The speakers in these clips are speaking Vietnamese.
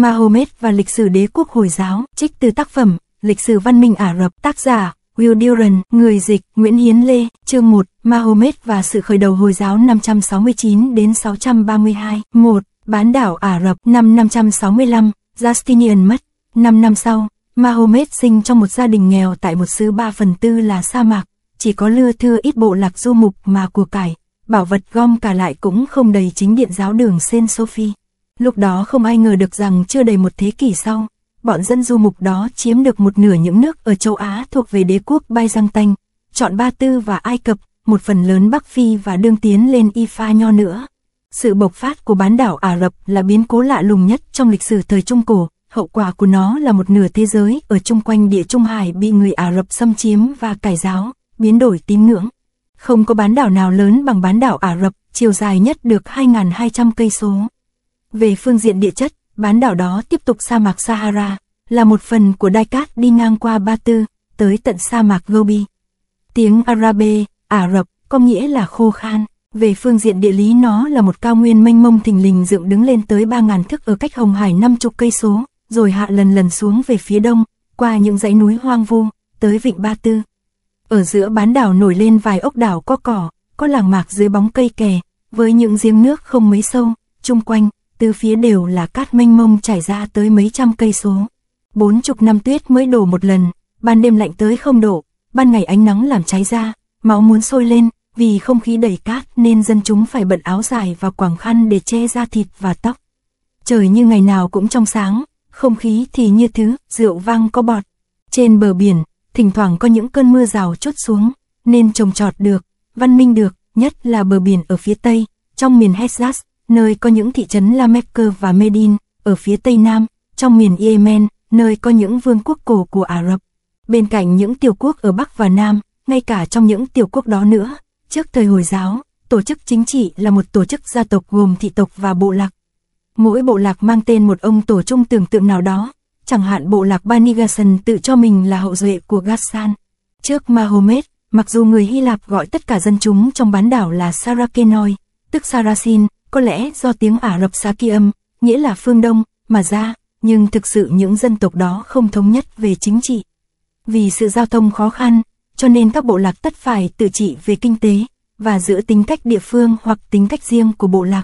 Mahomet và lịch sử đế quốc Hồi giáo, trích từ tác phẩm Lịch sử văn minh Ả Rập, tác giả Will Duran, người dịch Nguyễn Hiến Lê, chương 1, Mahomet và sự khởi đầu Hồi giáo 569 đến 632, 1, bán đảo Ả Rập năm 565, Justinian mất, 5 năm sau, Mahomet sinh trong một gia đình nghèo tại một xứ 3 phần tư là sa mạc, chỉ có lưa thưa ít bộ lạc du mục mà của cải, bảo vật gom cả lại cũng không đầy chính điện giáo đường Saint Sophie. Lúc đó không ai ngờ được rằng chưa đầy một thế kỷ sau, bọn dân du mục đó chiếm được một nửa những nước ở châu Á thuộc về đế quốc Byzantine, chọn Ba Tư và Ai Cập, một phần lớn Bắc Phi và đương tiến lên Ifa nho nữa. Sự bộc phát của bán đảo Ả Rập là biến cố lạ lùng nhất trong lịch sử thời Trung Cổ, hậu quả của nó là một nửa thế giới ở chung quanh địa Trung Hải bị người Ả Rập xâm chiếm và cải giáo, biến đổi tín ngưỡng. Không có bán đảo nào lớn bằng bán đảo Ả Rập, chiều dài nhất được 2.200 cây số. Về phương diện địa chất, bán đảo đó tiếp tục sa mạc Sahara, là một phần của đai cát đi ngang qua Ba Tư, tới tận sa mạc Gobi. Tiếng Arabe, Ả Rập, có nghĩa là khô khan. Về phương diện địa lý nó là một cao nguyên mênh mông thình lình dựng đứng lên tới 3.000 thước ở cách Hồng Hải 50 cây số, rồi hạ lần lần xuống về phía đông, qua những dãy núi hoang vu, tới vịnh Ba Tư. Ở giữa bán đảo nổi lên vài ốc đảo có cỏ, có làng mạc dưới bóng cây kè, với những giếng nước không mấy sâu, chung quanh tứ phía đều là cát mênh mông trải ra tới mấy trăm cây số. Bốn chục năm tuyết mới đổ một lần, ban đêm lạnh tới không đổ, ban ngày ánh nắng làm cháy da, máu muốn sôi lên, vì không khí đầy cát nên dân chúng phải bận áo dài và quảng khăn để che da thịt và tóc. Trời như ngày nào cũng trong sáng, không khí thì như thứ, rượu vang có bọt. Trên bờ biển, thỉnh thoảng có những cơn mưa rào chốt xuống, nên trồng trọt được, văn minh được, nhất là bờ biển ở phía Tây, trong miền Hesas, nơi có những thị trấn La Mecca và Medin, ở phía tây nam, trong miền Yemen, nơi có những vương quốc cổ của Ả Rập. Bên cạnh những tiểu quốc ở Bắc và Nam, ngay cả trong những tiểu quốc đó nữa, trước thời Hồi giáo, tổ chức chính trị là một tổ chức gia tộc gồm thị tộc và bộ lạc. Mỗi bộ lạc mang tên một ông tổ trung tưởng tượng nào đó, chẳng hạn bộ lạc Bani Ghassan tự cho mình là hậu duệ của Ghassan. Trước Mahomet, mặc dù người Hy Lạp gọi tất cả dân chúng trong bán đảo là Sarakenoi, tức Saracen có lẽ do tiếng Ả Rập Xá Kỳ âm, nghĩa là phương Đông, mà ra, nhưng thực sự những dân tộc đó không thống nhất về chính trị. Vì sự giao thông khó khăn, cho nên các bộ lạc tất phải tự trị về kinh tế, và giữa tính cách địa phương hoặc tính cách riêng của bộ lạc.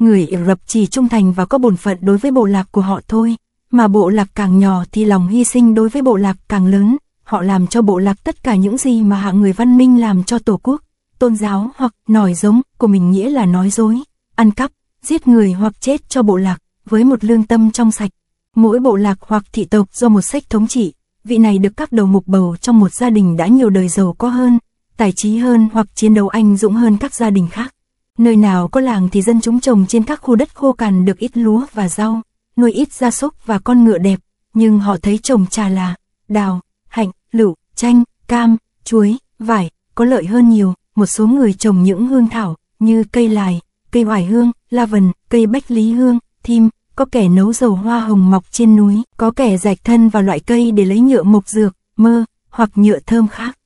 Người Ả Rập chỉ trung thành và có bổn phận đối với bộ lạc của họ thôi, mà bộ lạc càng nhỏ thì lòng hy sinh đối với bộ lạc càng lớn, họ làm cho bộ lạc tất cả những gì mà hạng người văn minh làm cho tổ quốc, tôn giáo hoặc nòi giống của mình nghĩa là nói dối ăn cắp, giết người hoặc chết cho bộ lạc, với một lương tâm trong sạch. Mỗi bộ lạc hoặc thị tộc do một sách thống trị, vị này được các đầu mục bầu trong một gia đình đã nhiều đời giàu có hơn, tài trí hơn hoặc chiến đấu anh dũng hơn các gia đình khác. Nơi nào có làng thì dân chúng trồng trên các khu đất khô cằn được ít lúa và rau, nuôi ít gia súc và con ngựa đẹp, nhưng họ thấy trồng trà là, đào, hạnh, lựu, chanh, cam, chuối, vải, có lợi hơn nhiều, một số người trồng những hương thảo, như cây lài, cây hoài hương, la cây bách lý hương, thim, có kẻ nấu dầu hoa hồng mọc trên núi, có kẻ rạch thân vào loại cây để lấy nhựa mộc dược, mơ, hoặc nhựa thơm khác.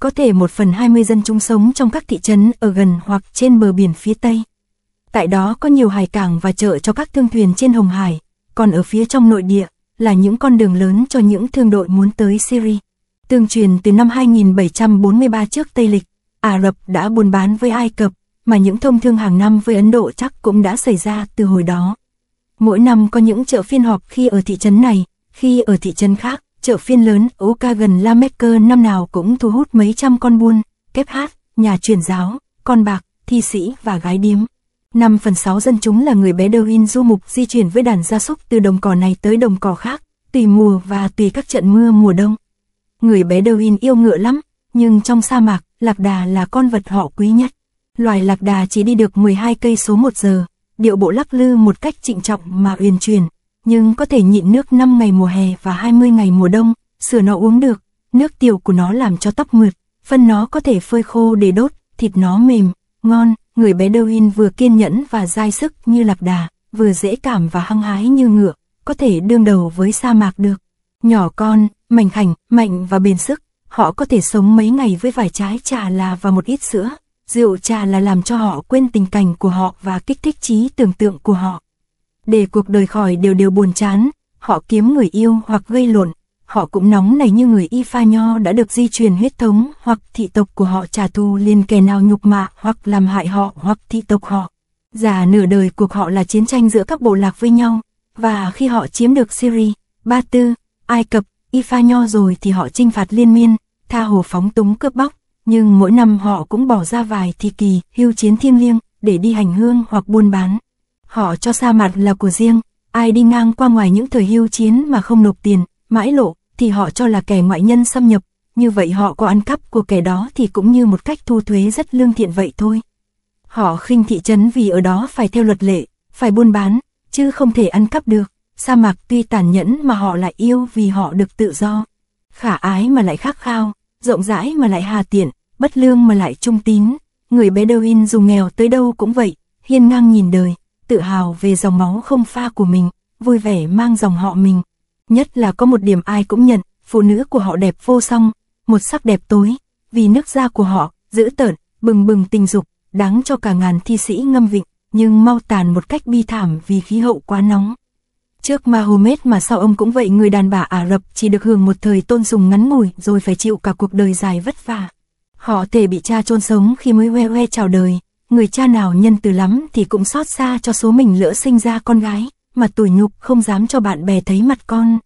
Có thể một phần 20 dân chúng sống trong các thị trấn ở gần hoặc trên bờ biển phía Tây. Tại đó có nhiều hải cảng và chợ cho các thương thuyền trên Hồng Hải, còn ở phía trong nội địa là những con đường lớn cho những thương đội muốn tới Syria. Tương truyền từ năm 2743 trước Tây Lịch, Ả Rập đã buôn bán với Ai Cập, mà những thông thương hàng năm với Ấn Độ chắc cũng đã xảy ra từ hồi đó. Mỗi năm có những chợ phiên họp khi ở thị trấn này, khi ở thị trấn khác, chợ phiên lớn Oka gần La năm nào cũng thu hút mấy trăm con buôn, kép hát, nhà truyền giáo, con bạc, thi sĩ và gái điếm. 5 phần 6 dân chúng là người bé Bedouin du mục di chuyển với đàn gia súc từ đồng cỏ này tới đồng cỏ khác, tùy mùa và tùy các trận mưa mùa đông. Người bé Bedouin yêu ngựa lắm, nhưng trong sa mạc, lạc đà là con vật họ quý nhất loài lạc đà chỉ đi được 12 cây số một giờ, điệu bộ lắc lư một cách trịnh trọng mà uyển chuyển, nhưng có thể nhịn nước 5 ngày mùa hè và 20 ngày mùa đông, sữa nó uống được, nước tiểu của nó làm cho tóc mượt, phân nó có thể phơi khô để đốt, thịt nó mềm, ngon, người bé Dewin vừa kiên nhẫn và dai sức như lạc đà, vừa dễ cảm và hăng hái như ngựa, có thể đương đầu với sa mạc được. Nhỏ con, mảnh khảnh, mạnh và bền sức, họ có thể sống mấy ngày với vài trái trà là và một ít sữa rượu trà là làm cho họ quên tình cảnh của họ và kích thích trí tưởng tượng của họ. Để cuộc đời khỏi đều đều buồn chán, họ kiếm người yêu hoặc gây lộn, họ cũng nóng này như người y pha nho đã được di truyền huyết thống hoặc thị tộc của họ trả thù liền kẻ nào nhục mạ hoặc làm hại họ hoặc thị tộc họ. Giả nửa đời cuộc họ là chiến tranh giữa các bộ lạc với nhau, và khi họ chiếm được Syria, Ba Tư, Ai Cập, y pha nho rồi thì họ chinh phạt liên miên, tha hồ phóng túng cướp bóc, nhưng mỗi năm họ cũng bỏ ra vài thi kỳ hưu chiến thiêng liêng để đi hành hương hoặc buôn bán. Họ cho sa mạc là của riêng, ai đi ngang qua ngoài những thời hưu chiến mà không nộp tiền, mãi lộ, thì họ cho là kẻ ngoại nhân xâm nhập, như vậy họ có ăn cắp của kẻ đó thì cũng như một cách thu thuế rất lương thiện vậy thôi. Họ khinh thị trấn vì ở đó phải theo luật lệ, phải buôn bán, chứ không thể ăn cắp được, sa mạc tuy tàn nhẫn mà họ lại yêu vì họ được tự do. Khả ái mà lại khắc khao, rộng rãi mà lại hà tiện, bất lương mà lại trung tín, người Bedouin dù nghèo tới đâu cũng vậy, hiên ngang nhìn đời, tự hào về dòng máu không pha của mình, vui vẻ mang dòng họ mình. Nhất là có một điểm ai cũng nhận, phụ nữ của họ đẹp vô song, một sắc đẹp tối, vì nước da của họ, giữ tợn, bừng bừng tình dục, đáng cho cả ngàn thi sĩ ngâm vịnh, nhưng mau tàn một cách bi thảm vì khí hậu quá nóng. Trước Mahomet mà sau ông cũng vậy người đàn bà Ả Rập chỉ được hưởng một thời tôn sùng ngắn ngủi rồi phải chịu cả cuộc đời dài vất vả. Họ thể bị cha chôn sống khi mới hoe hoe chào đời, người cha nào nhân từ lắm thì cũng xót xa cho số mình lỡ sinh ra con gái, mà tuổi nhục không dám cho bạn bè thấy mặt con.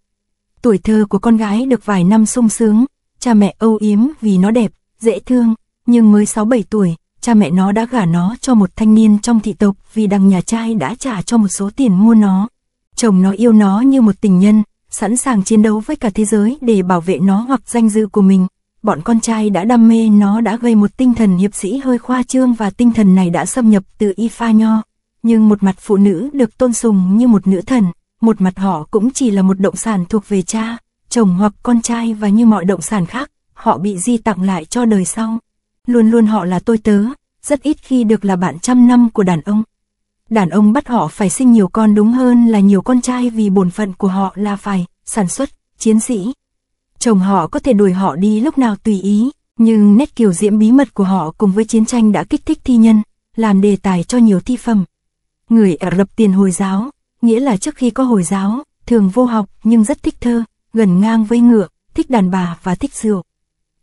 Tuổi thơ của con gái được vài năm sung sướng, cha mẹ âu yếm vì nó đẹp, dễ thương, nhưng mới sáu bảy tuổi, cha mẹ nó đã gả nó cho một thanh niên trong thị tộc vì đằng nhà trai đã trả cho một số tiền mua nó. Chồng nó yêu nó như một tình nhân, sẵn sàng chiến đấu với cả thế giới để bảo vệ nó hoặc danh dự của mình, bọn con trai đã đam mê nó đã gây một tinh thần hiệp sĩ hơi khoa trương và tinh thần này đã xâm nhập từ y pha nho. Nhưng một mặt phụ nữ được tôn sùng như một nữ thần, một mặt họ cũng chỉ là một động sản thuộc về cha, chồng hoặc con trai và như mọi động sản khác, họ bị di tặng lại cho đời sau. Luôn luôn họ là tôi tớ, rất ít khi được là bạn trăm năm của đàn ông. Đàn ông bắt họ phải sinh nhiều con đúng hơn là nhiều con trai vì bổn phận của họ là phải sản xuất, chiến sĩ, chồng họ có thể đuổi họ đi lúc nào tùy ý, nhưng nét kiều diễm bí mật của họ cùng với chiến tranh đã kích thích thi nhân, làm đề tài cho nhiều thi phẩm. Người Ả Rập tiền Hồi giáo, nghĩa là trước khi có Hồi giáo, thường vô học nhưng rất thích thơ, gần ngang với ngựa, thích đàn bà và thích rượu.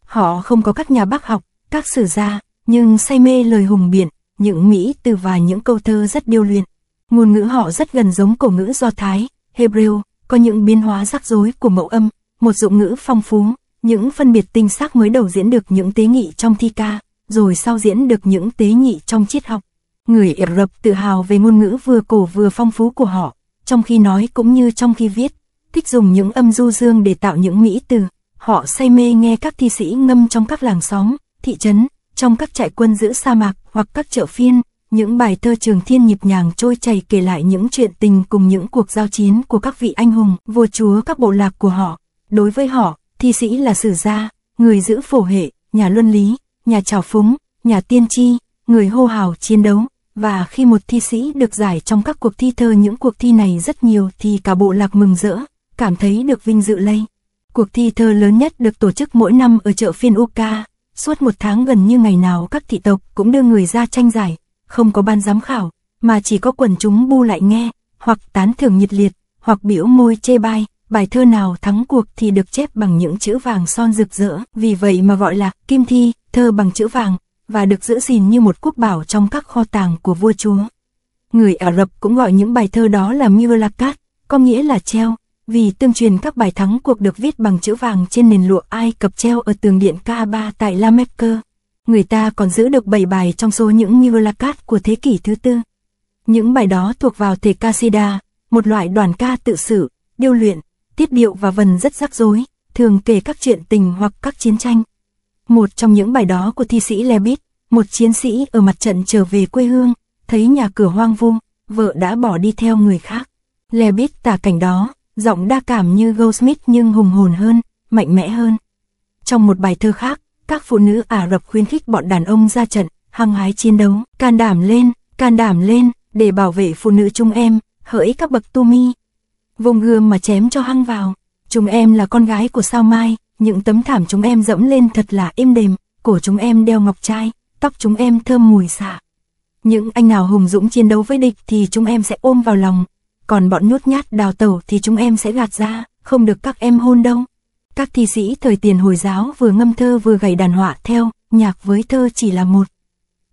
Họ không có các nhà bác học, các sử gia, nhưng say mê lời hùng biện, những mỹ từ và những câu thơ rất điêu luyện. Ngôn ngữ họ rất gần giống cổ ngữ Do Thái, Hebrew, có những biến hóa rắc rối của mẫu âm, một dụng ngữ phong phú, những phân biệt tinh xác mới đầu diễn được những tế nghị trong thi ca, rồi sau diễn được những tế nhị trong triết học. Người Ả Rập tự hào về ngôn ngữ vừa cổ vừa phong phú của họ, trong khi nói cũng như trong khi viết, thích dùng những âm du dương để tạo những mỹ từ. Họ say mê nghe các thi sĩ ngâm trong các làng xóm, thị trấn, trong các trại quân giữa sa mạc hoặc các chợ phiên, những bài thơ trường thiên nhịp nhàng trôi chảy kể lại những chuyện tình cùng những cuộc giao chiến của các vị anh hùng, vua chúa các bộ lạc của họ đối với họ, thi sĩ là sử gia, người giữ phổ hệ, nhà luân lý, nhà trào phúng, nhà tiên tri, người hô hào chiến đấu, và khi một thi sĩ được giải trong các cuộc thi thơ những cuộc thi này rất nhiều thì cả bộ lạc mừng rỡ, cảm thấy được vinh dự lây. Cuộc thi thơ lớn nhất được tổ chức mỗi năm ở chợ phiên Uka, suốt một tháng gần như ngày nào các thị tộc cũng đưa người ra tranh giải, không có ban giám khảo, mà chỉ có quần chúng bu lại nghe, hoặc tán thưởng nhiệt liệt, hoặc biểu môi chê bai, bài thơ nào thắng cuộc thì được chép bằng những chữ vàng son rực rỡ, vì vậy mà gọi là kim thi, thơ bằng chữ vàng, và được giữ gìn như một quốc bảo trong các kho tàng của vua chúa. Người Ả Rập cũng gọi những bài thơ đó là Miralakat, có nghĩa là treo, vì tương truyền các bài thắng cuộc được viết bằng chữ vàng trên nền lụa Ai Cập treo ở tường điện Kaaba tại La cơ. Người ta còn giữ được 7 bài trong số những Miralakat của thế kỷ thứ tư. Những bài đó thuộc vào thể Kasida, một loại đoàn ca tự sự, điêu luyện, Tiết điệu và vần rất rắc rối, thường kể các chuyện tình hoặc các chiến tranh. Một trong những bài đó của thi sĩ Lebit, một chiến sĩ ở mặt trận trở về quê hương, thấy nhà cửa hoang vu, vợ đã bỏ đi theo người khác. Lebit tả cảnh đó, giọng đa cảm như Goldsmith nhưng hùng hồn hơn, mạnh mẽ hơn. Trong một bài thơ khác, các phụ nữ Ả Rập khuyến khích bọn đàn ông ra trận, hăng hái chiến đấu, can đảm lên, can đảm lên, để bảo vệ phụ nữ chung em, hỡi các bậc tu mi, vùng gươm mà chém cho hăng vào. Chúng em là con gái của sao mai, những tấm thảm chúng em dẫm lên thật là êm đềm, cổ chúng em đeo ngọc trai, tóc chúng em thơm mùi xạ. Những anh nào hùng dũng chiến đấu với địch thì chúng em sẽ ôm vào lòng, còn bọn nhút nhát đào tẩu thì chúng em sẽ gạt ra, không được các em hôn đâu. Các thi sĩ thời tiền Hồi giáo vừa ngâm thơ vừa gảy đàn họa theo, nhạc với thơ chỉ là một.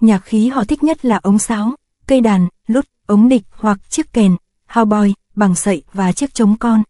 Nhạc khí họ thích nhất là ống sáo, cây đàn, lút, ống địch hoặc chiếc kèn, hào bòi, bằng sậy và chiếc trống con.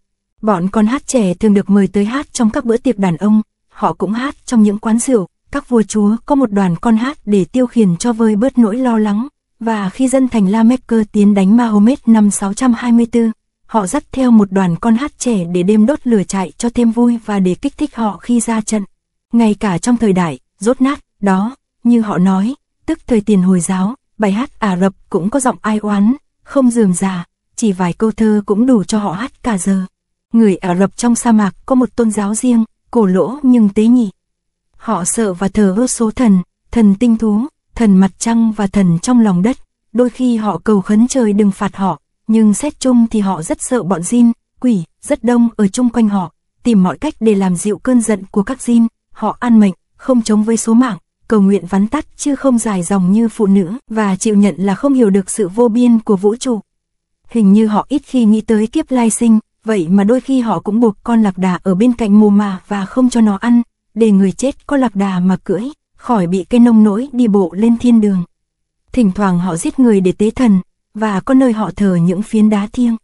Bọn con hát trẻ thường được mời tới hát trong các bữa tiệc đàn ông, họ cũng hát trong những quán rượu, các vua chúa có một đoàn con hát để tiêu khiển cho vơi bớt nỗi lo lắng. Và khi dân thành La Mecca tiến đánh Mahomet năm 624, họ dắt theo một đoàn con hát trẻ để đêm đốt lửa chạy cho thêm vui và để kích thích họ khi ra trận. Ngay cả trong thời đại, rốt nát, đó, như họ nói, tức thời tiền Hồi giáo, bài hát Ả Rập cũng có giọng ai oán, không dườm già, chỉ vài câu thơ cũng đủ cho họ hát cả giờ. Người Ả Rập trong sa mạc có một tôn giáo riêng, cổ lỗ nhưng tế nhị. Họ sợ và thờ ước số thần, thần tinh thú, thần mặt trăng và thần trong lòng đất. Đôi khi họ cầu khấn trời đừng phạt họ, nhưng xét chung thì họ rất sợ bọn Jin, quỷ, rất đông ở chung quanh họ, tìm mọi cách để làm dịu cơn giận của các Jin. Họ an mệnh, không chống với số mạng, cầu nguyện vắn tắt chứ không dài dòng như phụ nữ và chịu nhận là không hiểu được sự vô biên của vũ trụ hình như họ ít khi nghĩ tới kiếp lai sinh, vậy mà đôi khi họ cũng buộc con lạc đà ở bên cạnh mù mà và không cho nó ăn, để người chết có lạc đà mà cưỡi, khỏi bị cây nông nỗi đi bộ lên thiên đường. Thỉnh thoảng họ giết người để tế thần, và có nơi họ thờ những phiến đá thiêng.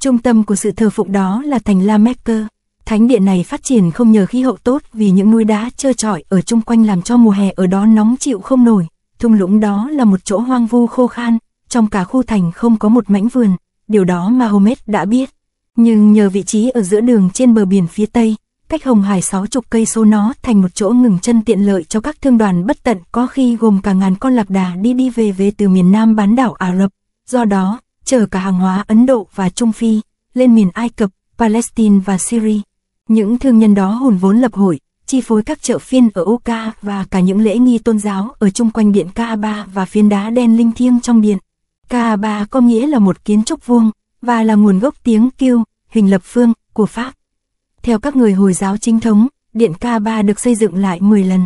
Trung tâm của sự thờ phụng đó là thành La Mecca. Thánh địa này phát triển không nhờ khí hậu tốt vì những núi đá trơ trọi ở chung quanh làm cho mùa hè ở đó nóng chịu không nổi. Thung lũng đó là một chỗ hoang vu khô khan, trong cả khu thành không có một mảnh vườn, điều đó Mahomet đã biết. Nhưng nhờ vị trí ở giữa đường trên bờ biển phía Tây, cách Hồng Hải 60 cây số nó thành một chỗ ngừng chân tiện lợi cho các thương đoàn bất tận có khi gồm cả ngàn con lạc đà đi đi về về từ miền nam bán đảo Ả Rập. Do đó, chở cả hàng hóa Ấn Độ và Trung Phi, lên miền Ai Cập, Palestine và Syria. Những thương nhân đó hồn vốn lập hội, chi phối các chợ phiên ở Oka và cả những lễ nghi tôn giáo ở chung quanh điện Kaaba và phiến đá đen linh thiêng trong điện k có nghĩa là một kiến trúc vuông, và là nguồn gốc tiếng kêu hình lập phương, của Pháp. Theo các người Hồi giáo chính thống, điện k được xây dựng lại 10 lần.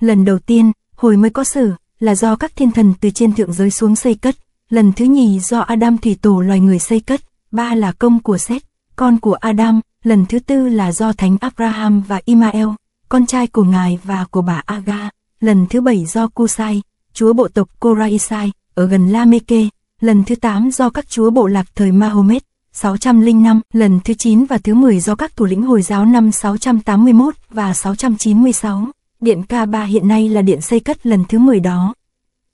Lần đầu tiên, hồi mới có sử, là do các thiên thần từ trên thượng giới xuống xây cất, lần thứ nhì do Adam thủy tổ loài người xây cất, ba là công của Seth, con của Adam, lần thứ tư là do thánh Abraham và Imael, con trai của ngài và của bà Aga, lần thứ bảy do Kusai, chúa bộ tộc Koraisai, ở gần Lameke, lần thứ 8 do các chúa bộ lạc thời Mahomet, 605, lần thứ 9 và thứ 10 do các thủ lĩnh Hồi giáo năm 681 và 696. Điện Ca Ba hiện nay là điện xây cất lần thứ 10 đó.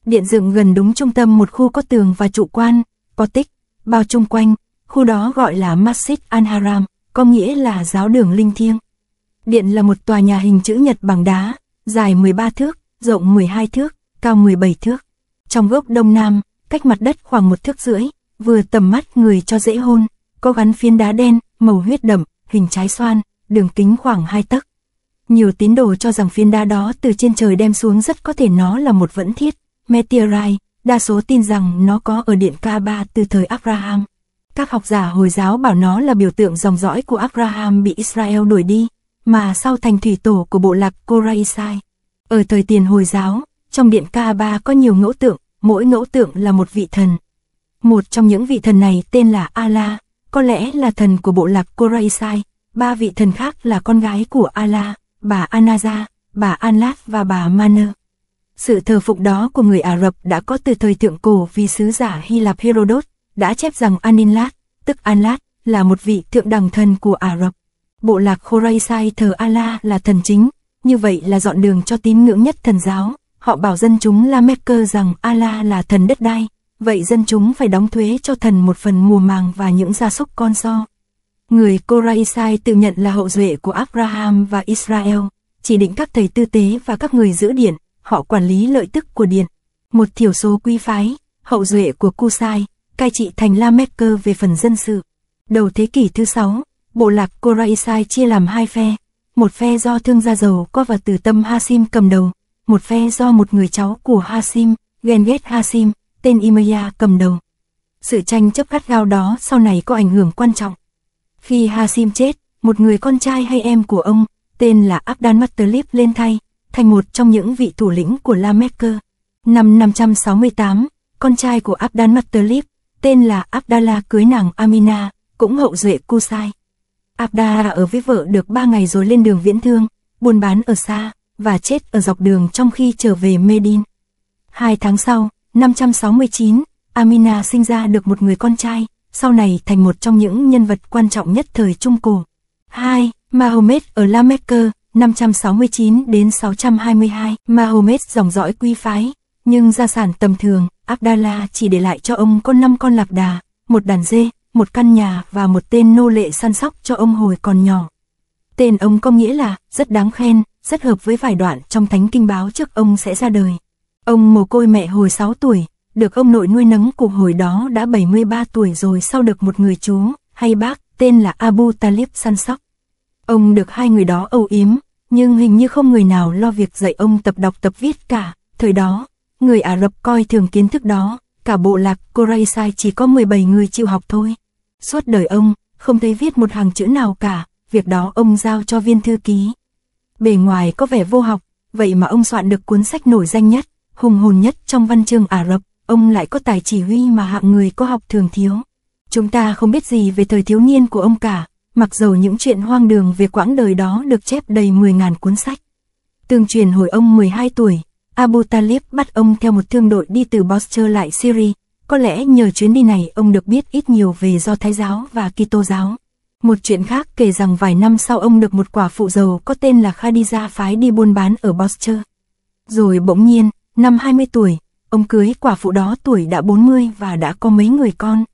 Điện dựng gần đúng trung tâm một khu có tường và trụ quan, có tích, bao chung quanh, khu đó gọi là Masjid Al-Haram, có nghĩa là giáo đường linh thiêng. Điện là một tòa nhà hình chữ nhật bằng đá, dài 13 thước, rộng 12 thước, cao 17 thước. Trong gốc đông nam, cách mặt đất khoảng một thước rưỡi, vừa tầm mắt người cho dễ hôn, có gắn phiến đá đen, màu huyết đậm, hình trái xoan, đường kính khoảng hai tấc. Nhiều tín đồ cho rằng phiến đá đó từ trên trời đem xuống rất có thể nó là một vẫn thiết, meteorite, đa số tin rằng nó có ở điện Kaaba từ thời Abraham. Các học giả Hồi giáo bảo nó là biểu tượng dòng dõi của Abraham bị Israel đuổi đi, mà sau thành thủy tổ của bộ lạc Koraisai. Ở thời tiền Hồi giáo, trong điện Kaaba có nhiều ngẫu tượng, mỗi ngẫu tượng là một vị thần. Một trong những vị thần này tên là Ala, có lẽ là thần của bộ lạc Koraisai, ba vị thần khác là con gái của Ala, bà Anaza, bà Anlat và bà Maner. Sự thờ phục đó của người Ả Rập đã có từ thời thượng cổ vì sứ giả Hy Lạp Herodot đã chép rằng Aninlat, tức Anlat, là một vị thượng đẳng thần của Ả Rập. Bộ lạc Khoraisai thờ Allah là thần chính, như vậy là dọn đường cho tín ngưỡng nhất thần giáo. Họ bảo dân chúng La Mecca rằng ala là thần đất đai, vậy dân chúng phải đóng thuế cho thần một phần mùa màng và những gia súc con do Người Koraisai tự nhận là hậu duệ của Abraham và Israel, chỉ định các thầy tư tế và các người giữ điện, họ quản lý lợi tức của điện. Một thiểu số quý phái, hậu duệ của Kusai, cai trị thành La Mecca về phần dân sự. Đầu thế kỷ thứ sáu bộ lạc Koraisai chia làm hai phe, một phe do thương gia giàu có và từ tâm Hasim cầm đầu, một phe do một người cháu của Hasim, ghét Hasim, tên Imaya cầm đầu. Sự tranh chấp gắt gao đó sau này có ảnh hưởng quan trọng. Khi Hasim chết, một người con trai hay em của ông, tên là Abdan Mattalib lên thay, thành một trong những vị thủ lĩnh của La Mecca. Năm 568, con trai của Abdan Mattalib, tên là Abdallah cưới nàng Amina, cũng hậu duệ Kusai. Abdallah ở với vợ được ba ngày rồi lên đường viễn thương, buôn bán ở xa và chết ở dọc đường trong khi trở về Medin. Hai tháng sau, 569, Amina sinh ra được một người con trai, sau này thành một trong những nhân vật quan trọng nhất thời Trung Cổ. 2. Mahomet ở La Mecca, 569 đến 622, Mahomet dòng dõi quy phái, nhưng gia sản tầm thường, Abdallah chỉ để lại cho ông có 5 con lạc đà, một đàn dê, một căn nhà và một tên nô lệ săn sóc cho ông hồi còn nhỏ. Tên ông có nghĩa là rất đáng khen, rất hợp với vài đoạn trong thánh kinh báo trước ông sẽ ra đời. Ông mồ côi mẹ hồi 6 tuổi, được ông nội nuôi nấng cuộc hồi đó đã 73 tuổi rồi sau được một người chú, hay bác, tên là Abu Talib săn sóc. Ông được hai người đó âu yếm, nhưng hình như không người nào lo việc dạy ông tập đọc tập viết cả. Thời đó, người Ả Rập coi thường kiến thức đó, cả bộ lạc Quraysh chỉ có 17 người chịu học thôi. Suốt đời ông, không thấy viết một hàng chữ nào cả, việc đó ông giao cho viên thư ký. Bề ngoài có vẻ vô học, vậy mà ông soạn được cuốn sách nổi danh nhất, hùng hồn nhất trong văn chương Ả Rập, ông lại có tài chỉ huy mà hạng người có học thường thiếu. Chúng ta không biết gì về thời thiếu niên của ông cả, mặc dầu những chuyện hoang đường về quãng đời đó được chép đầy 10.000 cuốn sách. Tương truyền hồi ông 12 tuổi, Abu Talib bắt ông theo một thương đội đi từ Boscher lại Syria. Có lẽ nhờ chuyến đi này ông được biết ít nhiều về do Thái giáo và Kitô giáo. Một chuyện khác kể rằng vài năm sau ông được một quả phụ giàu có tên là Khadija phái đi buôn bán ở Boston. Rồi bỗng nhiên, năm 20 tuổi, ông cưới quả phụ đó tuổi đã 40 và đã có mấy người con.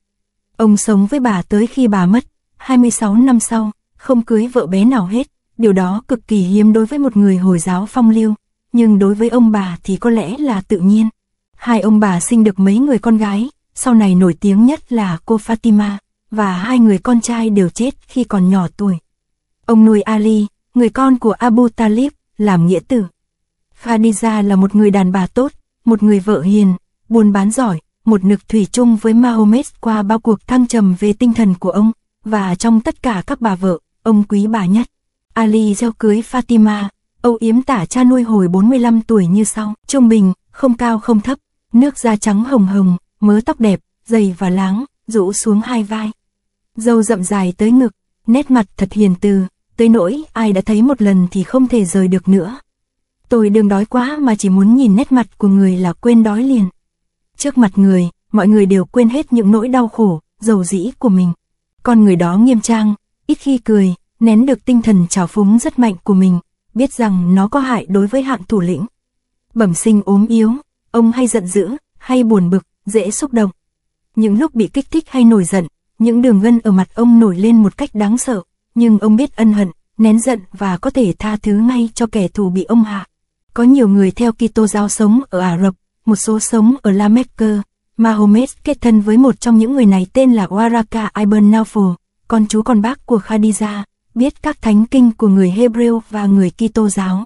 Ông sống với bà tới khi bà mất, 26 năm sau, không cưới vợ bé nào hết, điều đó cực kỳ hiếm đối với một người Hồi giáo phong lưu, nhưng đối với ông bà thì có lẽ là tự nhiên. Hai ông bà sinh được mấy người con gái, sau này nổi tiếng nhất là cô Fatima và hai người con trai đều chết khi còn nhỏ tuổi. Ông nuôi Ali, người con của Abu Talib, làm nghĩa tử. Khadija là một người đàn bà tốt, một người vợ hiền, buôn bán giỏi, một nực thủy chung với Mahomet qua bao cuộc thăng trầm về tinh thần của ông, và trong tất cả các bà vợ, ông quý bà nhất. Ali gieo cưới Fatima, Âu Yếm tả cha nuôi hồi 45 tuổi như sau, trung bình, không cao không thấp, nước da trắng hồng hồng, mớ tóc đẹp, dày và láng, rũ xuống hai vai râu rậm dài tới ngực, nét mặt thật hiền từ, tới nỗi ai đã thấy một lần thì không thể rời được nữa. Tôi đừng đói quá mà chỉ muốn nhìn nét mặt của người là quên đói liền. Trước mặt người, mọi người đều quên hết những nỗi đau khổ, dầu dĩ của mình. Con người đó nghiêm trang, ít khi cười, nén được tinh thần trào phúng rất mạnh của mình, biết rằng nó có hại đối với hạng thủ lĩnh. Bẩm sinh ốm yếu, ông hay giận dữ, hay buồn bực, dễ xúc động. Những lúc bị kích thích hay nổi giận, những đường gân ở mặt ông nổi lên một cách đáng sợ, nhưng ông biết ân hận, nén giận và có thể tha thứ ngay cho kẻ thù bị ông hạ. Có nhiều người theo Kitô giáo sống ở Ả Rập, một số sống ở La Mecca. Mahomet kết thân với một trong những người này tên là Waraka Ibn Nawfal, con chú con bác của Khadija, biết các thánh kinh của người Hebrew và người Kitô giáo.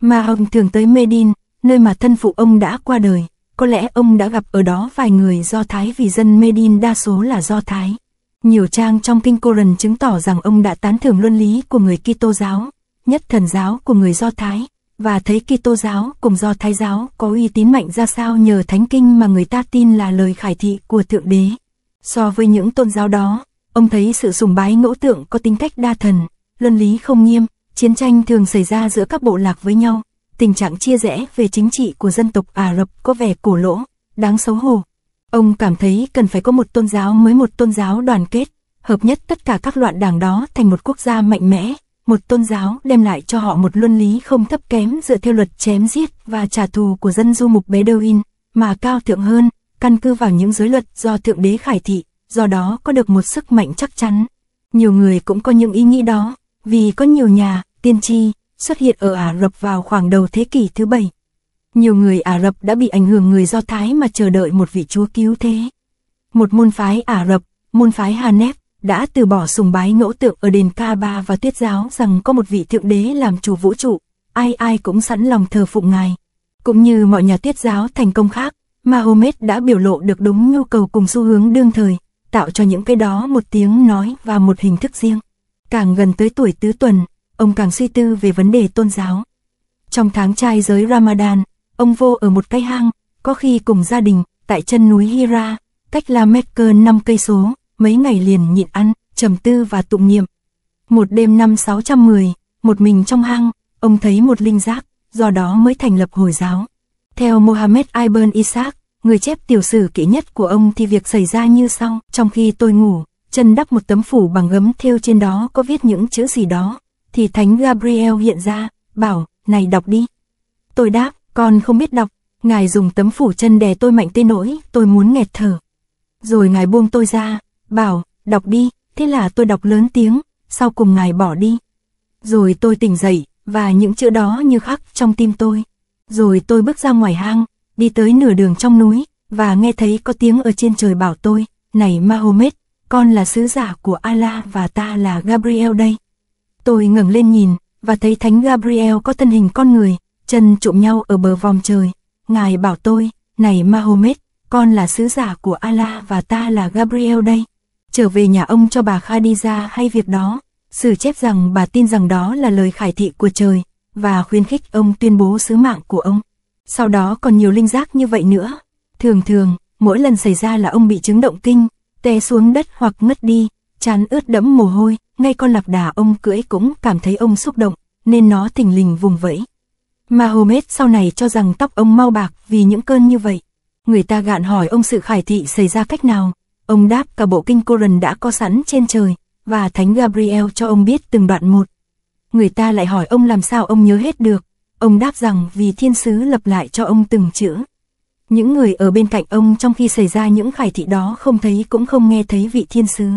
Mà ông thường tới Medin, nơi mà thân phụ ông đã qua đời, có lẽ ông đã gặp ở đó vài người Do Thái vì dân Medin đa số là Do Thái. Nhiều trang trong Kinh Koran chứng tỏ rằng ông đã tán thưởng luân lý của người Kitô giáo, nhất thần giáo của người Do Thái, và thấy Kitô giáo cùng Do Thái giáo có uy tín mạnh ra sao nhờ thánh kinh mà người ta tin là lời khải thị của Thượng Đế. So với những tôn giáo đó, ông thấy sự sùng bái ngẫu tượng có tính cách đa thần, luân lý không nghiêm, chiến tranh thường xảy ra giữa các bộ lạc với nhau, tình trạng chia rẽ về chính trị của dân tộc Ả Rập có vẻ cổ lỗ, đáng xấu hổ. Ông cảm thấy cần phải có một tôn giáo mới một tôn giáo đoàn kết, hợp nhất tất cả các loạn đảng đó thành một quốc gia mạnh mẽ, một tôn giáo đem lại cho họ một luân lý không thấp kém dựa theo luật chém giết và trả thù của dân du mục Bedouin, mà cao thượng hơn, căn cứ vào những giới luật do Thượng Đế khải thị, do đó có được một sức mạnh chắc chắn. Nhiều người cũng có những ý nghĩ đó, vì có nhiều nhà, tiên tri, xuất hiện ở Ả Rập vào khoảng đầu thế kỷ thứ bảy. Nhiều người Ả Rập đã bị ảnh hưởng người Do Thái mà chờ đợi một vị chúa cứu thế. Một môn phái Ả Rập, môn phái Hanef, đã từ bỏ sùng bái ngẫu tượng ở đền Kaaba và tuyết giáo rằng có một vị thượng đế làm chủ vũ trụ, ai ai cũng sẵn lòng thờ phụng ngài. Cũng như mọi nhà tuyết giáo thành công khác, Mahomet đã biểu lộ được đúng nhu cầu cùng xu hướng đương thời, tạo cho những cái đó một tiếng nói và một hình thức riêng. Càng gần tới tuổi tứ tuần, ông càng suy tư về vấn đề tôn giáo. Trong tháng trai giới Ramadan, Ông vô ở một cái hang, có khi cùng gia đình, tại chân núi Hira, cách La Mecca 5 cây số, mấy ngày liền nhịn ăn, trầm tư và tụng niệm. Một đêm năm 610, một mình trong hang, ông thấy một linh giác, do đó mới thành lập Hồi giáo. Theo Mohammed Ibn Isaac, người chép tiểu sử kỹ nhất của ông thì việc xảy ra như sau. Trong khi tôi ngủ, chân đắp một tấm phủ bằng gấm thêu trên đó có viết những chữ gì đó, thì Thánh Gabriel hiện ra, bảo, này đọc đi. Tôi đáp, con không biết đọc, ngài dùng tấm phủ chân đè tôi mạnh tê nỗi, tôi muốn nghẹt thở. Rồi ngài buông tôi ra, bảo, đọc đi, thế là tôi đọc lớn tiếng, sau cùng ngài bỏ đi. Rồi tôi tỉnh dậy, và những chữ đó như khắc trong tim tôi. Rồi tôi bước ra ngoài hang, đi tới nửa đường trong núi, và nghe thấy có tiếng ở trên trời bảo tôi, này Mahomet, con là sứ giả của Allah và ta là Gabriel đây. Tôi ngẩng lên nhìn, và thấy thánh Gabriel có thân hình con người, chân trụm nhau ở bờ vòng trời. Ngài bảo tôi, này Mahomet, con là sứ giả của Allah và ta là Gabriel đây. Trở về nhà ông cho bà Khadija hay việc đó. Sử chép rằng bà tin rằng đó là lời khải thị của trời, và khuyên khích ông tuyên bố sứ mạng của ông. Sau đó còn nhiều linh giác như vậy nữa. Thường thường, mỗi lần xảy ra là ông bị chứng động kinh, té xuống đất hoặc ngất đi, chán ướt đẫm mồ hôi, ngay con lạc đà ông cưỡi cũng cảm thấy ông xúc động, nên nó thình lình vùng vẫy. Mahomet sau này cho rằng tóc ông mau bạc vì những cơn như vậy. Người ta gạn hỏi ông sự khải thị xảy ra cách nào. Ông đáp cả bộ kinh Koran đã có sẵn trên trời, và Thánh Gabriel cho ông biết từng đoạn một. Người ta lại hỏi ông làm sao ông nhớ hết được. Ông đáp rằng vì thiên sứ lập lại cho ông từng chữ. Những người ở bên cạnh ông trong khi xảy ra những khải thị đó không thấy cũng không nghe thấy vị thiên sứ.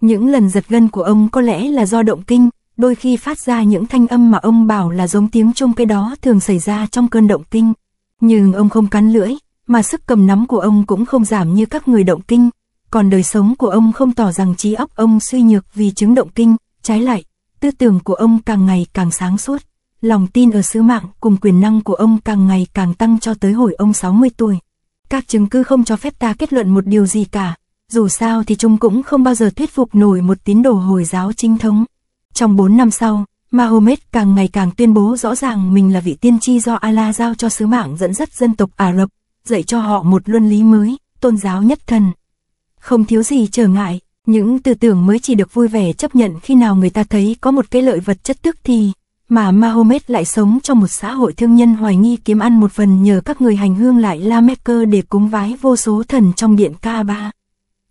Những lần giật gân của ông có lẽ là do động kinh, đôi khi phát ra những thanh âm mà ông bảo là giống tiếng chung cái đó thường xảy ra trong cơn động kinh. Nhưng ông không cắn lưỡi, mà sức cầm nắm của ông cũng không giảm như các người động kinh, còn đời sống của ông không tỏ rằng trí óc ông suy nhược vì chứng động kinh, trái lại, tư tưởng của ông càng ngày càng sáng suốt, lòng tin ở sứ mạng cùng quyền năng của ông càng ngày càng tăng cho tới hồi ông 60 tuổi. Các chứng cứ không cho phép ta kết luận một điều gì cả, dù sao thì chúng cũng không bao giờ thuyết phục nổi một tín đồ Hồi giáo chính thống. Trong 4 năm sau, Mahomet càng ngày càng tuyên bố rõ ràng mình là vị tiên tri do Allah giao cho sứ mạng dẫn dắt dân tộc Ả Rập, dạy cho họ một luân lý mới, tôn giáo nhất thần. Không thiếu gì trở ngại, những tư tưởng mới chỉ được vui vẻ chấp nhận khi nào người ta thấy có một cái lợi vật chất tức thì, mà Mahomet lại sống trong một xã hội thương nhân hoài nghi kiếm ăn một phần nhờ các người hành hương lại La Mecca để cúng vái vô số thần trong điện ba,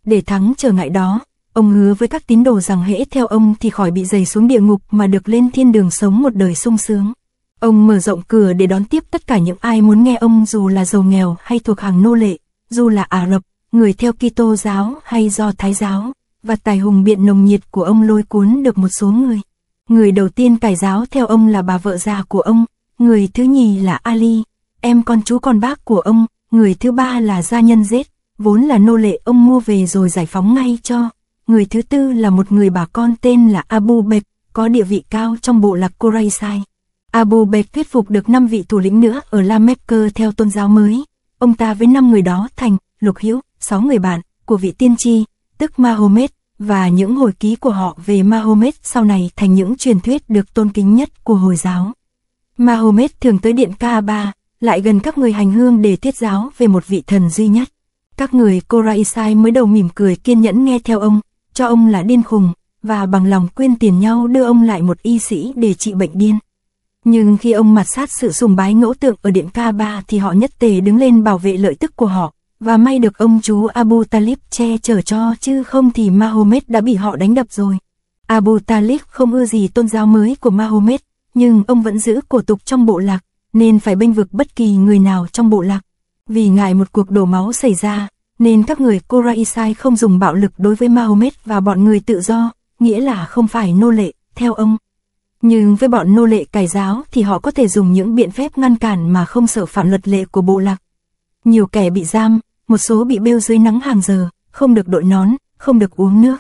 Để thắng trở ngại đó, ông hứa với các tín đồ rằng hễ theo ông thì khỏi bị dày xuống địa ngục mà được lên thiên đường sống một đời sung sướng. Ông mở rộng cửa để đón tiếp tất cả những ai muốn nghe ông dù là giàu nghèo hay thuộc hàng nô lệ, dù là Ả Rập, người theo Kitô giáo hay do Thái giáo, và tài hùng biện nồng nhiệt của ông lôi cuốn được một số người. Người đầu tiên cải giáo theo ông là bà vợ già của ông, người thứ nhì là Ali, em con chú con bác của ông, người thứ ba là gia nhân giết, vốn là nô lệ ông mua về rồi giải phóng ngay cho người thứ tư là một người bà con tên là Abu Bek, có địa vị cao trong bộ lạc Quraisai. Abu Bek thuyết phục được 5 vị thủ lĩnh nữa ở La Mecca theo tôn giáo mới. Ông ta với 5 người đó thành Lục Hữu, 6 người bạn của vị tiên tri, tức Mahomet, và những hồi ký của họ về Mahomet sau này thành những truyền thuyết được tôn kính nhất của Hồi giáo. Mahomet thường tới điện Kaaba, lại gần các người hành hương để thuyết giáo về một vị thần duy nhất. Các người Koraisai mới đầu mỉm cười kiên nhẫn nghe theo ông, cho ông là điên khùng, và bằng lòng quyên tiền nhau đưa ông lại một y sĩ để trị bệnh điên. Nhưng khi ông mặt sát sự sùng bái ngẫu tượng ở điện K3 thì họ nhất tề đứng lên bảo vệ lợi tức của họ, và may được ông chú Abu Talib che chở cho chứ không thì Mahomet đã bị họ đánh đập rồi. Abu Talib không ưa gì tôn giáo mới của Mahomet, nhưng ông vẫn giữ cổ tục trong bộ lạc, nên phải bênh vực bất kỳ người nào trong bộ lạc. Vì ngại một cuộc đổ máu xảy ra, nên các người Quraisai không dùng bạo lực đối với Mahomet và bọn người tự do, nghĩa là không phải nô lệ, theo ông. Nhưng với bọn nô lệ cải giáo thì họ có thể dùng những biện phép ngăn cản mà không sợ phạm luật lệ của bộ lạc. Nhiều kẻ bị giam, một số bị bêu dưới nắng hàng giờ, không được đội nón, không được uống nước.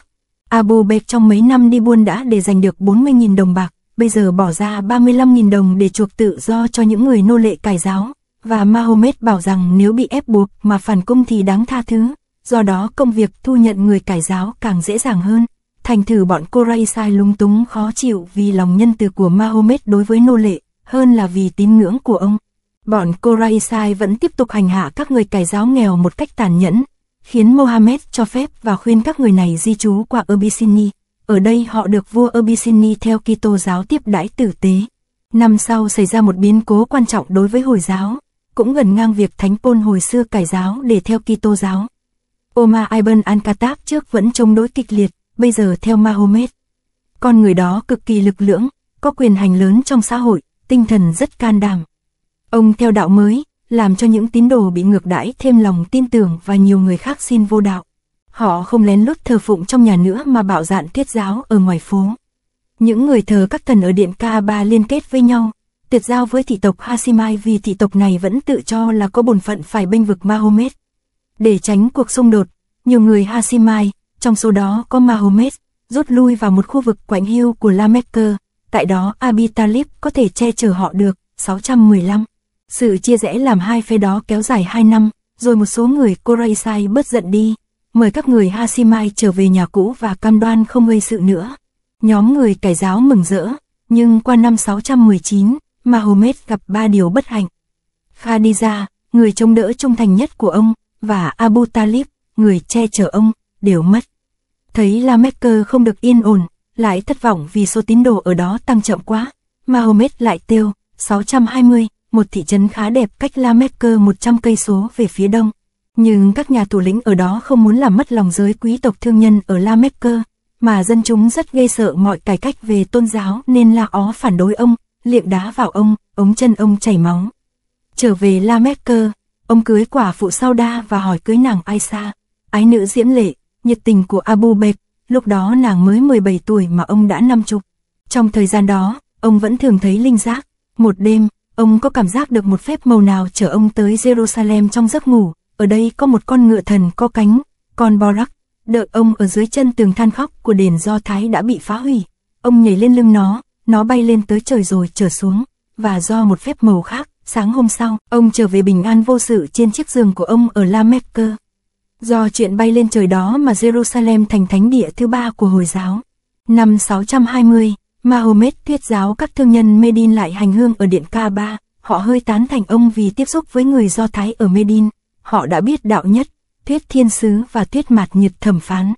Abu Bek trong mấy năm đi buôn đã để giành được 40.000 đồng bạc, bây giờ bỏ ra 35.000 đồng để chuộc tự do cho những người nô lệ cải giáo và Mahomet bảo rằng nếu bị ép buộc mà phản cung thì đáng tha thứ, do đó công việc thu nhận người cải giáo càng dễ dàng hơn. Thành thử bọn Quraisai lúng túng khó chịu vì lòng nhân từ của Mahomet đối với nô lệ, hơn là vì tín ngưỡng của ông. Bọn Quraisai vẫn tiếp tục hành hạ các người cải giáo nghèo một cách tàn nhẫn, khiến Mohammed cho phép và khuyên các người này di trú qua Abyssinia. Ở đây họ được vua Abyssinia theo Kitô giáo tiếp đãi tử tế. Năm sau xảy ra một biến cố quan trọng đối với Hồi giáo cũng gần ngang việc thánh pôn hồi xưa cải giáo để theo Kitô giáo. Omar Ibn al-Khattab trước vẫn chống đối kịch liệt, bây giờ theo Mahomet. Con người đó cực kỳ lực lưỡng, có quyền hành lớn trong xã hội, tinh thần rất can đảm. Ông theo đạo mới, làm cho những tín đồ bị ngược đãi thêm lòng tin tưởng và nhiều người khác xin vô đạo. Họ không lén lút thờ phụng trong nhà nữa mà bạo dạn thuyết giáo ở ngoài phố. Những người thờ các thần ở điện ka ba liên kết với nhau, tuyệt giao với thị tộc Hashimai vì thị tộc này vẫn tự cho là có bổn phận phải bênh vực Mahomet. Để tránh cuộc xung đột, nhiều người Hashimai, trong số đó có Mahomet, rút lui vào một khu vực quạnh hiu của La Mecca, tại đó Abi Talib có thể che chở họ được, 615. Sự chia rẽ làm hai phe đó kéo dài hai năm, rồi một số người Quraisai bớt giận đi, mời các người Hashimai trở về nhà cũ và cam đoan không gây sự nữa. Nhóm người cải giáo mừng rỡ, nhưng qua năm 619, Mahomet gặp ba điều bất hạnh. Khadija, người trông đỡ trung thành nhất của ông, và Abu Talib, người che chở ông, đều mất. Thấy La Mecca không được yên ổn, lại thất vọng vì số tín đồ ở đó tăng chậm quá. Mahomet lại tiêu 620, một thị trấn khá đẹp cách La Mecca 100 cây số về phía đông. Nhưng các nhà thủ lĩnh ở đó không muốn làm mất lòng giới quý tộc thương nhân ở La Mecca, mà dân chúng rất gây sợ mọi cải cách về tôn giáo nên La Ó phản đối ông, liệng đá vào ông, ống chân ông chảy máu. Trở về La Mét Cơ, ông cưới quả phụ sau đa và hỏi cưới nàng Aisha, ái nữ diễm lệ, nhiệt tình của Abu Bek, lúc đó nàng mới 17 tuổi mà ông đã năm chục. Trong thời gian đó, ông vẫn thường thấy linh giác, một đêm, ông có cảm giác được một phép màu nào chở ông tới Jerusalem trong giấc ngủ, ở đây có một con ngựa thần có cánh, con Borak, đợi ông ở dưới chân tường than khóc của đền Do Thái đã bị phá hủy. Ông nhảy lên lưng nó, nó bay lên tới trời rồi trở xuống, và do một phép màu khác, sáng hôm sau, ông trở về bình an vô sự trên chiếc giường của ông ở La Mecca. Do chuyện bay lên trời đó mà Jerusalem thành thánh địa thứ ba của Hồi giáo. Năm 620, Mahomet thuyết giáo các thương nhân Medin lại hành hương ở điện Kaaba, họ hơi tán thành ông vì tiếp xúc với người Do Thái ở Medin, họ đã biết đạo nhất, thuyết thiên sứ và thuyết mạt nhiệt thẩm phán.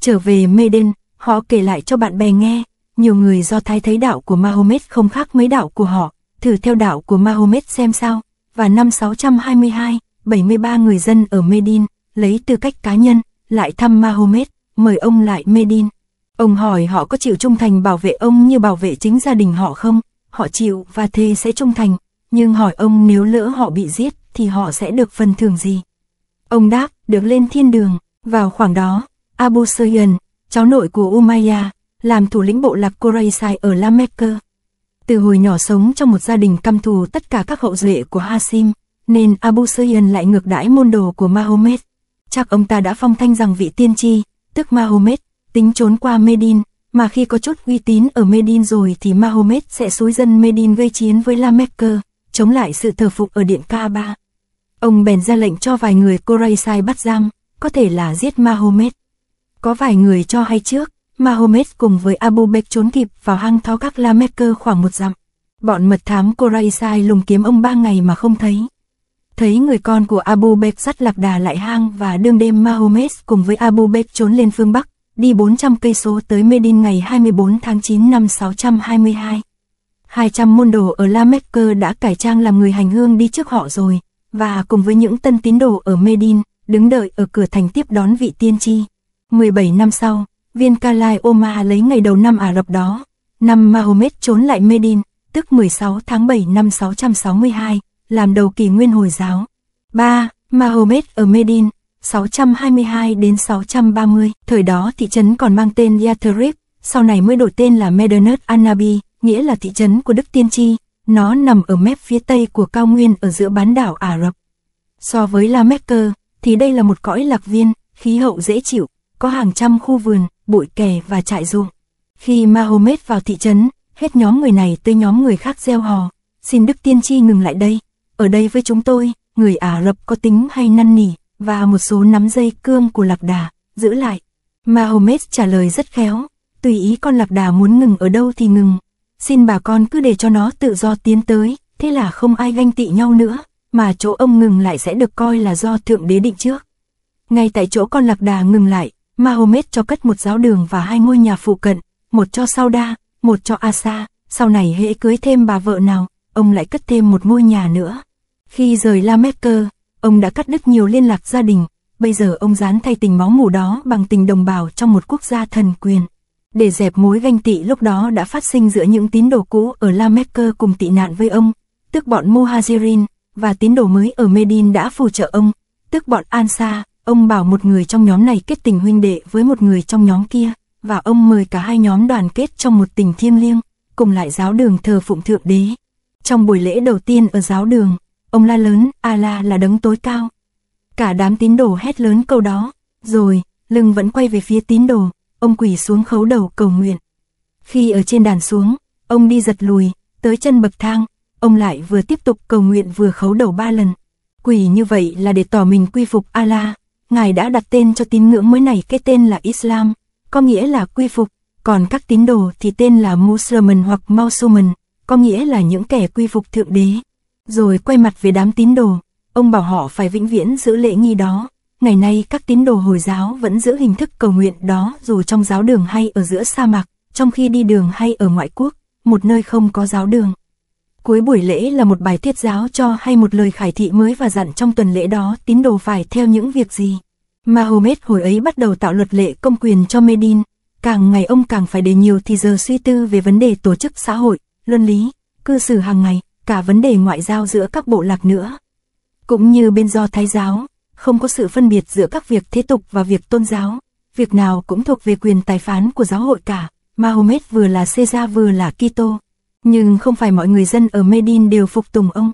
Trở về Medin, họ kể lại cho bạn bè nghe, nhiều người do thái thấy đạo của Mahomet không khác mấy đạo của họ, thử theo đạo của Mahomet xem sao, và năm 622, 73 người dân ở Medin, lấy tư cách cá nhân, lại thăm Mahomet, mời ông lại Medin. Ông hỏi họ có chịu trung thành bảo vệ ông như bảo vệ chính gia đình họ không? Họ chịu và thề sẽ trung thành, nhưng hỏi ông nếu lỡ họ bị giết thì họ sẽ được phần thưởng gì? Ông đáp, được lên thiên đường. Vào khoảng đó, Abu Sufyan, cháu nội của Umayya, làm thủ lĩnh bộ lạc Koraisai ở La Mecca. Từ hồi nhỏ sống trong một gia đình căm thù tất cả các hậu duệ của Hasim, nên Abu Sufyan lại ngược đãi môn đồ của Mahomet. Chắc ông ta đã phong thanh rằng vị tiên tri, tức Mahomet, tính trốn qua Medin, mà khi có chút uy tín ở Medin rồi thì Mahomet sẽ xúi dân Medin gây chiến với La Mecca, chống lại sự thờ phục ở điện Kaaba. Ông bèn ra lệnh cho vài người Koraisai bắt giam, có thể là giết Mahomet. Có vài người cho hay trước, Mahomet cùng với Abu Bek trốn kịp vào hang thó các La Mecca khoảng một dặm. Bọn mật thám Koraisai lùng kiếm ông ba ngày mà không thấy. Thấy người con của Abu Bek dắt lạc đà lại hang và đương đêm Mahomet cùng với Abu Bek trốn lên phương Bắc, đi 400 cây số tới Medin ngày 24 tháng 9 năm 622. 200 môn đồ ở La Mecca đã cải trang làm người hành hương đi trước họ rồi, và cùng với những tân tín đồ ở Medin, đứng đợi ở cửa thành tiếp đón vị tiên tri. 17 năm sau, viên Kalai Omar lấy ngày đầu năm Ả Rập đó, năm Mahomet trốn lại Medin, tức 16 tháng 7 năm 662, làm đầu kỳ nguyên Hồi giáo. 3. Mahomet ở Medin, 622 đến 630, thời đó thị trấn còn mang tên Yathrib, sau này mới đổi tên là Medinat Anabi, nghĩa là thị trấn của Đức Tiên Tri, nó nằm ở mép phía tây của cao nguyên ở giữa bán đảo Ả Rập. So với La Mecca, thì đây là một cõi lạc viên, khí hậu dễ chịu, có hàng trăm khu vườn, bụi kè và trại ruộng. Khi Mahomet vào thị trấn, hết nhóm người này tới nhóm người khác gieo hò, xin Đức Tiên Tri ngừng lại đây, ở đây với chúng tôi, người Ả Rập có tính hay năn nỉ, và một số nắm dây cương của lạc đà, giữ lại. Mahomet trả lời rất khéo, tùy ý con lạc đà muốn ngừng ở đâu thì ngừng, xin bà con cứ để cho nó tự do tiến tới, thế là không ai ganh tị nhau nữa, mà chỗ ông ngừng lại sẽ được coi là do Thượng Đế định trước. Ngay tại chỗ con lạc đà ngừng lại, Mahomet cho cất một giáo đường và hai ngôi nhà phụ cận, một cho Sauda, một cho Asa, sau này hễ cưới thêm bà vợ nào, ông lại cất thêm một ngôi nhà nữa. Khi rời La Mecca, ông đã cắt đứt nhiều liên lạc gia đình, bây giờ ông dán thay tình máu mủ đó bằng tình đồng bào trong một quốc gia thần quyền. Để dẹp mối ganh tị lúc đó đã phát sinh giữa những tín đồ cũ ở La Mecca cùng tị nạn với ông, tức bọn Muhajirin, và tín đồ mới ở Medin đã phù trợ ông, tức bọn Ansa, Ông bảo một người trong nhóm này kết tình huynh đệ với một người trong nhóm kia, và ông mời cả hai nhóm đoàn kết trong một tình thiêng liêng, cùng lại giáo đường thờ phụng thượng đế. Trong buổi lễ đầu tiên ở giáo đường, ông la lớn, Allah là đấng tối cao. Cả đám tín đồ hét lớn câu đó, rồi, lưng vẫn quay về phía tín đồ, ông quỳ xuống khấu đầu cầu nguyện. Khi ở trên đàn xuống, ông đi giật lùi, tới chân bậc thang, ông lại vừa tiếp tục cầu nguyện vừa khấu đầu ba lần. Quỳ như vậy là để tỏ mình quy phục Allah, Ngài đã đặt tên cho tín ngưỡng mới này cái tên là Islam, có nghĩa là quy phục, còn các tín đồ thì tên là Musliman hoặc Mausuman, có nghĩa là những kẻ quy phục thượng đế. Rồi quay mặt về đám tín đồ, ông bảo họ phải vĩnh viễn giữ lễ nghi đó. Ngày nay các tín đồ Hồi giáo vẫn giữ hình thức cầu nguyện đó dù trong giáo đường hay ở giữa sa mạc, trong khi đi đường hay ở ngoại quốc, một nơi không có giáo đường. Cuối buổi lễ là một bài tiết giáo cho hay một lời khải thị mới và dặn trong tuần lễ đó tín đồ phải theo những việc gì. Mahomet hồi ấy bắt đầu tạo luật lệ công quyền cho Medin, càng ngày ông càng phải để nhiều thì giờ suy tư về vấn đề tổ chức xã hội, luân lý, cư xử hàng ngày, cả vấn đề ngoại giao giữa các bộ lạc nữa. Cũng như bên do Thái giáo, không có sự phân biệt giữa các việc thế tục và việc tôn giáo, việc nào cũng thuộc về quyền tài phán của giáo hội cả, Mahomet vừa là Caesar vừa là Kitô. Nhưng không phải mọi người dân ở Medin đều phục tùng ông.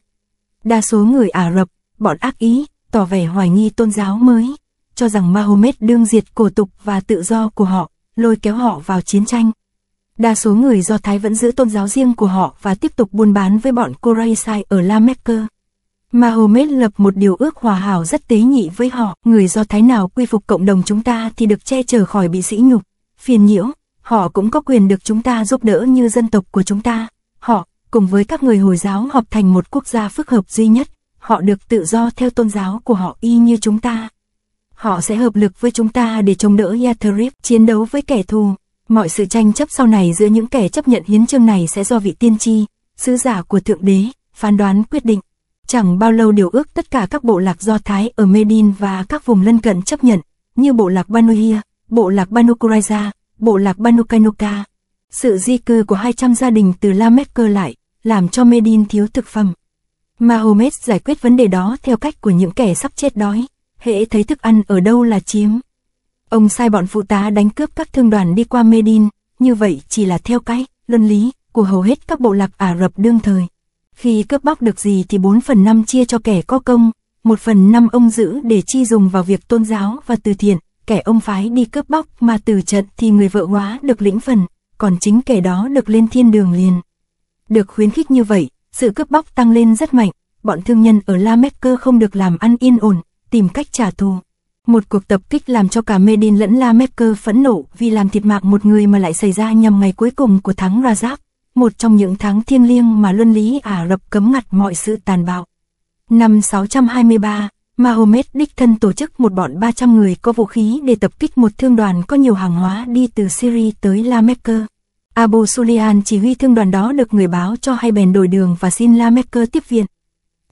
Đa số người Ả Rập, bọn ác ý, tỏ vẻ hoài nghi tôn giáo mới, cho rằng Mahomet đương diệt cổ tục và tự do của họ, lôi kéo họ vào chiến tranh. Đa số người Do Thái vẫn giữ tôn giáo riêng của họ và tiếp tục buôn bán với bọn Quraysh ở La Mecca. Mahomet lập một điều ước hòa hảo rất tế nhị với họ, người Do Thái nào quy phục cộng đồng chúng ta thì được che chở khỏi bị sỉ nhục, phiền nhiễu, họ cũng có quyền được chúng ta giúp đỡ như dân tộc của chúng ta họ, cùng với các người Hồi giáo hợp thành một quốc gia phức hợp duy nhất, họ được tự do theo tôn giáo của họ y như chúng ta. Họ sẽ hợp lực với chúng ta để chống đỡ Yathrib chiến đấu với kẻ thù. Mọi sự tranh chấp sau này giữa những kẻ chấp nhận hiến chương này sẽ do vị tiên tri, sứ giả của Thượng Đế, phán đoán quyết định. Chẳng bao lâu điều ước tất cả các bộ lạc Do Thái ở Medin và các vùng lân cận chấp nhận, như bộ lạc Banu Hia bộ lạc Banu Kuraiza, bộ lạc Banu Kainuka, sự di cư của 200 gia đình từ La Mecca lại, làm cho Medin thiếu thực phẩm. Mahomet giải quyết vấn đề đó theo cách của những kẻ sắp chết đói, hễ thấy thức ăn ở đâu là chiếm. Ông sai bọn phụ tá đánh cướp các thương đoàn đi qua Medin, như vậy chỉ là theo cái, luân lý, của hầu hết các bộ lạc Ả Rập đương thời. Khi cướp bóc được gì thì 4 phần 5 chia cho kẻ có công, 1 phần 5 ông giữ để chi dùng vào việc tôn giáo và từ thiện, kẻ ông phái đi cướp bóc mà từ trận thì người vợ hóa được lĩnh phần còn chính kẻ đó được lên thiên đường liền. Được khuyến khích như vậy, sự cướp bóc tăng lên rất mạnh, bọn thương nhân ở La Mecca không được làm ăn yên ổn, tìm cách trả thù. Một cuộc tập kích làm cho cả Medin lẫn La Mecca phẫn nộ vì làm thiệt mạng một người mà lại xảy ra nhằm ngày cuối cùng của tháng Rajab, một trong những tháng thiêng liêng mà luân lý Ả Rập cấm ngặt mọi sự tàn bạo. Năm 623, Mahomet đích thân tổ chức một bọn 300 người có vũ khí để tập kích một thương đoàn có nhiều hàng hóa đi từ Syria tới La Mecca. Abu Sulian chỉ huy thương đoàn đó được người báo cho hai bèn đổi đường và xin La Mecca tiếp viện.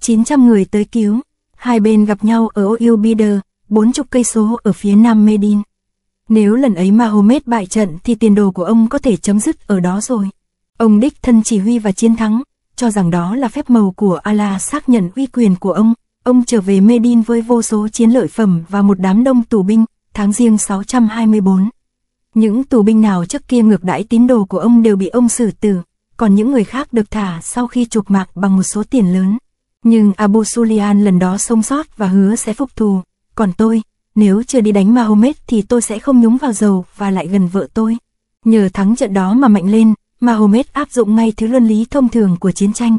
900 người tới cứu, hai bên gặp nhau ở Oilbider, 40 cây số ở phía nam Medin. Nếu lần ấy Mahomet bại trận thì tiền đồ của ông có thể chấm dứt ở đó rồi. Ông đích thân chỉ huy và chiến thắng, cho rằng đó là phép màu của Allah xác nhận uy quyền của ông. Ông trở về Medin với vô số chiến lợi phẩm và một đám đông tù binh, tháng riêng 624. Những tù binh nào trước kia ngược đãi tín đồ của ông đều bị ông xử tử, còn những người khác được thả sau khi chuộc mạc bằng một số tiền lớn. Nhưng Abu Sulian lần đó sống sót và hứa sẽ phục thù, còn tôi, nếu chưa đi đánh Mahomet thì tôi sẽ không nhúng vào dầu và lại gần vợ tôi. Nhờ thắng trận đó mà mạnh lên, Mahomet áp dụng ngay thứ luân lý thông thường của chiến tranh.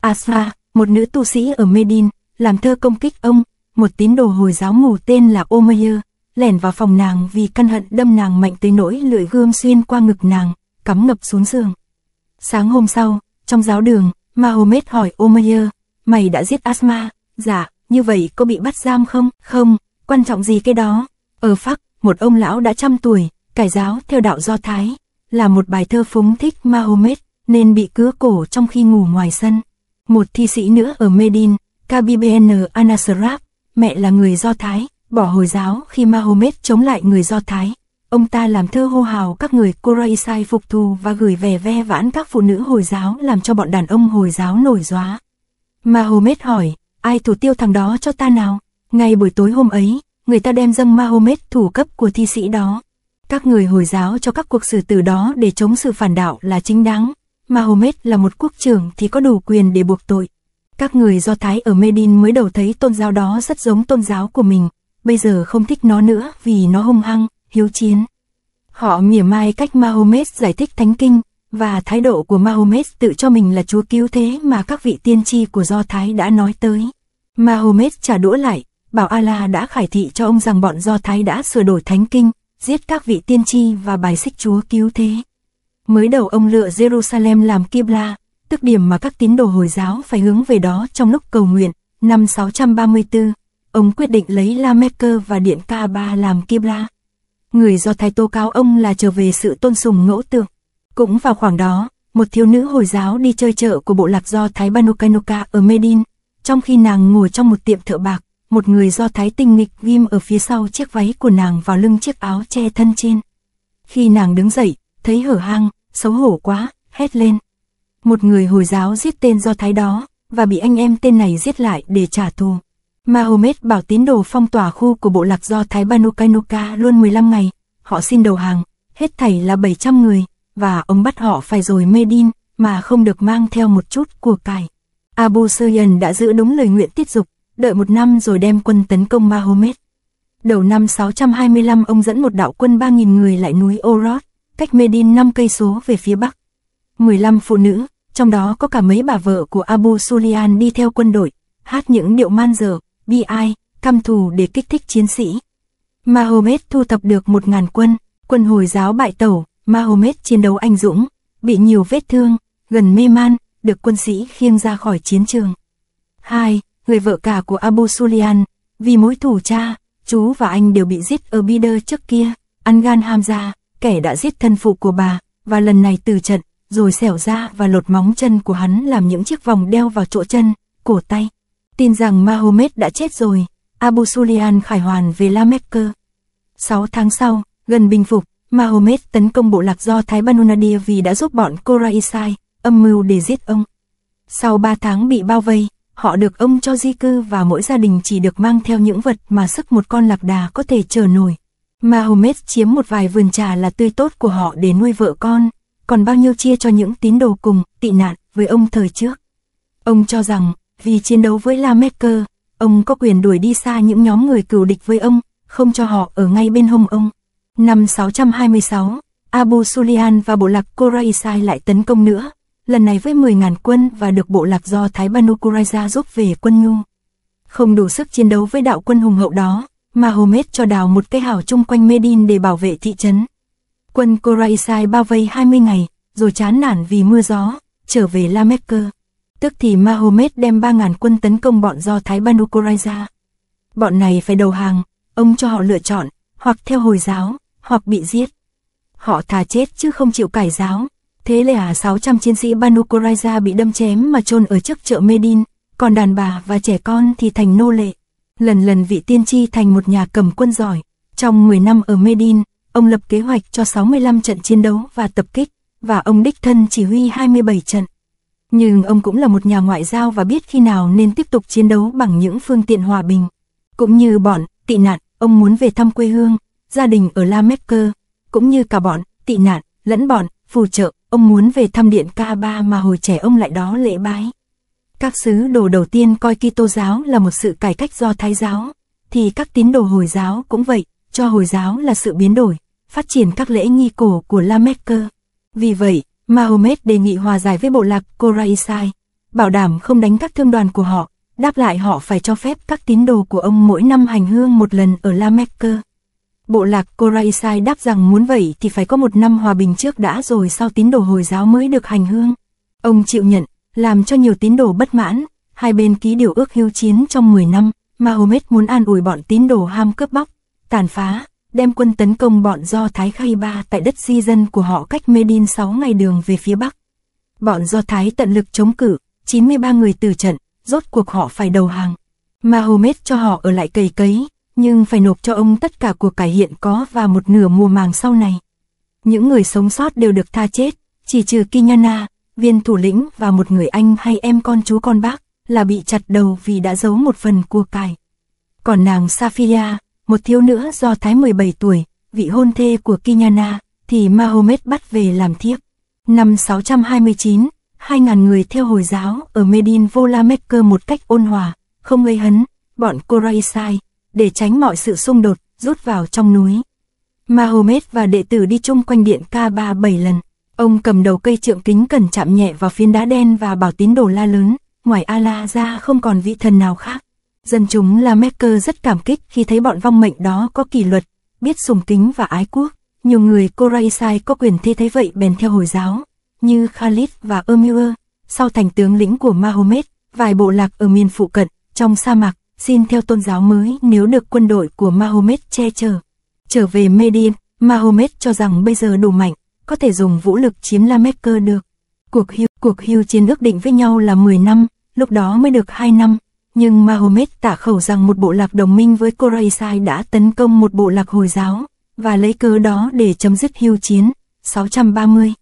Asra, một nữ tu sĩ ở Medin, làm thơ công kích ông, một tín đồ Hồi giáo ngủ tên là Omeyer, lẻn vào phòng nàng vì căn hận đâm nàng mạnh tới nỗi lưỡi gươm xuyên qua ngực nàng, cắm ngập xuống giường. Sáng hôm sau, trong giáo đường, Mahomet hỏi Omeyer, mày đã giết Asma, dạ, như vậy có bị bắt giam không? Không, quan trọng gì cái đó? Ở ờ, Pháp, một ông lão đã trăm tuổi, cải giáo theo đạo Do Thái, là một bài thơ phúng thích Mahomet, nên bị cứa cổ trong khi ngủ ngoài sân. Một thi sĩ nữa ở Medin, KBBN Anasraf, mẹ là người Do Thái, bỏ Hồi giáo khi Mahomet chống lại người Do Thái. Ông ta làm thơ hô hào các người Quraisai phục thù và gửi về ve vãn các phụ nữ Hồi giáo làm cho bọn đàn ông Hồi giáo nổi gióa. Mahomet hỏi, ai thủ tiêu thằng đó cho ta nào? Ngay buổi tối hôm ấy, người ta đem dâng Mahomet thủ cấp của thi sĩ đó. Các người Hồi giáo cho các cuộc xử tử đó để chống sự phản đạo là chính đáng. Mahomet là một quốc trưởng thì có đủ quyền để buộc tội. Các người Do Thái ở Medin mới đầu thấy tôn giáo đó rất giống tôn giáo của mình, bây giờ không thích nó nữa vì nó hung hăng, hiếu chiến. Họ mỉa mai cách Mahomet giải thích thánh kinh, và thái độ của Mahomet tự cho mình là chúa cứu thế mà các vị tiên tri của Do Thái đã nói tới. Mahomet trả đũa lại, bảo Allah đã khải thị cho ông rằng bọn Do Thái đã sửa đổi thánh kinh, giết các vị tiên tri và bài xích chúa cứu thế. Mới đầu ông lựa Jerusalem làm Kibla, tức điểm mà các tín đồ Hồi giáo phải hướng về đó trong lúc cầu nguyện. Năm 634, ông quyết định lấy La Mecca và Điện Ca Ba làm kibla. Người Do Thái tố cáo ông là trở về sự tôn sùng ngẫu tượng. Cũng vào khoảng đó, một thiếu nữ Hồi giáo đi chơi chợ của bộ lạc Do Thái Banu Banokanoka ở Medin. Trong khi nàng ngồi trong một tiệm thợ bạc, một người Do Thái tinh nghịch ghim ở phía sau chiếc váy của nàng vào lưng chiếc áo che thân trên. Khi nàng đứng dậy, thấy hở hang, xấu hổ quá, hét lên, một người Hồi giáo giết tên do thái đó, và bị anh em tên này giết lại để trả thù. Mahomet bảo tín đồ phong tỏa khu của bộ lạc do Thái Banu Kainuka luôn 15 ngày, họ xin đầu hàng, hết thảy là 700 người, và ông bắt họ phải rồi Medin, mà không được mang theo một chút của cải. Abu Sufyan đã giữ đúng lời nguyện tiết dục, đợi một năm rồi đem quân tấn công Mahomet. Đầu năm 625 ông dẫn một đạo quân 3.000 người lại núi Orod, cách Medin 5 cây số về phía bắc. 15 phụ nữ, trong đó có cả mấy bà vợ của Abu Sulian đi theo quân đội, hát những điệu man dở, bi ai, căm thù để kích thích chiến sĩ. Mahomet thu thập được 1.000 quân, quân Hồi giáo bại tẩu, Mahomet chiến đấu anh dũng, bị nhiều vết thương, gần mê man, được quân sĩ khiêng ra khỏi chiến trường. 2. Người vợ cả của Abu Sulian, vì mối thủ cha, chú và anh đều bị giết ở Bider trước kia, ăn gan ham Hamza, kẻ đã giết thân phụ của bà, và lần này từ trận, rồi xẻo ra và lột móng chân của hắn làm những chiếc vòng đeo vào chỗ chân, cổ tay. Tin rằng Mahomet đã chết rồi, Abu Sulian khải hoàn về La Mecca. sáu tháng sau, gần bình phục, Mahomet tấn công bộ lạc do Thái Banunadir vì đã giúp bọn Quraysh âm mưu để giết ông. Sau ba tháng bị bao vây, họ được ông cho di cư và mỗi gia đình chỉ được mang theo những vật mà sức một con lạc đà có thể chở nổi. Mahomet chiếm một vài vườn trà là tươi tốt của họ để nuôi vợ con, còn bao nhiêu chia cho những tín đồ cùng tị nạn với ông thời trước. Ông cho rằng, vì chiến đấu với La Mecca, ông có quyền đuổi đi xa những nhóm người cừu địch với ông, không cho họ ở ngay bên hông ông. Năm 626, Abu Sulian và bộ lạc Quraysh lại tấn công nữa, lần này với 10.000 quân và được bộ lạc do Thái Banu Quraiza giúp về quân nhu. Không đủ sức chiến đấu với đạo quân hùng hậu đó, Mahomet cho đào một cái hào chung quanh Medin để bảo vệ thị trấn quân Koraisai bao vây 20 ngày, rồi chán nản vì mưa gió, trở về La Mecca. Tức thì Mahomet đem 3.000 quân tấn công bọn do Thái Banu Koraisa. Bọn này phải đầu hàng, ông cho họ lựa chọn, hoặc theo Hồi giáo, hoặc bị giết. Họ thà chết chứ không chịu cải giáo. Thế là 600 chiến sĩ Banu Koraisa bị đâm chém mà chôn ở trước chợ Medin, còn đàn bà và trẻ con thì thành nô lệ. Lần lần vị tiên tri thành một nhà cầm quân giỏi. Trong 10 năm ở Medin, ông lập kế hoạch cho 65 trận chiến đấu và tập kích, và ông đích thân chỉ huy 27 trận. Nhưng ông cũng là một nhà ngoại giao và biết khi nào nên tiếp tục chiến đấu bằng những phương tiện hòa bình. Cũng như bọn, tị nạn, ông muốn về thăm quê hương, gia đình ở La Mecque, cũng như cả bọn, tị nạn, lẫn bọn, phù trợ, ông muốn về thăm điện Kaaba mà hồi trẻ ông lại đó lễ bái. Các sứ đồ đầu tiên coi Kitô giáo là một sự cải cách do Thái giáo, thì các tín đồ Hồi giáo cũng vậy, cho Hồi giáo là sự biến đổi, phát triển các lễ nghi cổ của La Mecca. Vì vậy, Mahomet đề nghị hòa giải với bộ lạc Khoraisai, bảo đảm không đánh các thương đoàn của họ, đáp lại họ phải cho phép các tín đồ của ông mỗi năm hành hương một lần ở La Mecca. Bộ lạc Khoraisai đáp rằng muốn vậy thì phải có một năm hòa bình trước đã rồi sau tín đồ Hồi giáo mới được hành hương. Ông chịu nhận, làm cho nhiều tín đồ bất mãn, hai bên ký điều ước hưu chiến trong 10 năm, Mahomet muốn an ủi bọn tín đồ ham cướp bóc, tàn phá, đem quân tấn công bọn Do Thái Khai Ba tại đất di dân của họ cách Medin 6 ngày đường về phía Bắc. Bọn Do Thái tận lực chống cự, 93 người tử trận, rốt cuộc họ phải đầu hàng. Mahomet cho họ ở lại cày cấy, nhưng phải nộp cho ông tất cả của cải hiện có và một nửa mùa màng sau này. Những người sống sót đều được tha chết, chỉ trừ Kinyana, viên thủ lĩnh và một người anh hay em con chú con bác, là bị chặt đầu vì đã giấu một phần của cải. Còn nàng Safiya một thiếu nữa do thái 17 tuổi, vị hôn thê của Kinyana, thì Mahomet bắt về làm thiếp. Năm 629, 2.000 người theo Hồi giáo ở Medin Vola Mekka một cách ôn hòa, không gây hấn, bọn Quraisai, để tránh mọi sự xung đột, rút vào trong núi. Mahomet và đệ tử đi chung quanh điện K3 bảy lần. Ông cầm đầu cây trượng kính cần chạm nhẹ vào phiến đá đen và bảo tín đồ la lớn, ngoài Allah ra không còn vị thần nào khác. Dân chúng La Merker rất cảm kích khi thấy bọn vong mệnh đó có kỷ luật, biết sùng kính và ái quốc. Nhiều người Quraysh có quyền thi thấy vậy bèn theo Hồi giáo, như Khalid và Emir, sau thành tướng lĩnh của Mahomet, vài bộ lạc ở miền phụ cận, trong sa mạc, xin theo tôn giáo mới nếu được quân đội của Mahomet che chở. Trở về Medin, Mahomet cho rằng bây giờ đủ mạnh, có thể dùng vũ lực chiếm La Mecca được. Cuộc hưu, cuộc hưu chiến ước định với nhau là 10 năm, lúc đó mới được 2 năm, nhưng Mahomet tả khẩu rằng một bộ lạc đồng minh với Quraysh đã tấn công một bộ lạc Hồi giáo, và lấy cớ đó để chấm dứt hưu chiến. 630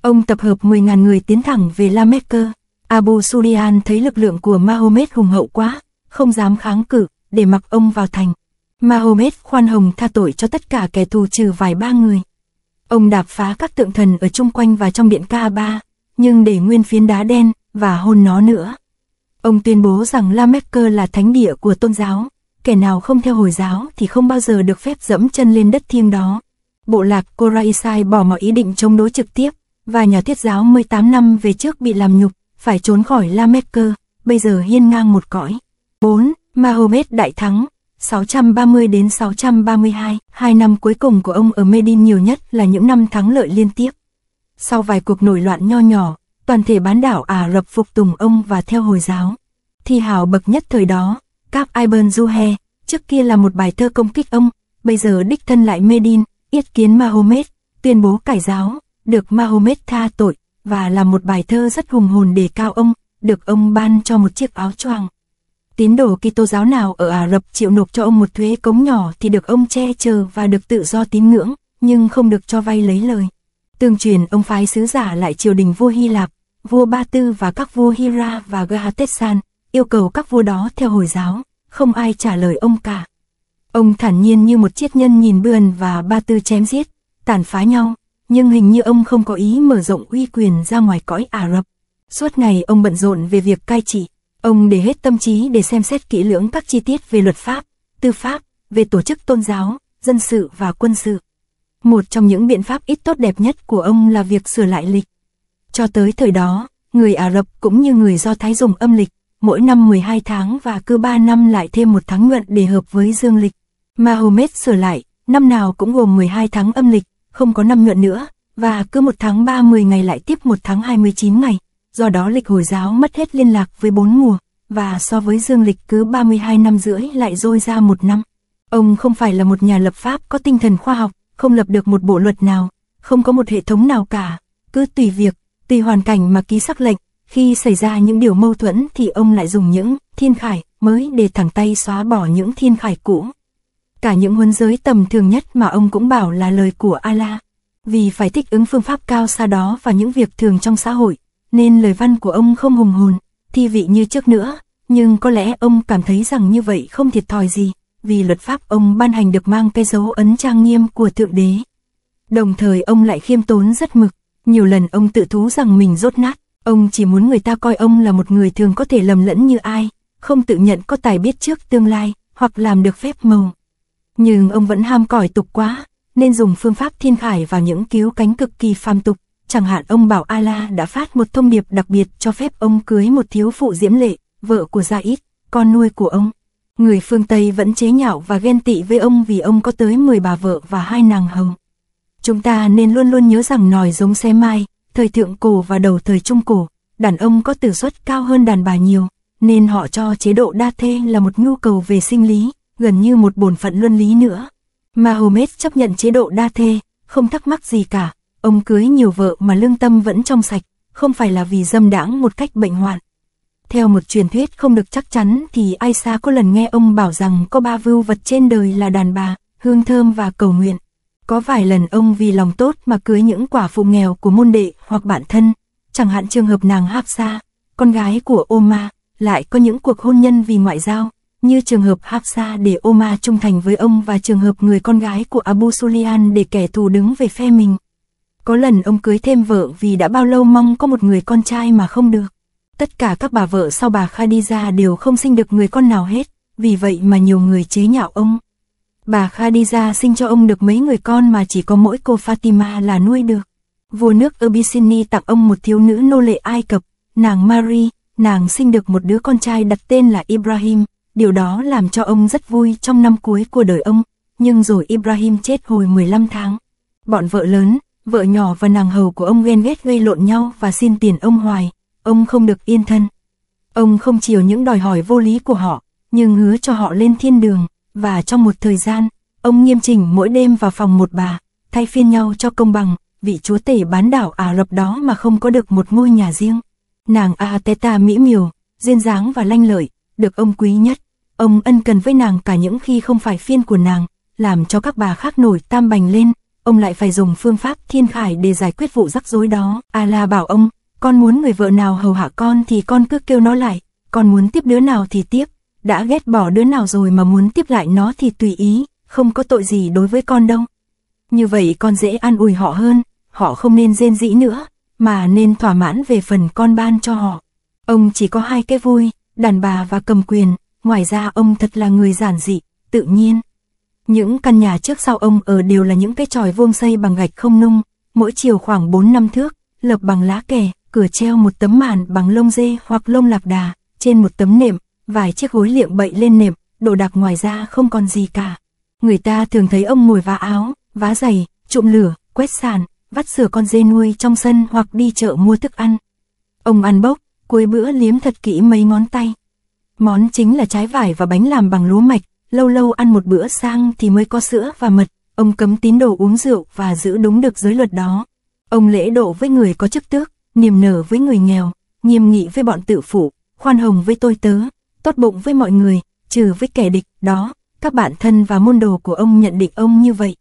Ông tập hợp 10.000 người tiến thẳng về La Mecca. Abu Surian thấy lực lượng của Mahomet hùng hậu quá, không dám kháng cự, để mặc ông vào thành. Mahomet khoan hồng tha tội cho tất cả kẻ thù trừ vài ba người. Ông đạp phá các tượng thần ở chung quanh và trong điện Ka-ba, nhưng để nguyên phiến đá đen, và hôn nó nữa. Ông tuyên bố rằng La Mecca là thánh địa của tôn giáo, kẻ nào không theo Hồi giáo thì không bao giờ được phép dẫm chân lên đất thiêng đó. Bộ lạc Koraisai bỏ mọi ý định chống đối trực tiếp, và nhà thiết giáo 18 năm về trước bị làm nhục, phải trốn khỏi La Mecca, bây giờ hiên ngang một cõi. 4. Mahomet đại thắng 630 đến 632, hai năm cuối cùng của ông ở Medin nhiều nhất là những năm thắng lợi liên tiếp. Sau vài cuộc nổi loạn nho nhỏ, toàn thể bán đảo Ả Rập phục tùng ông và theo Hồi giáo. Thi hào bậc nhất thời đó, Cap Ibn Juhe, trước kia là một bài thơ công kích ông, bây giờ đích thân lại Medin, yết kiến Mahomet, tuyên bố cải giáo, được Mahomet tha tội, và là một bài thơ rất hùng hồn đề cao ông, được ông ban cho một chiếc áo choàng. Tín đồ Kitô giáo nào ở Ả Rập chịu nộp cho ông một thuế cống nhỏ thì được ông che chở và được tự do tín ngưỡng, nhưng không được cho vay lấy lời. Tương truyền ông phái sứ giả lại triều đình vua Hy Lạp, vua Ba Tư và các vua Hira và Gahatesan, yêu cầu các vua đó theo Hồi giáo, không ai trả lời ông cả. Ông thản nhiên như một triết nhân nhìn Bươn và Ba Tư chém giết, tàn phá nhau, nhưng hình như ông không có ý mở rộng uy quyền ra ngoài cõi Ả Rập. Suốt ngày ông bận rộn về việc cai trị, ông để hết tâm trí để xem xét kỹ lưỡng các chi tiết về luật pháp, tư pháp, về tổ chức tôn giáo, dân sự và quân sự một trong những biện pháp ít tốt đẹp nhất của ông là việc sửa lại lịch. Cho tới thời đó, người Ả Rập cũng như người Do Thái dùng âm lịch, mỗi năm 12 tháng và cứ 3 năm lại thêm một tháng nhuận để hợp với dương lịch. Mahomet sửa lại, năm nào cũng gồm 12 tháng âm lịch, không có năm nhuận nữa, và cứ một tháng 30 ngày lại tiếp một tháng 29 ngày. Do đó lịch Hồi giáo mất hết liên lạc với bốn mùa, và so với dương lịch cứ 32 năm rưỡi lại rôi ra một năm. Ông không phải là một nhà lập pháp có tinh thần khoa học, không lập được một bộ luật nào, không có một hệ thống nào cả, cứ tùy việc, tùy hoàn cảnh mà ký sắc lệnh, khi xảy ra những điều mâu thuẫn thì ông lại dùng những thiên khải mới để thẳng tay xóa bỏ những thiên khải cũ. Cả những huấn giới tầm thường nhất mà ông cũng bảo là lời của Allah. Vì phải thích ứng phương pháp cao xa đó và những việc thường trong xã hội, nên lời văn của ông không hùng hồn, thi vị như trước nữa, nhưng có lẽ ông cảm thấy rằng như vậy không thiệt thòi gì vì luật pháp ông ban hành được mang cái dấu ấn trang nghiêm của Thượng Đế. Đồng thời ông lại khiêm tốn rất mực, nhiều lần ông tự thú rằng mình rốt nát, ông chỉ muốn người ta coi ông là một người thường có thể lầm lẫn như ai, không tự nhận có tài biết trước tương lai, hoặc làm được phép mầu. Nhưng ông vẫn ham cỏi tục quá, nên dùng phương pháp thiên khải vào những cứu cánh cực kỳ phàm tục, chẳng hạn ông bảo Ala đã phát một thông điệp đặc biệt cho phép ông cưới một thiếu phụ diễm lệ, vợ của Gia Ít, con nuôi của ông. Người phương Tây vẫn chế nhạo và ghen tị với ông vì ông có tới 10 bà vợ và hai nàng hầu. Chúng ta nên luôn luôn nhớ rằng nòi giống xe mai, thời thượng cổ và đầu thời trung cổ, đàn ông có tử suất cao hơn đàn bà nhiều, nên họ cho chế độ đa thê là một nhu cầu về sinh lý, gần như một bổn phận luân lý nữa. Mà Mahomet chấp nhận chế độ đa thê, không thắc mắc gì cả, ông cưới nhiều vợ mà lương tâm vẫn trong sạch, không phải là vì dâm đãng một cách bệnh hoạn. Theo một truyền thuyết không được chắc chắn thì ai có lần nghe ông bảo rằng có ba vưu vật trên đời là đàn bà, hương thơm và cầu nguyện. Có vài lần ông vì lòng tốt mà cưới những quả phụ nghèo của môn đệ hoặc bản thân, chẳng hạn trường hợp nàng Hapsa, con gái của Oma, lại có những cuộc hôn nhân vì ngoại giao, như trường hợp Hapsa để Oma trung thành với ông và trường hợp người con gái của Abu Sulian để kẻ thù đứng về phe mình. Có lần ông cưới thêm vợ vì đã bao lâu mong có một người con trai mà không được tất cả các bà vợ sau bà Khadija đều không sinh được người con nào hết, vì vậy mà nhiều người chế nhạo ông. Bà Khadija sinh cho ông được mấy người con mà chỉ có mỗi cô Fatima là nuôi được. Vua nước Abyssinia tặng ông một thiếu nữ nô lệ Ai Cập, nàng Mary, nàng sinh được một đứa con trai đặt tên là Ibrahim, điều đó làm cho ông rất vui trong năm cuối của đời ông, nhưng rồi Ibrahim chết hồi 15 tháng. Bọn vợ lớn, vợ nhỏ và nàng hầu của ông ghen ghét gây lộn nhau và xin tiền ông hoài, ông không được yên thân. Ông không chiều những đòi hỏi vô lý của họ, nhưng hứa cho họ lên thiên đường, và trong một thời gian, ông nghiêm chỉnh mỗi đêm vào phòng một bà, thay phiên nhau cho công bằng, vị chúa tể bán đảo Ả Rập đó mà không có được một ngôi nhà riêng. Nàng Ateta mỹ miều, duyên dáng và lanh lợi, được ông quý nhất. Ông ân cần với nàng cả những khi không phải phiên của nàng, làm cho các bà khác nổi tam bành lên, ông lại phải dùng phương pháp thiên khải để giải quyết vụ rắc rối đó. a bảo ông, con muốn người vợ nào hầu hạ con thì con cứ kêu nó lại, con muốn tiếp đứa nào thì tiếp, đã ghét bỏ đứa nào rồi mà muốn tiếp lại nó thì tùy ý, không có tội gì đối với con đâu. Như vậy con dễ an ủi họ hơn, họ không nên rên rĩ nữa, mà nên thỏa mãn về phần con ban cho họ. Ông chỉ có hai cái vui, đàn bà và cầm quyền, ngoài ra ông thật là người giản dị, tự nhiên. Những căn nhà trước sau ông ở đều là những cái tròi vuông xây bằng gạch không nung, mỗi chiều khoảng 4 năm thước, lập bằng lá kè, cửa treo một tấm màn bằng lông dê hoặc lông lạc đà, trên một tấm nệm, vài chiếc gối liệm bậy lên nệm, đồ đạc ngoài ra không còn gì cả. Người ta thường thấy ông ngồi vá áo, vá giày, trụm lửa, quét sàn, vắt sửa con dê nuôi trong sân hoặc đi chợ mua thức ăn. Ông ăn bốc, cuối bữa liếm thật kỹ mấy ngón tay. Món chính là trái vải và bánh làm bằng lúa mạch, lâu lâu ăn một bữa sang thì mới có sữa và mật, ông cấm tín đồ uống rượu và giữ đúng được giới luật đó. Ông lễ độ với người có chức tước, niềm nở với người nghèo, nghiêm nghị với bọn tự phụ, khoan hồng với tôi tớ, tốt bụng với mọi người, trừ với kẻ địch, đó, các bạn thân và môn đồ của ông nhận định ông như vậy.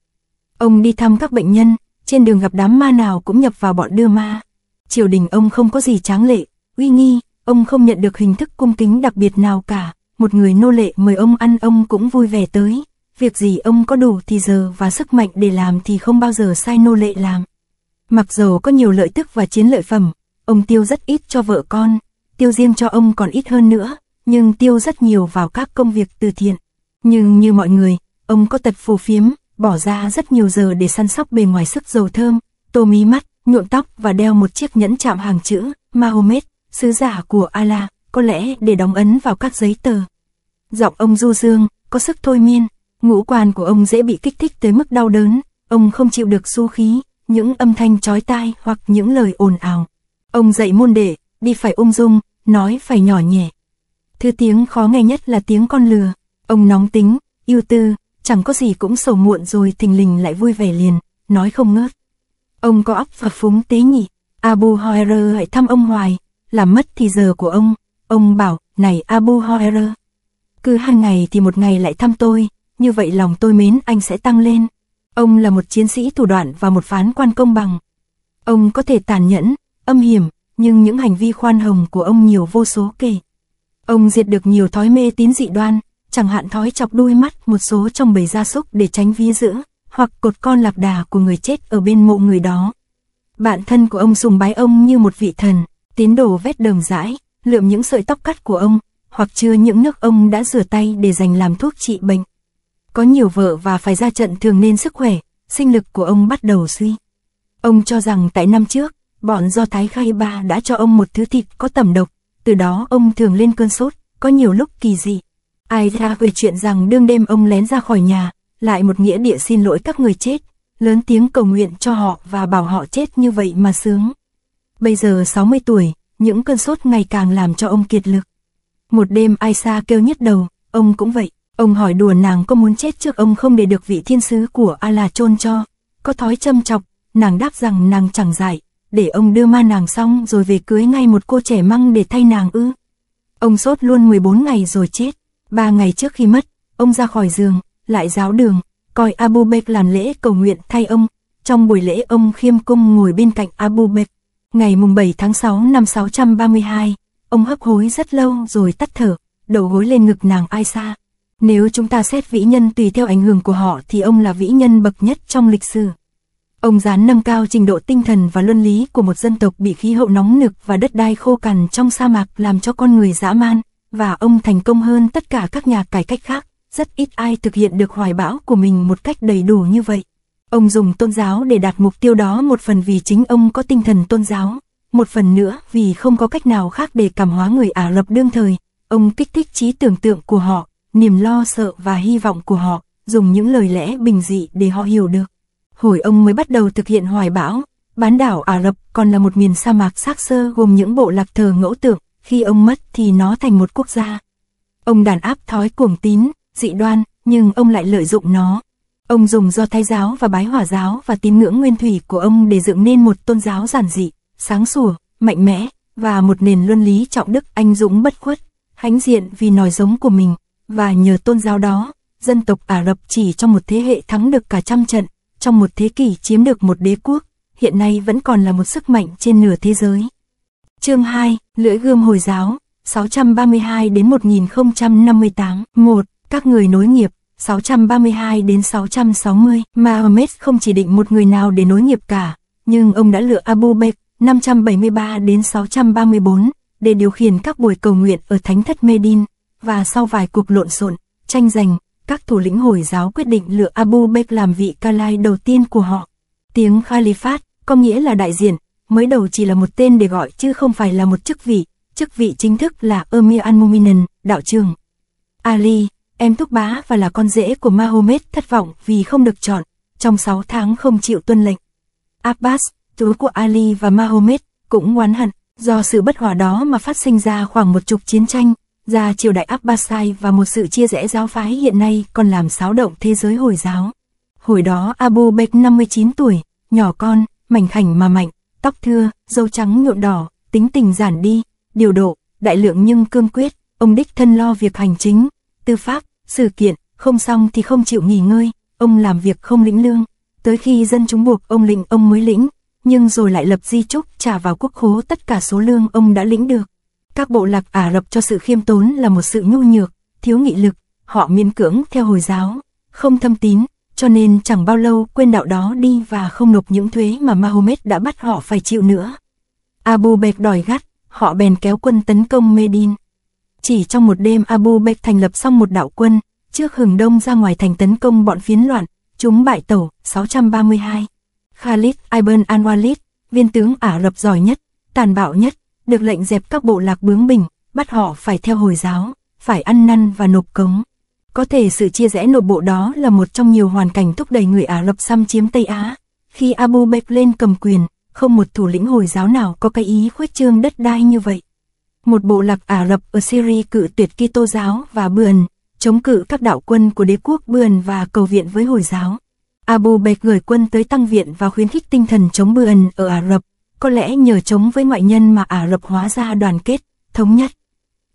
Ông đi thăm các bệnh nhân, trên đường gặp đám ma nào cũng nhập vào bọn đưa ma. Triều đình ông không có gì tráng lệ, uy nghi, ông không nhận được hình thức cung kính đặc biệt nào cả, một người nô lệ mời ông ăn ông cũng vui vẻ tới, việc gì ông có đủ thì giờ và sức mạnh để làm thì không bao giờ sai nô lệ làm. Mặc dù có nhiều lợi tức và chiến lợi phẩm, ông tiêu rất ít cho vợ con, tiêu riêng cho ông còn ít hơn nữa, nhưng tiêu rất nhiều vào các công việc từ thiện. Nhưng như mọi người, ông có tật phù phiếm, bỏ ra rất nhiều giờ để săn sóc bề ngoài sức dầu thơm, tô mí mắt, nhuộm tóc và đeo một chiếc nhẫn chạm hàng chữ Mahomet, sứ giả của Allah, có lẽ để đóng ấn vào các giấy tờ. Giọng ông du dương, có sức thôi miên, ngũ quan của ông dễ bị kích thích tới mức đau đớn, ông không chịu được xu khí, những âm thanh chói tai hoặc những lời ồn ào. Ông dạy môn đệ, đi phải ung dung, nói phải nhỏ nhẹ. Thứ tiếng khó nghe nhất là tiếng con lừa, ông nóng tính, yêu tư, chẳng có gì cũng sầu muộn rồi thình lình lại vui vẻ liền, nói không ngớt. Ông có óc và phúng tế nhỉ? Abu Hoer hãy thăm ông hoài, làm mất thì giờ của ông, ông bảo, này Abu Hoer, cứ hai ngày thì một ngày lại thăm tôi, như vậy lòng tôi mến anh sẽ tăng lên. Ông là một chiến sĩ thủ đoạn và một phán quan công bằng. Ông có thể tàn nhẫn, âm hiểm, nhưng những hành vi khoan hồng của ông nhiều vô số kể. Ông diệt được nhiều thói mê tín dị đoan, chẳng hạn thói chọc đuôi mắt một số trong bầy gia súc để tránh ví giữa, hoặc cột con lạc đà của người chết ở bên mộ người đó. Bạn thân của ông sùng bái ông như một vị thần, tín đồ vét đờm rãi, lượm những sợi tóc cắt của ông, hoặc chưa những nước ông đã rửa tay để dành làm thuốc trị bệnh có nhiều vợ và phải ra trận thường nên sức khỏe, sinh lực của ông bắt đầu suy. Ông cho rằng tại năm trước, bọn Do Thái Khai Ba đã cho ông một thứ thịt có tẩm độc, từ đó ông thường lên cơn sốt, có nhiều lúc kỳ dị. Ai ra về chuyện rằng đương đêm ông lén ra khỏi nhà, lại một nghĩa địa xin lỗi các người chết, lớn tiếng cầu nguyện cho họ và bảo họ chết như vậy mà sướng. Bây giờ 60 tuổi, những cơn sốt ngày càng làm cho ông kiệt lực. Một đêm ai kêu nhức đầu, ông cũng vậy. Ông hỏi đùa nàng có muốn chết trước ông không để được vị thiên sứ của A-la chôn cho. Có thói châm chọc, nàng đáp rằng nàng chẳng giải, để ông đưa ma nàng xong rồi về cưới ngay một cô trẻ măng để thay nàng ư. Ông sốt luôn 14 ngày rồi chết. Ba ngày trước khi mất, ông ra khỏi giường, lại giáo đường, coi Abu Bek làm lễ cầu nguyện thay ông. Trong buổi lễ ông khiêm cung ngồi bên cạnh Abu Bek. Ngày mùng 7 tháng 6 năm 632, ông hấp hối rất lâu rồi tắt thở, đầu gối lên ngực nàng Aisha. Nếu chúng ta xét vĩ nhân tùy theo ảnh hưởng của họ thì ông là vĩ nhân bậc nhất trong lịch sử. Ông dán nâng cao trình độ tinh thần và luân lý của một dân tộc bị khí hậu nóng nực và đất đai khô cằn trong sa mạc làm cho con người dã man, và ông thành công hơn tất cả các nhà cải cách khác, rất ít ai thực hiện được hoài bão của mình một cách đầy đủ như vậy. Ông dùng tôn giáo để đạt mục tiêu đó một phần vì chính ông có tinh thần tôn giáo, một phần nữa vì không có cách nào khác để cảm hóa người Ả Rập đương thời, ông kích thích trí tưởng tượng của họ niềm lo sợ và hy vọng của họ, dùng những lời lẽ bình dị để họ hiểu được. Hồi ông mới bắt đầu thực hiện hoài bão, bán đảo Ả Rập còn là một miền sa mạc xác sơ gồm những bộ lạc thờ ngẫu tượng, khi ông mất thì nó thành một quốc gia. Ông đàn áp thói cuồng tín, dị đoan, nhưng ông lại lợi dụng nó. Ông dùng do thái giáo và bái hỏa giáo và tín ngưỡng nguyên thủy của ông để dựng nên một tôn giáo giản dị, sáng sủa, mạnh mẽ, và một nền luân lý trọng đức anh dũng bất khuất, hãnh diện vì nòi giống của mình. Và nhờ tôn giáo đó, dân tộc Ả Rập chỉ trong một thế hệ thắng được cả trăm trận, trong một thế kỷ chiếm được một đế quốc, hiện nay vẫn còn là một sức mạnh trên nửa thế giới. Chương 2, Lưỡi gươm Hồi giáo, 632 đến 1058, 1. Các người nối nghiệp, 632 đến 660, Mahomet không chỉ định một người nào để nối nghiệp cả, nhưng ông đã lựa Abu Bakr 573 đến 634 để điều khiển các buổi cầu nguyện ở thánh thất Medin và sau vài cuộc lộn xộn, tranh giành, các thủ lĩnh Hồi giáo quyết định lựa Abu Bakr làm vị Calai đầu tiên của họ. Tiếng Khalifat có nghĩa là đại diện, mới đầu chỉ là một tên để gọi chứ không phải là một chức vị, chức vị chính thức là Emir al-Muminin, đạo trường. Ali, em thúc bá và là con rể của Mahomet thất vọng vì không được chọn, trong 6 tháng không chịu tuân lệnh. Abbas, chú của Ali và Mahomet, cũng oán hận, do sự bất hòa đó mà phát sinh ra khoảng một chục chiến tranh, ra triều đại Abbaside và một sự chia rẽ giáo phái hiện nay còn làm xáo động thế giới Hồi giáo. Hồi đó Abu Bek 59 tuổi, nhỏ con, mảnh khảnh mà mạnh, tóc thưa, dâu trắng nhuộm đỏ, tính tình giản đi, điều độ, đại lượng nhưng cương quyết, ông đích thân lo việc hành chính, tư pháp, sự kiện, không xong thì không chịu nghỉ ngơi, ông làm việc không lĩnh lương. Tới khi dân chúng buộc ông lĩnh ông mới lĩnh, nhưng rồi lại lập di trúc trả vào quốc khố tất cả số lương ông đã lĩnh được. Các bộ lạc Ả Rập cho sự khiêm tốn là một sự nhu nhược, thiếu nghị lực, họ miễn cưỡng theo Hồi giáo, không thâm tín, cho nên chẳng bao lâu quên đạo đó đi và không nộp những thuế mà Mahomet đã bắt họ phải chịu nữa. Abu Bek đòi gắt, họ bèn kéo quân tấn công Medin. Chỉ trong một đêm Abu Bek thành lập xong một đạo quân, trước hừng đông ra ngoài thành tấn công bọn phiến loạn, chúng bại tẩu 632. Khalid Ibn al-Walid, viên tướng Ả Rập giỏi nhất, tàn bạo nhất, được lệnh dẹp các bộ lạc bướng bỉnh, bắt họ phải theo Hồi giáo, phải ăn năn và nộp cống. Có thể sự chia rẽ nội bộ đó là một trong nhiều hoàn cảnh thúc đẩy người Ả Rập xâm chiếm Tây Á. Khi Abu Bakr lên cầm quyền, không một thủ lĩnh Hồi giáo nào có cái ý khuếch trương đất đai như vậy. Một bộ lạc Ả Rập ở Syria cự tuyệt Kitô giáo và Bườn, chống cự các đạo quân của đế quốc Bườn và cầu viện với Hồi giáo. Abu Bakr gửi quân tới tăng viện và khuyến khích tinh thần chống Bườn ở Ả Rập, có lẽ nhờ chống với ngoại nhân mà Ả Rập hóa ra đoàn kết, thống nhất.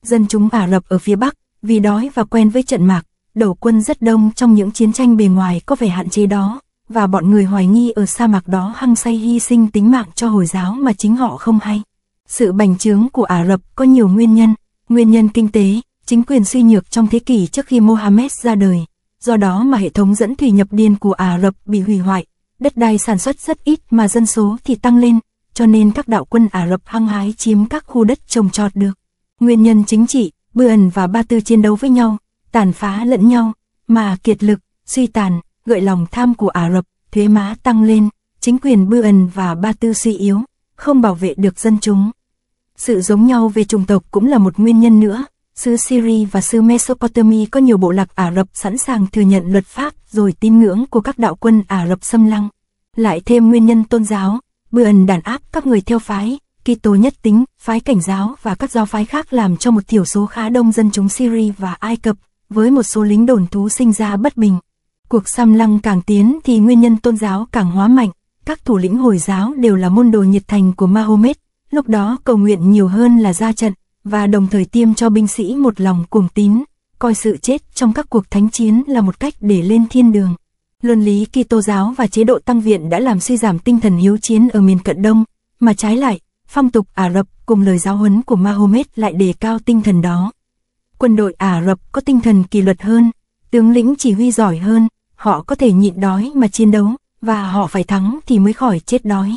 Dân chúng Ả Rập ở phía Bắc, vì đói và quen với trận mạc, đầu quân rất đông trong những chiến tranh bề ngoài có vẻ hạn chế đó, và bọn người hoài nghi ở sa mạc đó hăng say hy sinh tính mạng cho Hồi giáo mà chính họ không hay. Sự bành trướng của Ả Rập có nhiều nguyên nhân, nguyên nhân kinh tế, chính quyền suy nhược trong thế kỷ trước khi Mohammed ra đời, do đó mà hệ thống dẫn thủy nhập điên của Ả Rập bị hủy hoại, đất đai sản xuất rất ít mà dân số thì tăng lên, cho nên các đạo quân Ả Rập hăng hái chiếm các khu đất trồng trọt được. Nguyên nhân chính trị, bươn và Ba Tư chiến đấu với nhau, tàn phá lẫn nhau, mà kiệt lực, suy tàn, gợi lòng tham của Ả Rập, thuế má tăng lên, chính quyền bươn và Ba Tư suy yếu, không bảo vệ được dân chúng. Sự giống nhau về chủng tộc cũng là một nguyên nhân nữa. Xứ Syria và xứ Mesopotamia có nhiều bộ lạc Ả Rập sẵn sàng thừa nhận luật pháp rồi tin ngưỡng của các đạo quân Ả Rập xâm lăng. Lại thêm nguyên nhân tôn giáo, Mượn đàn áp các người theo phái, Kitô nhất tính, phái cảnh giáo và các giáo phái khác làm cho một thiểu số khá đông dân chúng Syria và Ai Cập, với một số lính đồn thú sinh ra bất bình. Cuộc xâm lăng càng tiến thì nguyên nhân tôn giáo càng hóa mạnh, các thủ lĩnh Hồi giáo đều là môn đồ nhiệt thành của Mahomet, lúc đó cầu nguyện nhiều hơn là ra trận, và đồng thời tiêm cho binh sĩ một lòng cuồng tín, coi sự chết trong các cuộc thánh chiến là một cách để lên thiên đường. Luân lý Kitô giáo và chế độ tăng viện đã làm suy giảm tinh thần hiếu chiến ở miền cận đông, mà trái lại, phong tục Ả Rập cùng lời giáo huấn của Mahomet lại đề cao tinh thần đó. Quân đội Ả Rập có tinh thần kỷ luật hơn, tướng lĩnh chỉ huy giỏi hơn, họ có thể nhịn đói mà chiến đấu, và họ phải thắng thì mới khỏi chết đói.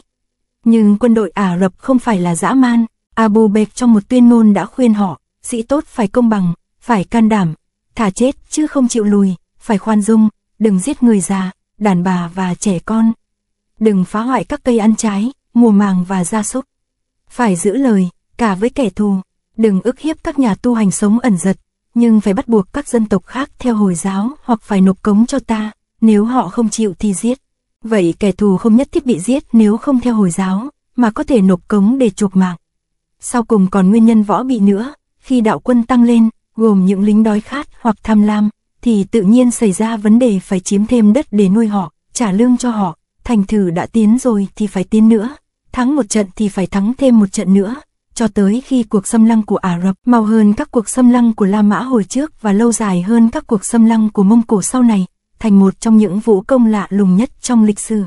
Nhưng quân đội Ả Rập không phải là dã man, Abu Bek trong một tuyên ngôn đã khuyên họ, sĩ tốt phải công bằng, phải can đảm, thả chết chứ không chịu lùi, phải khoan dung, đừng giết người già, đàn bà và trẻ con. Đừng phá hoại các cây ăn trái, mùa màng và gia súc. Phải giữ lời, cả với kẻ thù, đừng ức hiếp các nhà tu hành sống ẩn giật, nhưng phải bắt buộc các dân tộc khác theo Hồi giáo hoặc phải nộp cống cho ta, nếu họ không chịu thì giết. Vậy kẻ thù không nhất thiết bị giết nếu không theo Hồi giáo, mà có thể nộp cống để chuộc mạng. Sau cùng còn nguyên nhân võ bị nữa, khi đạo quân tăng lên, gồm những lính đói khát hoặc tham lam, thì tự nhiên xảy ra vấn đề phải chiếm thêm đất để nuôi họ, trả lương cho họ, thành thử đã tiến rồi thì phải tiến nữa, thắng một trận thì phải thắng thêm một trận nữa, cho tới khi cuộc xâm lăng của Ả Rập mau hơn các cuộc xâm lăng của La Mã hồi trước và lâu dài hơn các cuộc xâm lăng của Mông Cổ sau này, thành một trong những vũ công lạ lùng nhất trong lịch sử.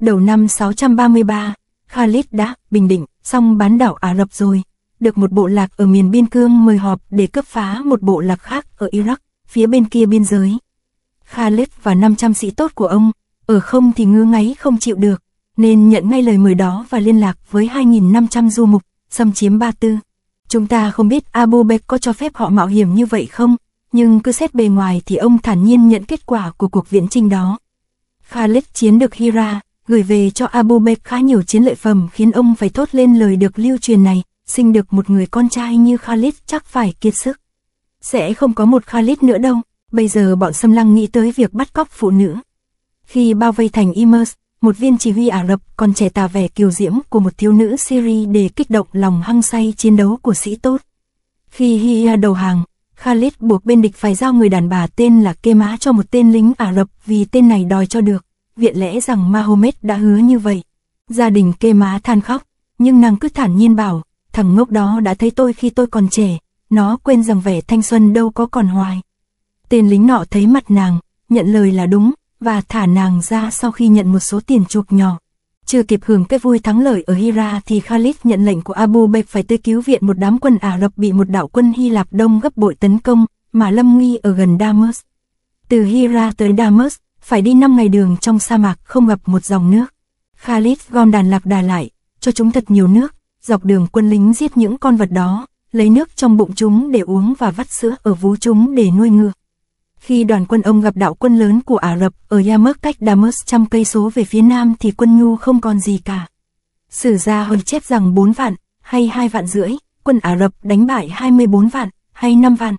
Đầu năm 633, Khalid đã bình định xong bán đảo Ả Rập rồi, được một bộ lạc ở miền biên cương mời họp để cướp phá một bộ lạc khác ở Iraq phía bên kia biên giới. Khaled và 500 sĩ tốt của ông, ở không thì ngứa ngáy không chịu được, nên nhận ngay lời mời đó và liên lạc với 2.500 du mục, xâm chiếm Ba Tư. Chúng ta không biết Abu Bek có cho phép họ mạo hiểm như vậy không, nhưng cứ xét bề ngoài thì ông thản nhiên nhận kết quả của cuộc viễn trinh đó. Khaled chiến được Hira, gửi về cho Abu Bek khá nhiều chiến lợi phẩm khiến ông phải thốt lên lời được lưu truyền này, sinh được một người con trai như Khalid chắc phải kiệt sức sẽ không có một Khalid nữa đâu. Bây giờ bọn xâm lăng nghĩ tới việc bắt cóc phụ nữ. Khi bao vây thành Imers, một viên chỉ huy Ả Rập còn trẻ tà vẻ kiều diễm của một thiếu nữ Syria để kích động lòng hăng say chiến đấu của sĩ tốt. Khi Hia đầu hàng, Khalid buộc bên địch phải giao người đàn bà tên là Kê Mã cho một tên lính Ả Rập vì tên này đòi cho được. Viện lẽ rằng Mahomet đã hứa như vậy. Gia đình Kê Mã than khóc, nhưng nàng cứ thản nhiên bảo, thằng ngốc đó đã thấy tôi khi tôi còn trẻ, nó quên rằng vẻ thanh xuân đâu có còn hoài. Tên lính nọ thấy mặt nàng, nhận lời là đúng, và thả nàng ra sau khi nhận một số tiền chuộc nhỏ. Chưa kịp hưởng cái vui thắng lợi ở Hira thì Khalid nhận lệnh của Abu Bakr phải tới cứu viện một đám quân Ả Rập bị một đạo quân Hy Lạp đông gấp bội tấn công, mà lâm nguy ở gần Damas. Từ Hira tới Damas, phải đi 5 ngày đường trong sa mạc không gặp một dòng nước. Khalid gom đàn lạc đà lại, cho chúng thật nhiều nước, dọc đường quân lính giết những con vật đó, lấy nước trong bụng chúng để uống và vắt sữa ở vú chúng để nuôi ngựa. Khi đoàn quân ông gặp đạo quân lớn của Ả Rập ở Yarmouk cách Damas trăm cây số về phía nam thì quân Nhu không còn gì cả. Sử gia hồi chép rằng 4 vạn, hay 2 vạn rưỡi, quân Ả Rập đánh bại 24 vạn, hay 5 vạn.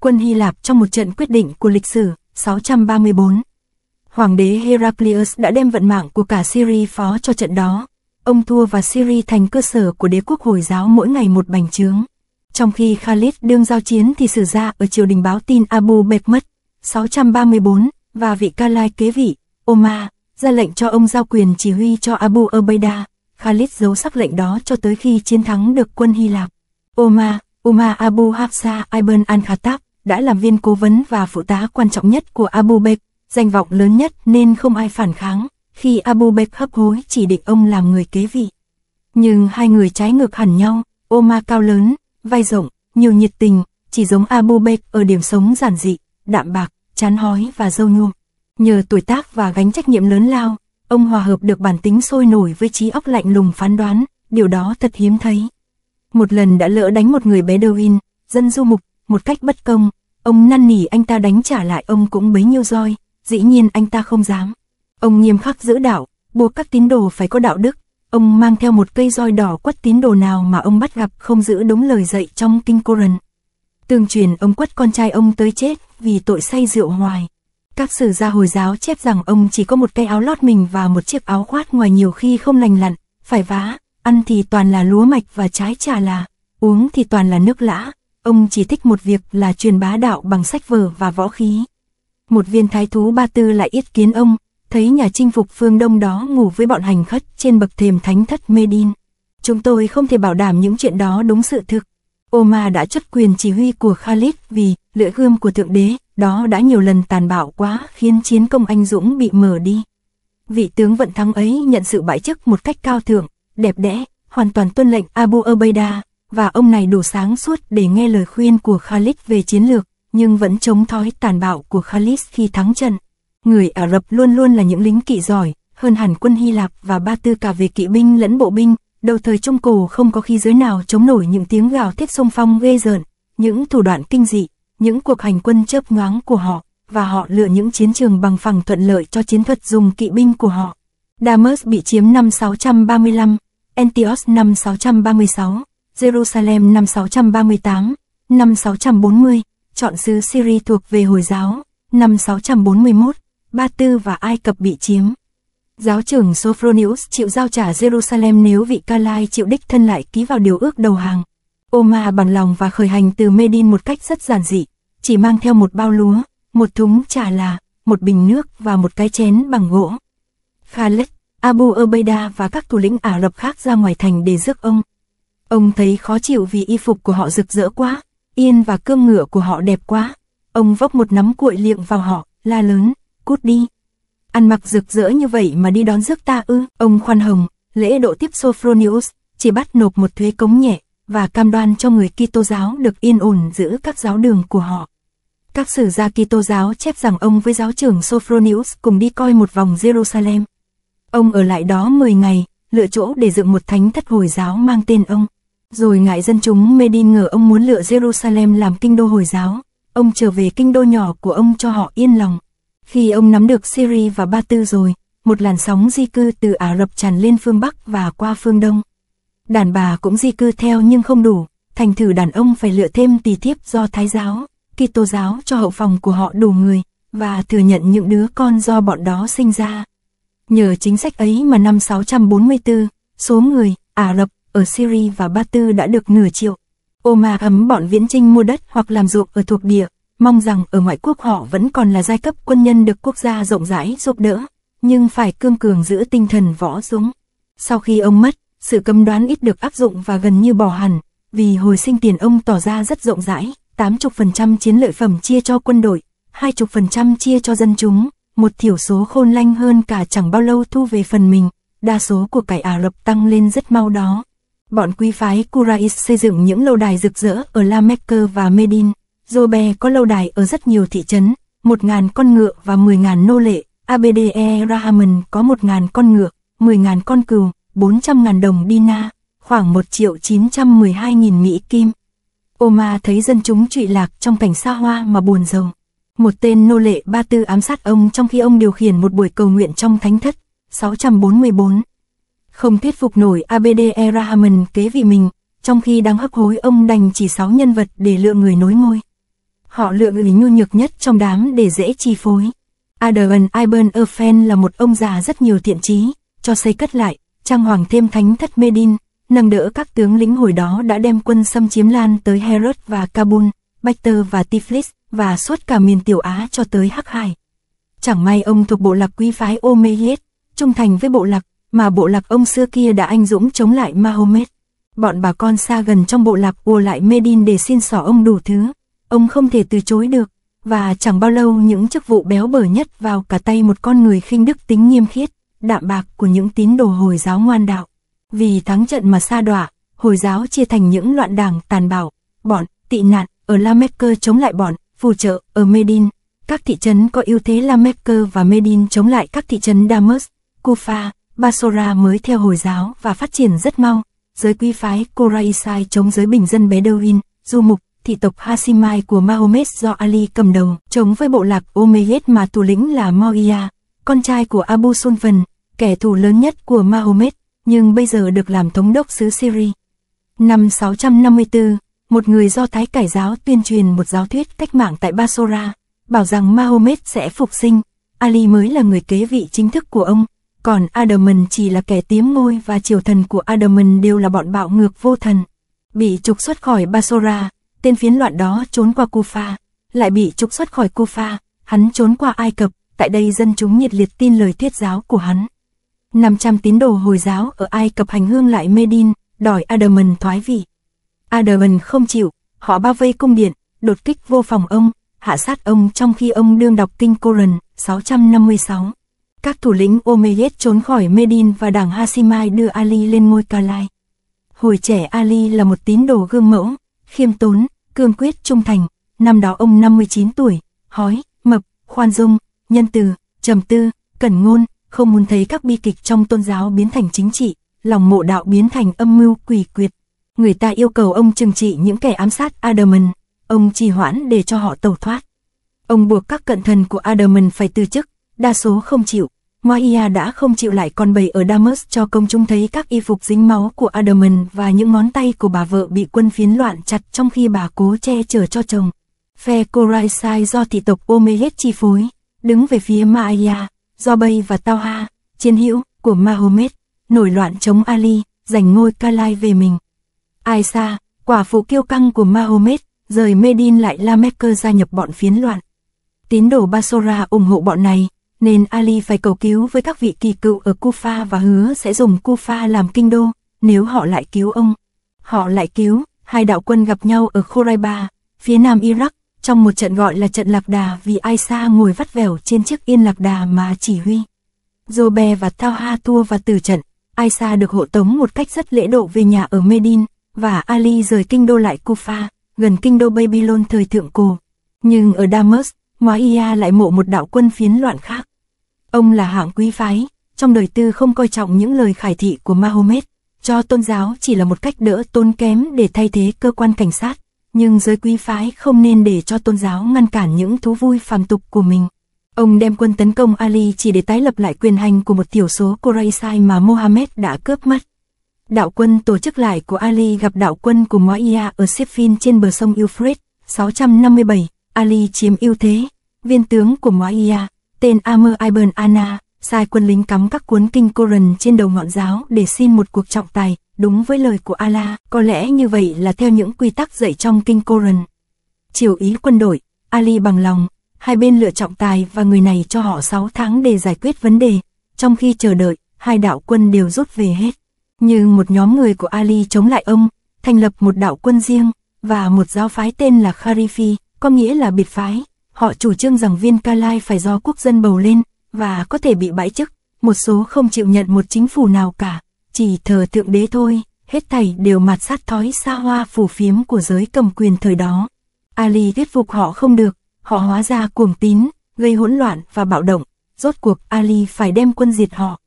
Quân Hy Lạp trong một trận quyết định của lịch sử, 634. Hoàng đế Heraclius đã đem vận mạng của cả Syria phó cho trận đó. Ông thua và Syria thành cơ sở của đế quốc Hồi giáo mỗi ngày một bành trướng. Trong khi Khalid đương giao chiến thì sử ra ở triều đình báo tin Abu Bek mất, 634, và vị Kalai kế vị, Omar, ra lệnh cho ông giao quyền chỉ huy cho Abu Ubaida. Khalid giấu sắc lệnh đó cho tới khi chiến thắng được quân Hy Lạp. Omar, Umar Abu Hafsa Ibn al-Khattab đã làm viên cố vấn và phụ tá quan trọng nhất của Abu Bek, danh vọng lớn nhất nên không ai phản kháng khi Abu Bek hấp hối chỉ định ông làm người kế vị. Nhưng hai người trái ngược hẳn nhau, Omar cao lớn, vai rộng, nhiều nhiệt tình, chỉ giống Abu Bakr ở điểm sống giản dị, đạm bạc, chán hói và dâu nhuộm. Nhờ tuổi tác và gánh trách nhiệm lớn lao, ông hòa hợp được bản tính sôi nổi với trí óc lạnh lùng phán đoán, điều đó thật hiếm thấy. Một lần đã lỡ đánh một người bé Bedouin, dân du mục, một cách bất công, ông năn nỉ anh ta đánh trả lại ông cũng bấy nhiêu roi, dĩ nhiên anh ta không dám. Ông nghiêm khắc giữ đạo, buộc các tín đồ phải có đạo đức, ông mang theo một cây roi đỏ quất tín đồ nào mà ông bắt gặp không giữ đúng lời dạy trong kinh Koran. Tương truyền ông quất con trai ông tới chết vì tội say rượu hoài. Các sử gia Hồi giáo chép rằng ông chỉ có một cái áo lót mình và một chiếc áo khoác ngoài nhiều khi không lành lặn, phải vá, ăn thì toàn là lúa mạch và trái trà là, uống thì toàn là nước lã. Ông chỉ thích một việc là truyền bá đạo bằng sách vở và võ khí. Một viên thái thú Ba Tư lại yết kiến ông, thấy nhà chinh phục phương Đông đó ngủ với bọn hành khất trên bậc thềm thánh thất Medin. Chúng tôi không thể bảo đảm những chuyện đó đúng sự thực. Oma đã chấp quyền chỉ huy của Khalid vì lưỡi gươm của Thượng Đế đó đã nhiều lần tàn bạo quá khiến chiến công anh Dũng bị mờ đi. Vị tướng vận thắng ấy nhận sự bãi chức một cách cao thượng, đẹp đẽ, hoàn toàn tuân lệnh Abu Ubaida và ông này đủ sáng suốt để nghe lời khuyên của Khalid về chiến lược, nhưng vẫn chống thói tàn bạo của Khalid khi thắng trận. Người Ả Rập luôn luôn là những lính kỵ giỏi, hơn hẳn quân Hy Lạp và Ba Tư cả về kỵ binh lẫn bộ binh, đầu thời Trung Cổ không có khí giới nào chống nổi những tiếng gào thiết sông phong ghê rợn, những thủ đoạn kinh dị, những cuộc hành quân chớp nhoáng của họ, và họ lựa những chiến trường bằng phẳng thuận lợi cho chiến thuật dùng kỵ binh của họ. Damas bị chiếm năm 635, Antios năm 636, Jerusalem năm 638, năm 640, chọn xứ Syria thuộc về Hồi giáo, năm 641, Ba Tư và Ai Cập bị chiếm. Giáo trưởng Sophronius chịu giao trả Jerusalem nếu vị Calai chịu đích thân lại ký vào điều ước đầu hàng. Oma bằng lòng và khởi hành từ Medin một cách rất giản dị, chỉ mang theo một bao lúa, một thúng trà là, một bình nước và một cái chén bằng gỗ. Khaled, Abu Obeida và các thủ lĩnh Ả Rập khác ra ngoài thành để rước ông. Ông thấy khó chịu vì y phục của họ rực rỡ quá, yên và cương ngựa của họ đẹp quá. Ông vốc một nắm cuội liệng vào họ, la lớn cút đi. Ăn mặc rực rỡ như vậy mà đi đón rước ta ư, ông khoan hồng, lễ độ tiếp Sophronius, chỉ bắt nộp một thuế cống nhẹ, và cam đoan cho người Kitô giáo được yên ổn giữ các giáo đường của họ. Các sử gia Kitô giáo chép rằng ông với giáo trưởng Sophronius cùng đi coi một vòng Jerusalem. Ông ở lại đó 10 ngày, lựa chỗ để dựng một thánh thất Hồi giáo mang tên ông. Rồi ngại dân chúng Medin ngờ ông muốn lựa Jerusalem làm kinh đô Hồi giáo, ông trở về kinh đô nhỏ của ông cho họ yên lòng. Khi ông nắm được Syria và Ba Tư rồi, một làn sóng di cư từ Ả Rập tràn lên phương Bắc và qua phương Đông. Đàn bà cũng di cư theo nhưng không đủ, thành thử đàn ông phải lựa thêm tỳ thiếp do Thái giáo, Kitô giáo cho hậu phòng của họ đủ người, và thừa nhận những đứa con do bọn đó sinh ra. Nhờ chính sách ấy mà năm 644, số người Ả Rập ở Syria và Ba Tư đã được nửa triệu. Ô mà ấm bọn viễn trinh mua đất hoặc làm ruộng ở thuộc địa, mong rằng ở ngoại quốc họ vẫn còn là giai cấp quân nhân được quốc gia rộng rãi giúp đỡ, nhưng phải cương cường giữ tinh thần võ dũng. Sau khi ông mất, sự cấm đoán ít được áp dụng và gần như bỏ hẳn, vì hồi sinh tiền ông tỏ ra rất rộng rãi, 80% chiến lợi phẩm chia cho quân đội, 20% chia cho dân chúng, một thiểu số khôn lanh hơn cả chẳng bao lâu thu về phần mình, đa số của cải Ả Rập tăng lên rất mau đó. Bọn quý phái Quraysh xây dựng những lâu đài rực rỡ ở La Mecca và Medin. Jobe có lâu đài ở rất nhiều thị trấn, 1.000 con ngựa và 10.000 nô lệ, ABDE Rahman có 1.000 con ngựa, 10.000 con cừu, 400.000 đồng dina, khoảng 1 triệu 912.000 Mỹ Kim. Oma thấy dân chúng trụy lạc trong cảnh xa hoa mà buồn rầu. Một tên nô lệ Ba Tư ám sát ông trong khi ông điều khiển một buổi cầu nguyện trong thánh thất, 644. Không thuyết phục nổi ABDE Rahman kế vị mình, trong khi đang hấp hối ông đành chỉ 6 nhân vật để lựa người nối ngôi họ lựa người nhu nhược nhất trong đám để dễ chi phối. Adrian Iben Erfen là một ông già rất nhiều thiện trí, cho xây cất lại, trang hoàng thêm thánh thất Medin, nâng đỡ các tướng lĩnh hồi đó đã đem quân xâm chiếm Lan tới Herod và Kabul, Bacter và Tiflis, và suốt cả miền Tiểu Á cho tới Hắc Hải. Chẳng may ông thuộc bộ lạc quý phái Omeyyad, trung thành với bộ lạc, mà bộ lạc ông xưa kia đã anh dũng chống lại Mahomet. Bọn bà con xa gần trong bộ lạc ùa lại Medin để xin xỏ ông đủ thứ, ông không thể từ chối được, và chẳng bao lâu những chức vụ béo bở nhất vào cả tay một con người khinh đức tính nghiêm khiết, đạm bạc của những tín đồ Hồi giáo ngoan đạo. Vì thắng trận mà sa đọa, Hồi giáo chia thành những loạn đảng tàn bạo, bọn tị nạn ở La Mecca chống lại bọn phù trợ ở Medin. Các thị trấn có ưu thế La Mecca và Medin chống lại các thị trấn Damas, Kufa, Basora mới theo Hồi giáo và phát triển rất mau. Giới quý phái Quraisai chống giới bình dân Bedouin, du mục, thị tộc Hashimai của Mahomet do Ali cầm đầu, chống với bộ lạc Omeyed mà thủ lĩnh là Moia, con trai của Abu Sulvan, kẻ thù lớn nhất của Mahomet, nhưng bây giờ được làm thống đốc xứ Syria. Năm 654, một người do Thái cải giáo tuyên truyền một giáo thuyết cách mạng tại Basora, bảo rằng Mahomet sẽ phục sinh, Ali mới là người kế vị chính thức của ông, còn Adaman chỉ là kẻ tiếm ngôi và triều thần của Adaman đều là bọn bạo ngược vô thần. Bị trục xuất khỏi Basora, tên phiến loạn đó trốn qua Kufa, lại bị trục xuất khỏi Kufa, hắn trốn qua Ai Cập, tại đây dân chúng nhiệt liệt tin lời thuyết giáo của hắn. 500 tín đồ Hồi giáo ở Ai Cập hành hương lại Medin, đòi Aderman thoái vị. Aderman không chịu, họ bao vây cung điện, đột kích vô phòng ông, hạ sát ông trong khi ông đương đọc kinh Koran 656. Các thủ lĩnh Omeyyad trốn khỏi Medin và đảng Hasimai đưa Ali lên ngôi Kalai. Hồi trẻ Ali là một tín đồ gương mẫu, khiêm tốn, cương quyết trung thành, năm đó ông 59 tuổi, hói, mập, khoan dung, nhân từ, trầm tư, cẩn ngôn, không muốn thấy các bi kịch trong tôn giáo biến thành chính trị, lòng mộ đạo biến thành âm mưu quỷ quyệt. Người ta yêu cầu ông trừng trị những kẻ ám sát Aderman, ông trì hoãn để cho họ tẩu thoát. Ông buộc các cận thần của Aderman phải từ chức, đa số không chịu, Moia đã không chịu lại con bầy ở Damas cho công chúng thấy các y phục dính máu của Adaman và những ngón tay của bà vợ bị quân phiến loạn chặt trong khi bà cố che chở cho chồng. Phe Koraisai do thị tộc Omehet chi phối, đứng về phía Maia, do Bay và Tauha, chiến hữu của Mahomet, nổi loạn chống Ali, giành ngôi Kalai về mình. Aisa, quả phụ kiêu căng của Mahomet, rời Medin lại La gia nhập bọn phiến loạn. Tín đồ Basora ủng hộ bọn này, nên Ali phải cầu cứu với các vị kỳ cựu ở Kufa và hứa sẽ dùng Kufa làm kinh đô, nếu họ lại cứu ông. Họ lại cứu, hai đạo quân gặp nhau ở Khoraiba, phía nam Iraq, trong một trận gọi là trận lạc đà vì Aisha ngồi vắt vẻo trên chiếc yên lạc đà mà chỉ huy. Jobe và Talha thua và từ trận, Aisha được hộ tống một cách rất lễ độ về nhà ở Medin, và Ali rời kinh đô lại Kufa, gần kinh đô Babylon thời thượng cổ. Nhưng ở Damas, Moaia lại mộ một đạo quân phiến loạn khác. Ông là hạng quý phái, trong đời tư không coi trọng những lời khải thị của Mahomet, cho tôn giáo chỉ là một cách đỡ tôn kém để thay thế cơ quan cảnh sát, nhưng giới quý phái không nên để cho tôn giáo ngăn cản những thú vui phàm tục của mình. Ông đem quân tấn công Ali chỉ để tái lập lại quyền hành của một tiểu số Qurayshai mà Mohammed đã cướp mất. Đạo quân tổ chức lại của Ali gặp đạo quân của Muayyad ở Siffin trên bờ sông Euphrates, 657, Ali chiếm ưu thế, viên tướng của Muayyad tên Amr Ibn Ana, sai quân lính cắm các cuốn kinh Koran trên đầu ngọn giáo để xin một cuộc trọng tài, đúng với lời của Allah, có lẽ như vậy là theo những quy tắc dạy trong kinh Koran. Chiều ý quân đội, Ali bằng lòng, hai bên lựa trọng tài và người này cho họ 6 tháng để giải quyết vấn đề, trong khi chờ đợi, hai đạo quân đều rút về hết. Như một nhóm người của Ali chống lại ông, thành lập một đạo quân riêng, và một giáo phái tên là Kharifi, có nghĩa là biệt phái, họ chủ trương rằng viên Kalai phải do quốc dân bầu lên, và có thể bị bãi chức, một số không chịu nhận một chính phủ nào cả, chỉ thờ thượng đế thôi, hết thảy đều mặt sát thói xa hoa phù phiếm của giới cầm quyền thời đó. Ali thuyết phục họ không được, họ hóa ra cuồng tín, gây hỗn loạn và bạo động, rốt cuộc Ali phải đem quân diệt họ.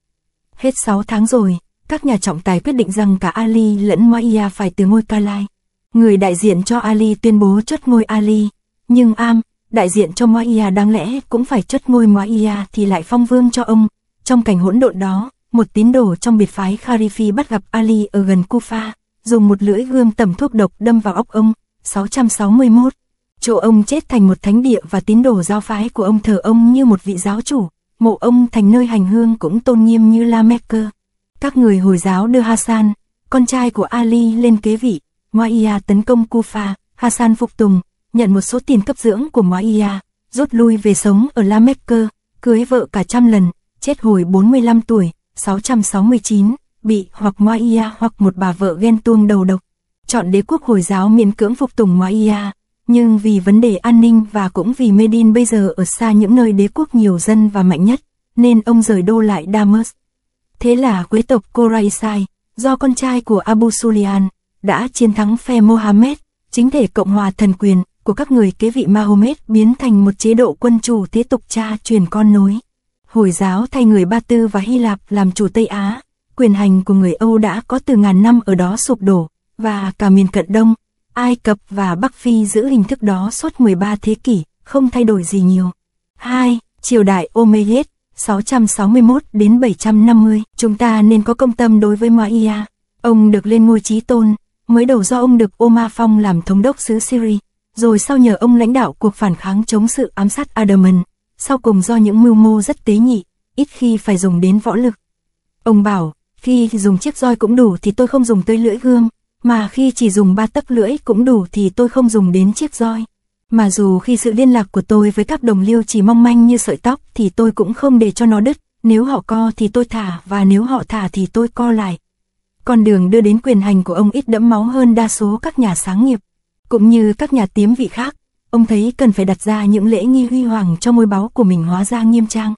Hết 6 tháng rồi, các nhà trọng tài quyết định rằng cả Ali lẫn Maia phải từ ngôi Kalai. Người đại diện cho Ali tuyên bố chốt ngôi Ali, nhưng Am, đại diện cho Moaia đáng lẽ cũng phải chất ngôi Moaia thì lại phong vương cho ông. Trong cảnh hỗn độn đó, một tín đồ trong biệt phái Kharifi bắt gặp Ali ở gần Kufa, dùng một lưỡi gươm tẩm thuốc độc đâm vào óc ông, 661. Chỗ ông chết thành một thánh địa và tín đồ giao phái của ông thờ ông như một vị giáo chủ, mộ ông thành nơi hành hương cũng tôn nghiêm như La Mecca. Các người Hồi giáo đưa Hassan, con trai của Ali lên kế vị, Moaia tấn công Kufa, Hassan phục tùng, nhận một số tiền cấp dưỡng của Moia, rút lui về sống ở La Mecca, cưới vợ cả trăm lần, chết hồi 45 tuổi, 669, bị hoặc Moia hoặc một bà vợ ghen tuông đầu độc. Chọn đế quốc Hồi giáo miễn cưỡng phục tùng Moia, nhưng vì vấn đề an ninh và cũng vì Medin bây giờ ở xa những nơi đế quốc nhiều dân và mạnh nhất, nên ông rời đô lại Damas. Thế là quý tộc Koraisai, do con trai của Abu Sulian, đã chiến thắng phe Mohammed, chính thể Cộng hòa thần quyền, của các người kế vị Mahomet biến thành một chế độ quân chủ tiếp tục cha truyền con nối. Hồi giáo thay người Ba Tư và Hy Lạp làm chủ Tây Á, quyền hành của người Âu đã có từ ngàn năm ở đó sụp đổ, và cả miền cận Đông, Ai Cập và Bắc Phi giữ hình thức đó suốt 13 thế kỷ, không thay đổi gì nhiều. 2. Triều đại Omeyyad 661 đến 750, chúng ta nên có công tâm đối với Maia. Ông được lên ngôi trí tôn, mới đầu do ông được Omar Phong làm thống đốc xứ Syria rồi sau nhờ ông lãnh đạo cuộc phản kháng chống sự ám sát Adaman, sau cùng do những mưu mô rất tế nhị, ít khi phải dùng đến võ lực. Ông bảo, khi dùng chiếc roi cũng đủ thì tôi không dùng tới lưỡi gương, mà khi chỉ dùng ba tấc lưỡi cũng đủ thì tôi không dùng đến chiếc roi. Mà dù khi sự liên lạc của tôi với các đồng liêu chỉ mong manh như sợi tóc thì tôi cũng không để cho nó đứt, nếu họ co thì tôi thả và nếu họ thả thì tôi co lại. Con đường đưa đến quyền hành của ông ít đẫm máu hơn đa số các nhà sáng nghiệp. Cũng như các nhà tiếm vị khác, ông thấy cần phải đặt ra những lễ nghi huy hoàng cho môi báo của mình hóa ra nghiêm trang.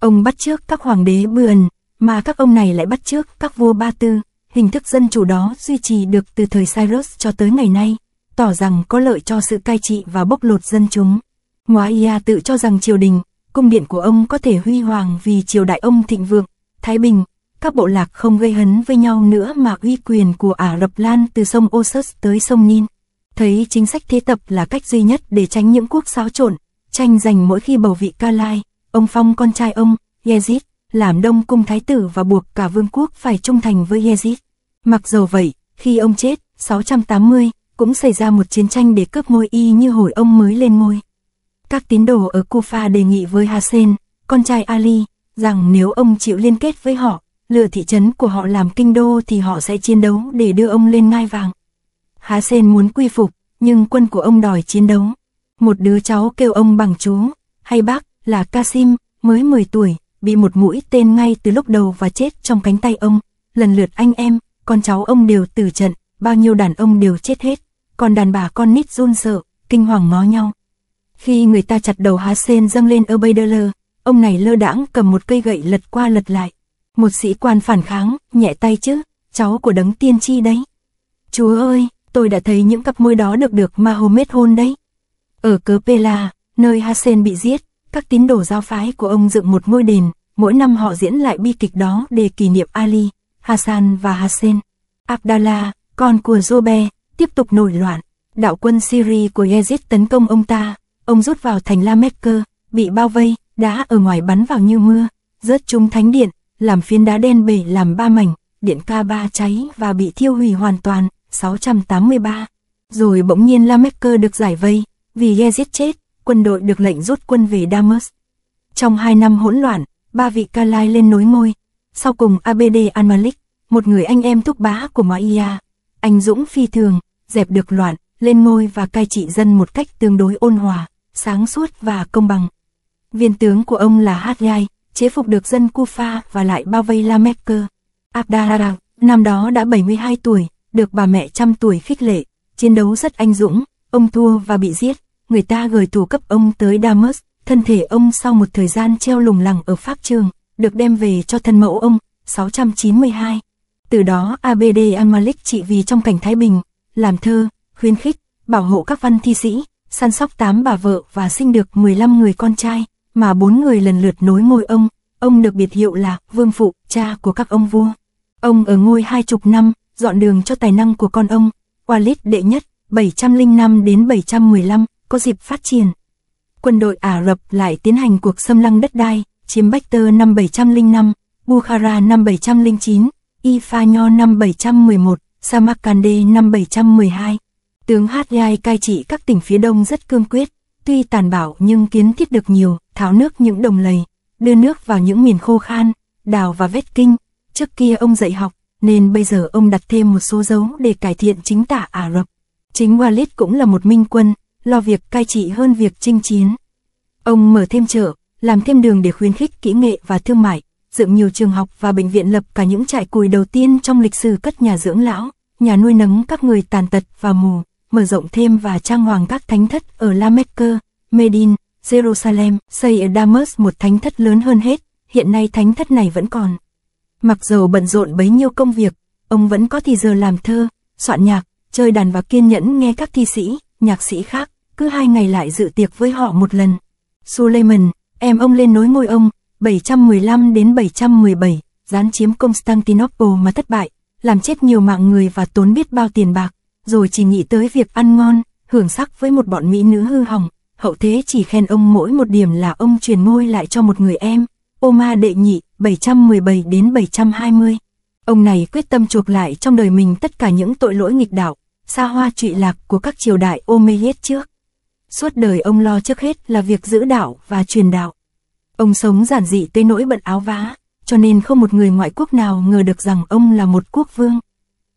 Ông bắt trước các hoàng đế bườn, mà các ông này lại bắt trước các vua Ba Tư, hình thức dân chủ đó duy trì được từ thời Cyrus cho tới ngày nay, tỏ rằng có lợi cho sự cai trị và bóc lột dân chúng. Ngoaia tự cho rằng triều đình, cung điện của ông có thể huy hoàng vì triều đại ông thịnh vượng, thái bình, các bộ lạc không gây hấn với nhau nữa mà uy quyền của Ả Rập Lan từ sông Osus tới sông Nin thấy chính sách thế tập là cách duy nhất để tránh những quốc xáo trộn, tranh giành mỗi khi bầu vị ca lai, ông phong con trai ông, Yezid, làm đông cung thái tử và buộc cả vương quốc phải trung thành với Yezid. Mặc dầu vậy, khi ông chết, 680, cũng xảy ra một chiến tranh để cướp ngôi y như hồi ông mới lên ngôi. Các tín đồ ở Kufa đề nghị với Hasen, con trai Ali, rằng nếu ông chịu liên kết với họ, lựa thị trấn của họ làm kinh đô thì họ sẽ chiến đấu để đưa ông lên ngai vàng. Há Sen muốn quy phục, nhưng quân của ông đòi chiến đấu. Một đứa cháu kêu ông bằng chú, hay bác, là Kasim, mới 10 tuổi, bị một mũi tên ngay từ lúc đầu và chết trong cánh tay ông. Lần lượt anh em, con cháu ông đều tử trận, bao nhiêu đàn ông đều chết hết, còn đàn bà con nít run sợ, kinh hoàng ngó nhau. Khi người ta chặt đầu Há Sen dâng lên Obeideler, ông này lơ đãng cầm một cây gậy lật qua lật lại. Một sĩ quan phản kháng, nhẹ tay chứ, cháu của đấng tiên tri đấy. Chúa ơi, tôi đã thấy những cặp môi đó được được Mahomet hôn đấy. Ở Cớ Pela, nơi Hassan bị giết, các tín đồ giáo phái của ông dựng một ngôi đền, mỗi năm họ diễn lại bi kịch đó để kỷ niệm Ali, Hassan và Hassan. Abdallah, con của Jobe, tiếp tục nổi loạn. Đạo quân syri của Yazid tấn công ông ta, ông rút vào thành La Mecca, bị bao vây, đá ở ngoài bắn vào như mưa, rớt chúng thánh điện, làm phiến đá đen bể làm ba mảnh, điện ca ba cháy và bị thiêu hủy hoàn toàn, 683. Rồi bỗng nhiên La được giải vây, vì Ye giết chết, quân đội được lệnh rút quân về Damas. Trong hai năm hỗn loạn, ba vị Kalai lên nối ngôi. Sau cùng ABD Al-Malik, một người anh em thúc bá của Maia, anh dũng phi thường, dẹp được loạn, lên ngôi và cai trị dân một cách tương đối ôn hòa, sáng suốt và công bằng. Viên tướng của ông là Hadjai, chế phục được dân Kufa và lại bao vây La Mecca. Abdallah, năm đó đã 72 tuổi, được bà mẹ trăm tuổi khích lệ, chiến đấu rất anh dũng, ông thua và bị giết, người ta gửi tù cấp ông tới Damas, thân thể ông sau một thời gian treo lủng lẳng ở Pháp Trường, được đem về cho thân mẫu ông, 692. Từ đó ABD Al-Malik trị vì trong cảnh Thái Bình, làm thơ, khuyến khích, bảo hộ các văn thi sĩ, săn sóc tám bà vợ và sinh được 15 người con trai, mà bốn người lần lượt nối ngôi ông, ông được biệt hiệu là vương phụ, cha của các ông vua. Ông ở ngôi hai chục năm, dọn đường cho tài năng của con ông, Walid đệ nhất, 705 đến 715, có dịp phát triển. Quân đội Ả Rập lại tiến hành cuộc xâm lăng đất đai, chiếm Bacter năm 705, Bukhara năm 709, Ifanyo năm 711, Samarkande năm 712. Tướng Hatyai cai trị các tỉnh phía đông rất cương quyết, tuy tàn bạo nhưng kiến thiết được nhiều, tháo nước những đồng lầy, đưa nước vào những miền khô khan, đào và vết kinh. Trước kia ông dạy học, nên bây giờ ông đặt thêm một số dấu để cải thiện chính tả Ả Rập. Chính Walid cũng là một minh quân, lo việc cai trị hơn việc chinh chiến. Ông mở thêm chợ, làm thêm đường để khuyến khích kỹ nghệ và thương mại, dựng nhiều trường học và bệnh viện lập cả những trại cùi đầu tiên trong lịch sử cất nhà dưỡng lão, nhà nuôi nấng các người tàn tật và mù, mở rộng thêm và trang hoàng các thánh thất ở La Mecca, Medin, Jerusalem, xây ở Damas một thánh thất lớn hơn hết, hiện nay thánh thất này vẫn còn. Mặc dù bận rộn bấy nhiêu công việc, ông vẫn có thì giờ làm thơ, soạn nhạc, chơi đàn và kiên nhẫn nghe các thi sĩ, nhạc sĩ khác, cứ hai ngày lại dự tiệc với họ một lần. Suleiman, em ông lên nối ngôi ông, 715 đến 717, gián chiếm Constantinople mà thất bại, làm chết nhiều mạng người và tốn biết bao tiền bạc, rồi chỉ nghĩ tới việc ăn ngon, hưởng sắc với một bọn mỹ nữ hư hỏng, hậu thế chỉ khen ông mỗi một điểm là ông truyền ngôi lại cho một người em, Oma đệ nhị, 717 đến 720. Ông này quyết tâm chuộc lại trong đời mình tất cả những tội lỗi nghịch đạo, xa hoa trụy lạc của các triều đại Omeyyad trước. Suốt đời ông lo trước hết là việc giữ đạo và truyền đạo. Ông sống giản dị tới nỗi bận áo vá, cho nên không một người ngoại quốc nào ngờ được rằng ông là một quốc vương.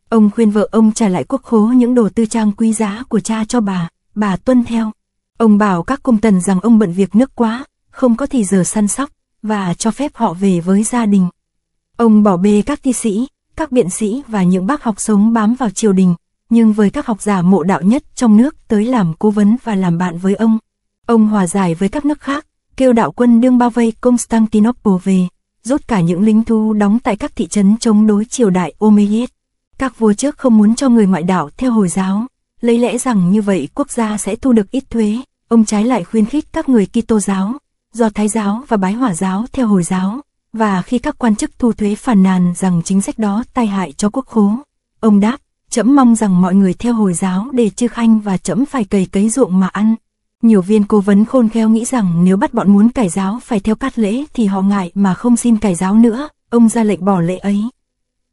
Ông khuyên vợ ông trả lại quốc khố những đồ tư trang quý giá của cha cho bà, bà tuân theo. Ông bảo các cung tần rằng ông bận việc nước quá, không có thì giờ săn sóc, và cho phép họ về với gia đình. Ông bỏ bê các thi sĩ, các biện sĩ và những bác học sống bám vào triều đình, nhưng với các học giả mộ đạo nhất trong nước tới làm cố vấn và làm bạn với ông. Ông hòa giải với các nước khác, kêu đạo quân đương bao vây Constantinople về, rốt cả những lính thu đóng tại các thị trấn chống đối triều đại Omeyyad. Các vua trước không muốn cho người ngoại đạo theo Hồi giáo, lấy lẽ rằng như vậy quốc gia sẽ thu được ít thuế, ông trái lại khuyến khích các người Kitô giáo do Thái giáo và Bái Hỏa giáo theo Hồi giáo, và khi các quan chức thu thuế phản nàn rằng chính sách đó tai hại cho quốc khố, ông đáp, trẫm mong rằng mọi người theo Hồi giáo để chư khanh và trẫm phải cày cấy ruộng mà ăn. Nhiều viên cố vấn khôn khéo nghĩ rằng nếu bắt bọn muốn cải giáo phải theo cát lễ thì họ ngại mà không xin cải giáo nữa, ông ra lệnh bỏ lệ ấy.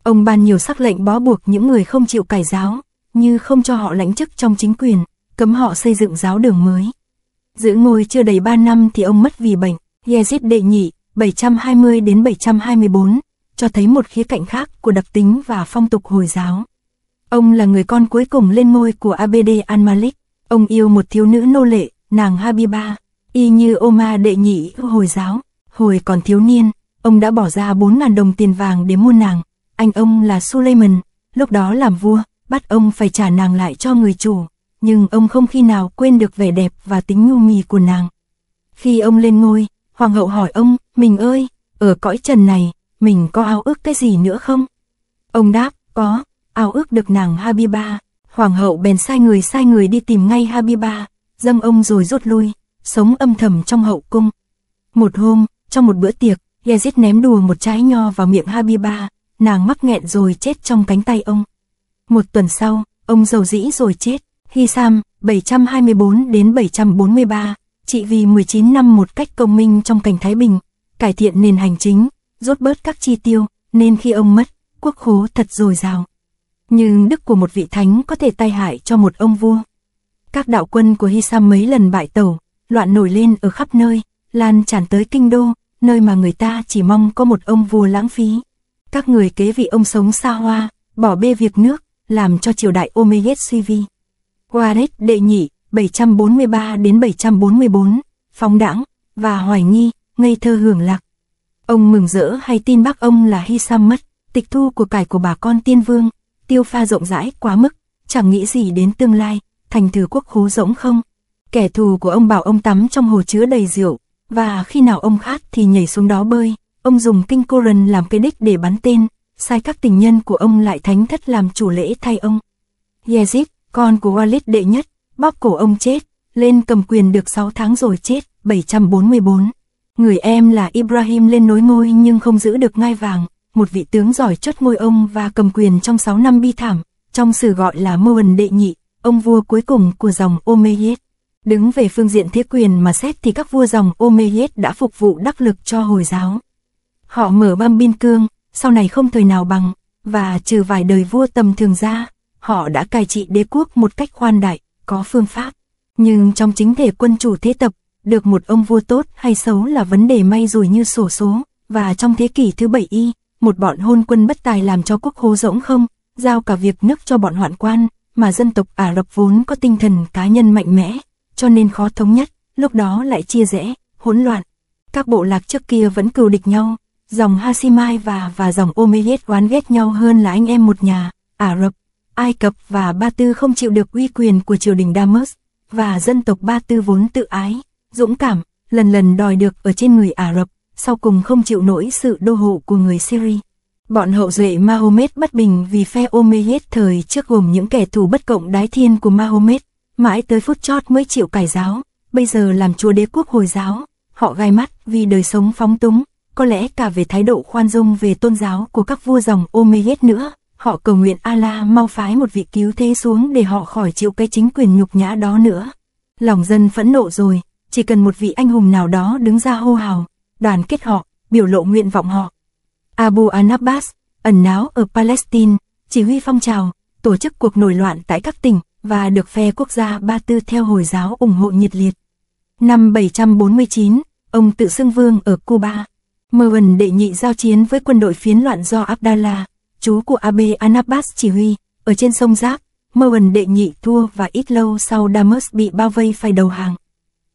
Ông ban nhiều sắc lệnh bó buộc những người không chịu cải giáo, như không cho họ lãnh chức trong chính quyền, cấm họ xây dựng giáo đường mới. Giữ ngôi chưa đầy 3 năm thì ông mất vì bệnh, Yezid đệ nhị, 720 đến 724, cho thấy một khía cạnh khác của đặc tính và phong tục Hồi giáo. Ông là người con cuối cùng lên ngôi của Abd al-Malik, ông yêu một thiếu nữ nô lệ, nàng Habiba, y như Omar đệ nhị Hồi giáo. Hồi còn thiếu niên, ông đã bỏ ra 4.000 đồng tiền vàng để mua nàng, anh ông là Suleiman, lúc đó làm vua, bắt ông phải trả nàng lại cho người chủ nhưng ông không khi nào quên được vẻ đẹp và tính nhu mì của nàng. Khi ông lên ngôi, hoàng hậu hỏi ông, mình ơi, ở cõi trần này, mình có ao ước cái gì nữa không? Ông đáp, có, ao ước được nàng Habiba. Hoàng hậu bèn sai người sai người đi tìm ngay Habiba, dâng ông rồi rút lui, sống âm thầm trong hậu cung. Một hôm, trong một bữa tiệc, Yazid ném đùa một trái nho vào miệng Habiba, nàng mắc nghẹn rồi chết trong cánh tay ông. Một tuần sau, ông giàu dĩ rồi chết. Hy Sam, 724 đến 743, trị vì 19 năm một cách công minh trong cảnh Thái Bình, cải thiện nền hành chính, rốt bớt các chi tiêu, nên khi ông mất, quốc khố thật dồi dào. Nhưng đức của một vị thánh có thể tai hại cho một ông vua. Các đạo quân của Hy Sam mấy lần bại tẩu, loạn nổi lên ở khắp nơi, lan tràn tới kinh đô, nơi mà người ta chỉ mong có một ông vua lãng phí. Các người kế vị ông sống xa hoa, bỏ bê việc nước, làm cho triều đại Omeget suy vi. Wadex đệ nhị, 743 đến 744, phóng đẳng và hoài nghi, ngây thơ hưởng lạc. Ông mừng rỡ hay tin bác ông là hy sam mất, tịch thu của cải của bà con tiên vương, tiêu pha rộng rãi quá mức, chẳng nghĩ gì đến tương lai, thành thử quốc hố rỗng không. Kẻ thù của ông bảo ông tắm trong hồ chứa đầy rượu, và khi nào ông khát thì nhảy xuống đó bơi, ông dùng kinh cô làm cái đích để bắn tên, sai các tình nhân của ông lại thánh thất làm chủ lễ thay ông. Yezid con của Walid đệ nhất, bóp cổ ông chết, lên cầm quyền được 6 tháng rồi chết, 744. Người em là Ibrahim lên nối ngôi nhưng không giữ được ngai vàng, một vị tướng giỏi chốt ngôi ông và cầm quyền trong 6 năm bi thảm, trong sử gọi là Moen đệ nhị, ông vua cuối cùng của dòng Omeyyad. Đứng về phương diện thế quyền mà xét thì các vua dòng Omeyyad đã phục vụ đắc lực cho Hồi giáo. Họ mở băng biên cương, sau này không thời nào bằng, và trừ vài đời vua tầm thường ra, họ đã cai trị đế quốc một cách khoan đại, có phương pháp. Nhưng trong chính thể quân chủ thế tập, được một ông vua tốt hay xấu là vấn đề may rủi như sổ số, và trong thế kỷ thứ bảy y, một bọn hôn quân bất tài làm cho quốc hố rỗng không, giao cả việc nước cho bọn hoạn quan, mà dân tộc Ả Rập vốn có tinh thần cá nhân mạnh mẽ, cho nên khó thống nhất, lúc đó lại chia rẽ, hỗn loạn. Các bộ lạc trước kia vẫn cừu địch nhau, dòng Hasimai và và dòng Omeyed oán ghét nhau hơn là anh em một nhà, Ả Rập Ai Cập và Ba Tư không chịu được uy quyền của triều đình Damas, và dân tộc Ba Tư vốn tự ái, dũng cảm, lần lần đòi được ở trên người Ả Rập, sau cùng không chịu nổi sự đô hộ của người Syria. Bọn hậu duệ Mahomet bất bình vì phe Omeyyad thời trước gồm những kẻ thù bất cộng đái thiên của Mahomet, mãi tới phút chót mới chịu cải giáo, bây giờ làm chúa đế quốc Hồi giáo, họ gai mắt vì đời sống phóng túng, có lẽ cả về thái độ khoan dung về tôn giáo của các vua dòng Omeyyad nữa họ cầu nguyện Allah mau phái một vị cứu thế xuống để họ khỏi chịu cái chính quyền nhục nhã đó nữa. Lòng dân phẫn nộ rồi, chỉ cần một vị anh hùng nào đó đứng ra hô hào, đoàn kết họ, biểu lộ nguyện vọng họ. Abu Anabbas, ẩn náo ở Palestine, chỉ huy phong trào, tổ chức cuộc nổi loạn tại các tỉnh và được phe quốc gia Ba Tư theo Hồi giáo ủng hộ nhiệt liệt. Năm 749, ông tự xưng vương ở Cuba. Mervyn đệ nhị giao chiến với quân đội phiến loạn do Abdallah, chú của Abe anabas chỉ huy, ở trên sông Giáp, Merwin đệ nhị thua và ít lâu sau damus bị bao vây phải đầu hàng.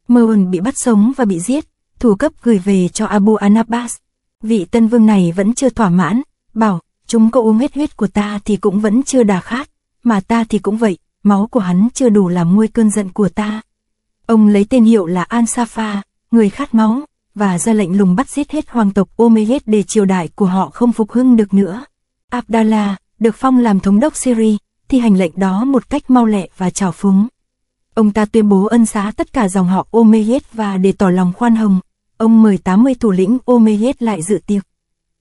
Merwin bị bắt sống và bị giết, thủ cấp gửi về cho Abu anabas Vị tân vương này vẫn chưa thỏa mãn, bảo, chúng có uống hết huyết của ta thì cũng vẫn chưa đà khát, mà ta thì cũng vậy, máu của hắn chưa đủ làm nguôi cơn giận của ta. Ông lấy tên hiệu là Ansafa, người khát máu, và ra lệnh lùng bắt giết hết hoàng tộc Omeyyad để triều đại của họ không phục hưng được nữa. Abdallah, được phong làm thống đốc Syria, thi hành lệnh đó một cách mau lẹ và trào phúng. Ông ta tuyên bố ân xá tất cả dòng họ Omeyed và để tỏ lòng khoan hồng, ông mời 80 thủ lĩnh Omeyed lại dự tiệc.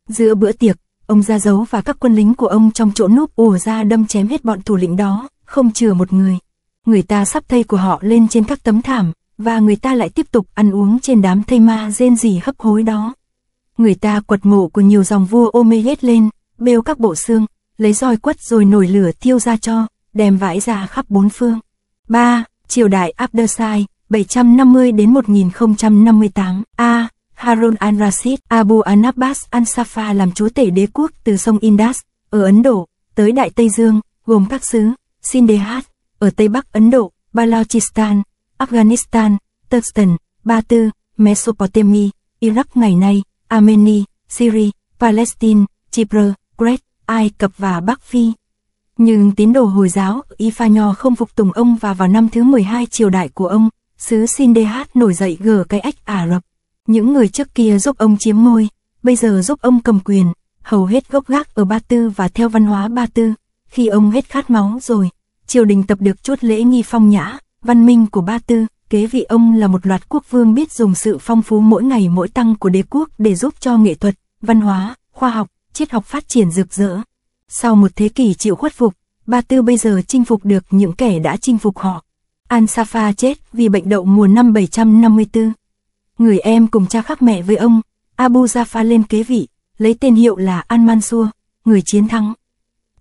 Giữa bữa tiệc, ông ra dấu và các quân lính của ông trong chỗ núp ùa ra đâm chém hết bọn thủ lĩnh đó, không chừa một người. Người ta sắp thây của họ lên trên các tấm thảm, và người ta lại tiếp tục ăn uống trên đám thây ma rên rỉ hấp hối đó. Người ta quật mộ của nhiều dòng vua Omeyed lên, bêu các bộ xương, lấy roi quất rồi nổi lửa thiêu ra cho, đem vãi ra khắp bốn phương. 3. Triều đại Abdersai, 750 đến 1058, A. Harun al-Rashid, Abu Anabbas al-Safa làm chúa tể đế quốc từ sông Indus, ở Ấn Độ, tới Đại Tây Dương, gồm các xứ Sindhehat, ở Tây Bắc Ấn Độ, Balochistan, Afghanistan, Turkestan, Ba Tư, Mesopotamia, Iraq ngày nay, Armenia, Syria, Palestine, chipre Crete, Ai Cập và Bắc Phi. Nhưng tín đồ Hồi giáo Ifanyo không phục tùng ông và vào năm thứ 12 triều đại của ông, xứ Sindehat nổi dậy gờ cái ách Ả Rập. Những người trước kia giúp ông chiếm ngôi, bây giờ giúp ông cầm quyền, hầu hết gốc gác ở Ba Tư và theo văn hóa Ba Tư. Khi ông hết khát máu rồi, triều đình tập được chút lễ nghi phong nhã, văn minh của Ba Tư, kế vị ông là một loạt quốc vương biết dùng sự phong phú mỗi ngày mỗi tăng của đế quốc để giúp cho nghệ thuật, văn hóa, khoa học, triết học phát triển rực rỡ. Sau một thế kỷ chịu khuất phục, Ba Tư bây giờ chinh phục được những kẻ đã chinh phục họ. An Safa chết vì bệnh đậu mùa năm 754. Người em cùng cha khác mẹ với ông, Abu Jafar lên kế vị, lấy tên hiệu là An Mansur, người chiến thắng.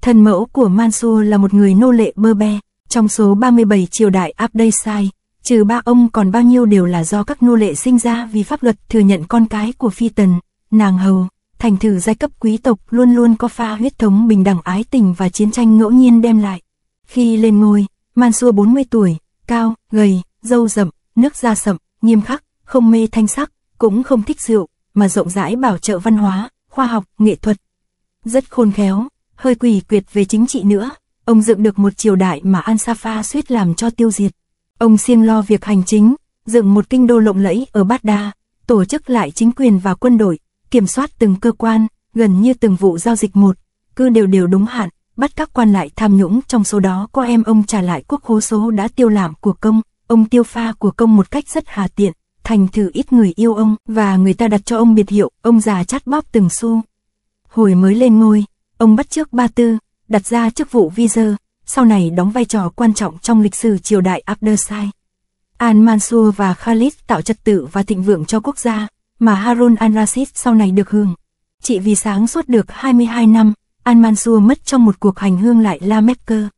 Thần mẫu của Mansur là một người nô lệ bơ be, trong số 37 triều đại Abdaysai, trừ ba ông còn bao nhiêu đều là do các nô lệ sinh ra vì pháp luật thừa nhận con cái của phi tần, nàng hầu thành thử giai cấp quý tộc luôn luôn có pha huyết thống bình đẳng ái tình và chiến tranh ngẫu nhiên đem lại. Khi lên ngôi, Mansua 40 tuổi, cao, gầy, râu rậm, nước da sậm, nghiêm khắc, không mê thanh sắc, cũng không thích rượu, mà rộng rãi bảo trợ văn hóa, khoa học, nghệ thuật. Rất khôn khéo, hơi quỷ quyệt về chính trị nữa, ông dựng được một triều đại mà Ansafa suýt làm cho tiêu diệt. Ông siêng lo việc hành chính, dựng một kinh đô lộng lẫy ở Baghdad, tổ chức lại chính quyền và quân đội, kiểm soát từng cơ quan, gần như từng vụ giao dịch một, cứ đều đều đúng hạn, bắt các quan lại tham nhũng trong số đó có em ông trả lại quốc hố số đã tiêu làm của công, ông tiêu pha của công một cách rất hà tiện, thành thử ít người yêu ông và người ta đặt cho ông biệt hiệu, ông già chát bóp từng xu. Hồi mới lên ngôi, ông bắt trước Ba Tư, đặt ra chức vụ vizier sau này đóng vai trò quan trọng trong lịch sử triều đại Abdersai. An Mansur và Khalid tạo trật tự và thịnh vượng cho quốc gia, mà Harun al-Rashid sau này được hưởng. Chị vì sáng suốt được 22 năm, al-Mansur mất trong một cuộc hành hương lại La Mecca.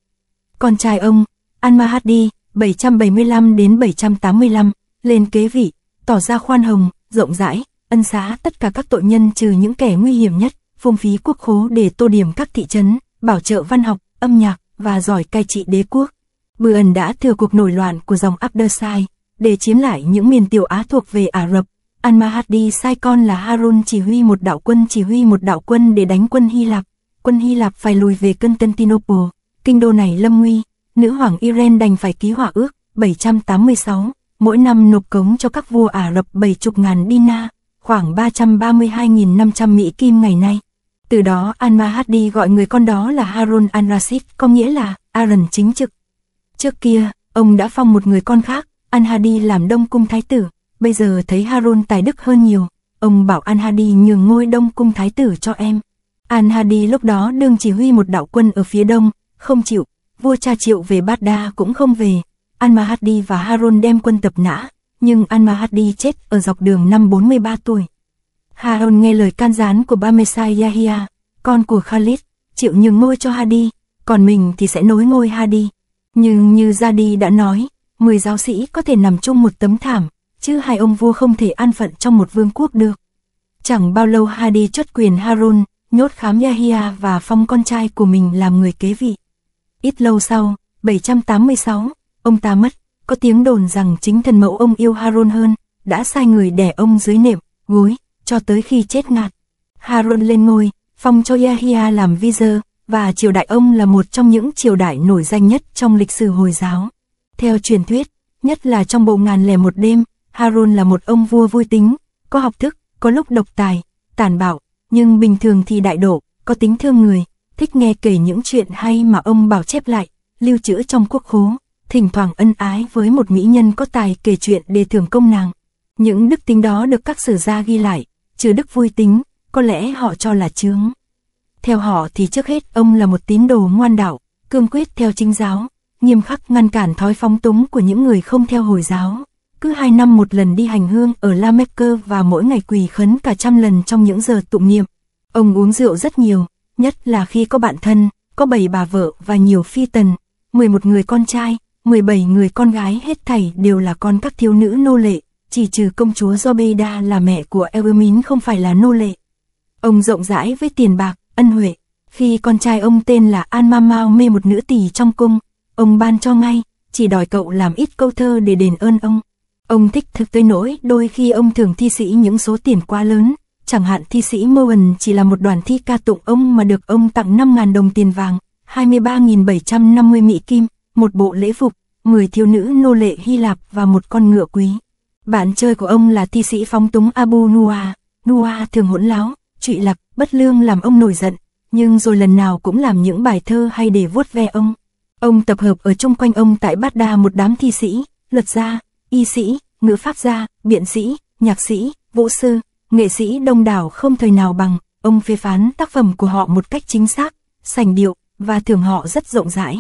Con trai ông, al-Mahdi, 775 đến 785, lên kế vị, tỏ ra khoan hồng, rộng rãi, ân xá tất cả các tội nhân trừ những kẻ nguy hiểm nhất, phung phí quốc khố để tô điểm các thị trấn, bảo trợ văn học, âm nhạc và giỏi cai trị đế quốc. Bư ẩn đã thừa cuộc nổi loạn của dòng Abdersai để chiếm lại những miền tiểu Á thuộc về Ả Rập, Al-Mahdi sai con là Harun chỉ huy một đạo quân chỉ huy một đạo quân để đánh quân Hy Lạp. Quân Hy Lạp phải lùi về Constantinople, kinh đô này lâm nguy, nữ hoàng Iran đành phải ký hỏa ước 786, mỗi năm nộp cống cho các vua Ả Rập 70.000 dina, khoảng 332.500 Mỹ Kim ngày nay. Từ đó Al-Mahdi gọi người con đó là Harun al-Rashid, có nghĩa là Aaron chính trực. Trước kia, ông đã phong một người con khác, Al-Hadi làm đông cung thái tử, bây giờ thấy Harun tài đức hơn nhiều, ông bảo An Hadi nhường ngôi đông cung thái tử cho em. An Hadi lúc đó đương chỉ huy một đạo quân ở phía đông, không chịu, vua cha triệu về Bát Đa cũng không về. An Mahadi và Harun đem quân tập nã, nhưng An Mahadi chết ở dọc đường năm 43 tuổi. Harun nghe lời can gián của ba Mesai Yahya, con của Khalid, chịu nhường ngôi cho Hadi, còn mình thì sẽ nối ngôi Hadi. Nhưng như Jadi đã nói, 10 giáo sĩ có thể nằm chung một tấm thảm, chứ hai ông vua không thể an phận trong một vương quốc được. Chẳng bao lâu Hadi chốt quyền Harun, nhốt khám Yahia và phong con trai của mình làm người kế vị. Ít lâu sau, 786, ông ta mất, có tiếng đồn rằng chính thần mẫu ông yêu Harun hơn, đã sai người đẻ ông dưới nệm, gối, cho tới khi chết ngạt. Harun lên ngôi, phong cho Yahia làm vizier và triều đại ông là một trong những triều đại nổi danh nhất trong lịch sử Hồi giáo. Theo truyền thuyết, nhất là trong bộ ngàn lẻ một đêm, Harun là một ông vua vui tính, có học thức, có lúc độc tài, tàn bạo, nhưng bình thường thì đại độ, có tính thương người, thích nghe kể những chuyện hay mà ông bảo chép lại, lưu trữ trong quốc khố, thỉnh thoảng ân ái với một mỹ nhân có tài kể chuyện để thưởng công nàng. Những đức tính đó được các sử gia ghi lại, trừ đức vui tính, có lẽ họ cho là chướng. Theo họ thì trước hết ông là một tín đồ ngoan đạo, cương quyết theo chính giáo, nghiêm khắc ngăn cản thói phóng túng của những người không theo Hồi giáo cứ hai năm một lần đi hành hương ở La Mecca và mỗi ngày quỳ khấn cả trăm lần trong những giờ tụng niệm. Ông uống rượu rất nhiều, nhất là khi có bạn thân, có bảy bà vợ và nhiều phi tần, 11 người con trai, 17 người con gái hết thảy đều là con các thiếu nữ nô lệ, chỉ trừ công chúa Zobeda là mẹ của Elmin không phải là nô lệ. Ông rộng rãi với tiền bạc, ân huệ, khi con trai ông tên là An Mamao mê một nữ tỳ trong cung, ông ban cho ngay, chỉ đòi cậu làm ít câu thơ để đền ơn ông. Ông thích thực tới nỗi đôi khi ông thường thi sĩ những số tiền quá lớn, chẳng hạn thi sĩ Moen chỉ là một đoàn thi ca tụng ông mà được ông tặng 5.000 đồng tiền vàng, 23.750 mỹ kim, một bộ lễ phục, 10 thiếu nữ nô lệ Hy Lạp và một con ngựa quý. Bạn chơi của ông là thi sĩ phóng túng Abu Nua, Nua thường hỗn láo, trụy lạc, bất lương làm ông nổi giận, nhưng rồi lần nào cũng làm những bài thơ hay để vuốt ve ông. Ông tập hợp ở chung quanh ông tại Bát Đa một đám thi sĩ, luật gia, y sĩ, ngữ pháp gia, biện sĩ, nhạc sĩ, vũ sư, nghệ sĩ đông đảo không thời nào bằng, ông phê phán tác phẩm của họ một cách chính xác, sành điệu, và thưởng họ rất rộng rãi.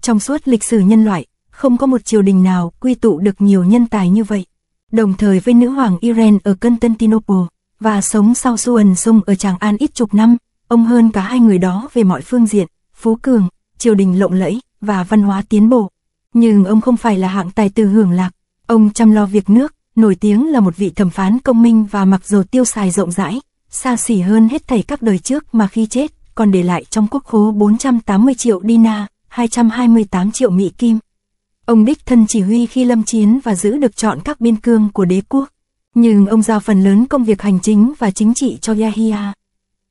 Trong suốt lịch sử nhân loại, không có một triều đình nào quy tụ được nhiều nhân tài như vậy. Đồng thời với nữ hoàng Irene ở Constantinople, và sống sau Suần sông ở Tràng An ít chục năm, ông hơn cả hai người đó về mọi phương diện, phú cường, triều đình lộng lẫy, và văn hóa tiến bộ. Nhưng ông không phải là hạng tài tử hưởng lạc, Ông chăm lo việc nước, nổi tiếng là một vị thẩm phán công minh và mặc dù tiêu xài rộng rãi, xa xỉ hơn hết thầy các đời trước mà khi chết, còn để lại trong quốc khố 480 triệu dina, 228 triệu mỹ kim. Ông đích thân chỉ huy khi lâm chiến và giữ được chọn các biên cương của đế quốc. Nhưng ông giao phần lớn công việc hành chính và chính trị cho Yahia.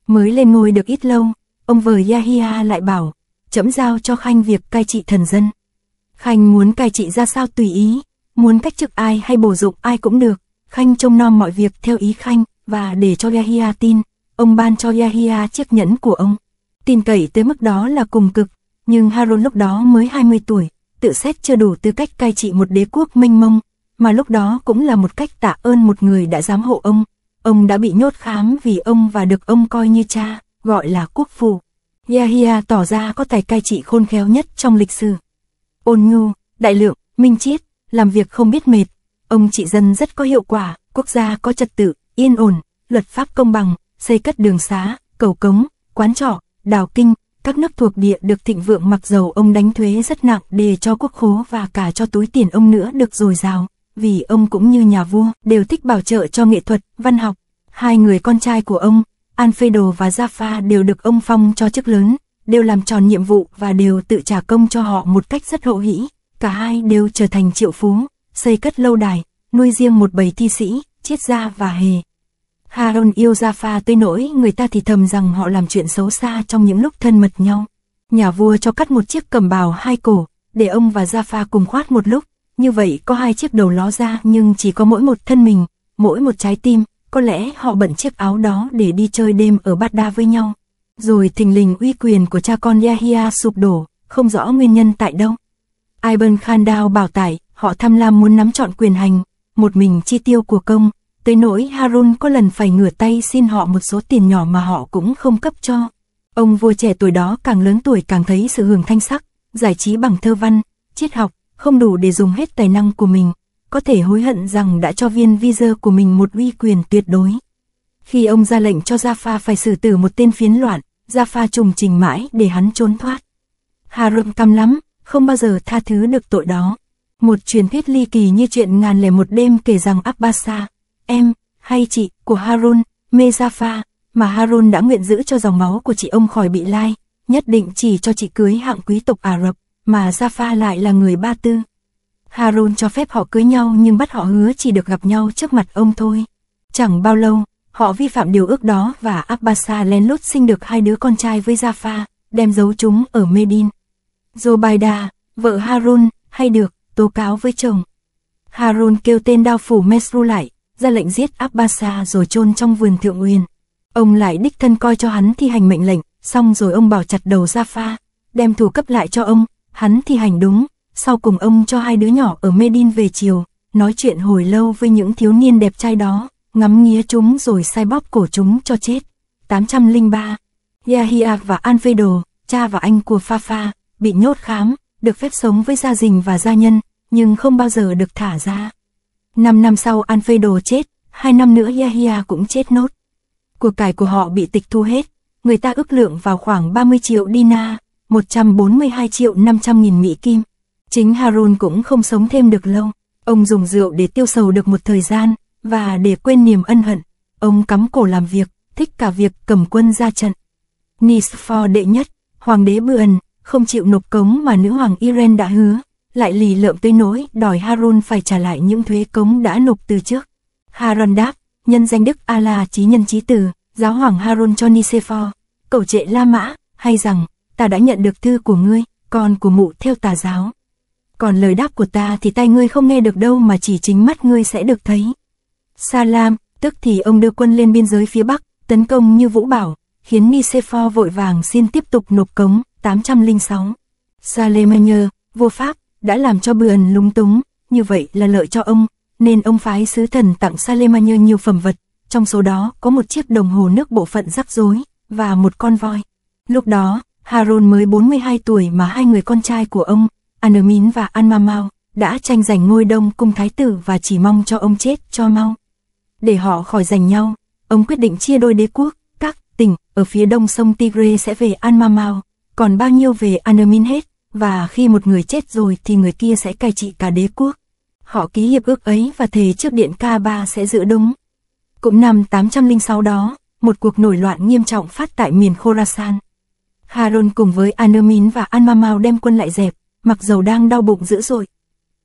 Mới lên ngôi được ít lâu, ông vợ Yahia lại bảo, chấm giao cho Khanh việc cai trị thần dân. Khanh muốn cai trị ra sao tùy ý, muốn cách chức ai hay bổ dụng ai cũng được. Khanh trông nom mọi việc theo ý Khanh, và để cho Yahia tin, ông ban cho Yahia chiếc nhẫn của ông. Tin cậy tới mức đó là cùng cực, nhưng Harun lúc đó mới 20 tuổi, tự xét chưa đủ tư cách cai trị một đế quốc mênh mông, mà lúc đó cũng là một cách tạ ơn một người đã giám hộ ông. Ông đã bị nhốt khám vì ông và được ông coi như cha, gọi là quốc phụ. Yahia tỏ ra có tài cai trị khôn khéo nhất trong lịch sử. Ôn nhu, đại lượng, minh triết, làm việc không biết mệt. Ông trị dân rất có hiệu quả, quốc gia có trật tự, yên ổn, luật pháp công bằng, xây cất đường xá, cầu cống, quán trọ, đào kinh, các nước thuộc địa được thịnh vượng mặc dầu ông đánh thuế rất nặng để cho quốc khố và cả cho túi tiền ông nữa được dồi dào, vì ông cũng như nhà vua đều thích bảo trợ cho nghệ thuật, văn học. Hai người con trai của ông, Alfredo và Jaffa đều được ông phong cho chức lớn, đều làm tròn nhiệm vụ và đều tự trả công cho họ một cách rất hậu hĩ cả hai đều trở thành triệu phú, xây cất lâu đài, nuôi riêng một bầy thi sĩ, triết gia và hề. Haron yêu Jaffa tới nỗi người ta thì thầm rằng họ làm chuyện xấu xa trong những lúc thân mật nhau. Nhà vua cho cắt một chiếc cẩm bào hai cổ, để ông và Jaffa cùng khoát một lúc, như vậy có hai chiếc đầu ló ra nhưng chỉ có mỗi một thân mình, mỗi một trái tim, có lẽ họ bận chiếc áo đó để đi chơi đêm ở Bát Đa với nhau. Rồi thình lình uy quyền của cha con Yahia sụp đổ, không rõ nguyên nhân tại đâu. Iban Khan Đao bảo tải, họ tham lam muốn nắm chọn quyền hành, một mình chi tiêu của công, tới nỗi Harun có lần phải ngửa tay xin họ một số tiền nhỏ mà họ cũng không cấp cho. Ông vua trẻ tuổi đó càng lớn tuổi càng thấy sự hưởng thanh sắc, giải trí bằng thơ văn, triết học, không đủ để dùng hết tài năng của mình, có thể hối hận rằng đã cho viên visa của mình một uy quyền tuyệt đối. Khi ông ra lệnh cho Jaffa phải xử tử một tên phiến loạn, Jaffa trùng trình mãi để hắn trốn thoát. Harun căm lắm, không bao giờ tha thứ được tội đó. Một truyền thuyết ly kỳ như chuyện ngàn lẻ một đêm kể rằng Abbasa, em, hay chị, của Harun, Mezafa, mà Harun đã nguyện giữ cho dòng máu của chị ông khỏi bị lai, nhất định chỉ cho chị cưới hạng quý tộc Ả Rập, mà Zafa lại là người Ba Tư. Harun cho phép họ cưới nhau nhưng bắt họ hứa chỉ được gặp nhau trước mặt ông thôi. Chẳng bao lâu, họ vi phạm điều ước đó và Abbasa lén lút sinh được hai đứa con trai với Zafa, đem giấu chúng ở Medina. Zobaida, vợ Harun, hay được, tố cáo với chồng. Harun kêu tên đao phủ Mesru lại, ra lệnh giết Abbasa rồi chôn trong vườn thượng uyên. Ông lại đích thân coi cho hắn thi hành mệnh lệnh, xong rồi ông bảo chặt đầu ra pha, đem thủ cấp lại cho ông, hắn thi hành đúng, sau cùng ông cho hai đứa nhỏ ở Medin về chiều, nói chuyện hồi lâu với những thiếu niên đẹp trai đó, ngắm nghía chúng rồi sai bóp cổ chúng cho chết. 803 Yahia và Alfredo, cha và anh của Fafa, bị nhốt khám, được phép sống với gia đình và gia nhân, nhưng không bao giờ được thả ra. Năm năm sau Alfredo chết, hai năm nữa Yahia cũng chết nốt. Cuộc cải của họ bị tịch thu hết, người ta ước lượng vào khoảng 30 triệu dina, 142 triệu 500 nghìn Mỹ Kim. Chính Harun cũng không sống thêm được lâu, ông dùng rượu để tiêu sầu được một thời gian, và để quên niềm ân hận, ông cắm cổ làm việc, thích cả việc cầm quân ra trận. Nisfor đệ nhất, hoàng đế Bươn, không chịu nộp cống mà nữ hoàng Iren đã hứa, lại lì lợm tới nỗi đòi Harun phải trả lại những thuế cống đã nộp từ trước. Harun đáp, nhân danh Đức Allah trí nhân trí từ, giáo hoàng Harun cho Nicephor, cầu trệ La Mã, hay rằng, ta đã nhận được thư của ngươi, con của mụ theo tà giáo. Còn lời đáp của ta thì tay ngươi không nghe được đâu mà chỉ chính mắt ngươi sẽ được thấy. Salam, tức thì ông đưa quân lên biên giới phía Bắc, tấn công như vũ bảo, khiến Nicephor vội vàng xin tiếp tục nộp cống. 806. Salemagne, vua Pháp, đã làm cho Bườn lúng túng, như vậy là lợi cho ông, nên ông phái sứ thần tặng Salemagne nhiều phẩm vật, trong số đó có một chiếc đồng hồ nước bộ phận rắc rối, và một con voi. Lúc đó, Harun mới 42 tuổi mà hai người con trai của ông, Anermin và Anmamao, đã tranh giành ngôi đông cung thái tử và chỉ mong cho ông chết cho mau. Để họ khỏi giành nhau, ông quyết định chia đôi đế quốc, các tỉnh ở phía đông sông Tigre sẽ về Anmamao, còn bao nhiêu về Anmin hết, và khi một người chết rồi thì người kia sẽ cai trị cả đế quốc. Họ ký hiệp ước ấy và thề trước điện K3 sẽ giữ đúng. Cũng năm 806 đó, một cuộc nổi loạn nghiêm trọng phát tại miền Khorasan. Harun cùng với Anmin và Anmamao đem quân lại dẹp, mặc dầu đang đau bụng dữ dội.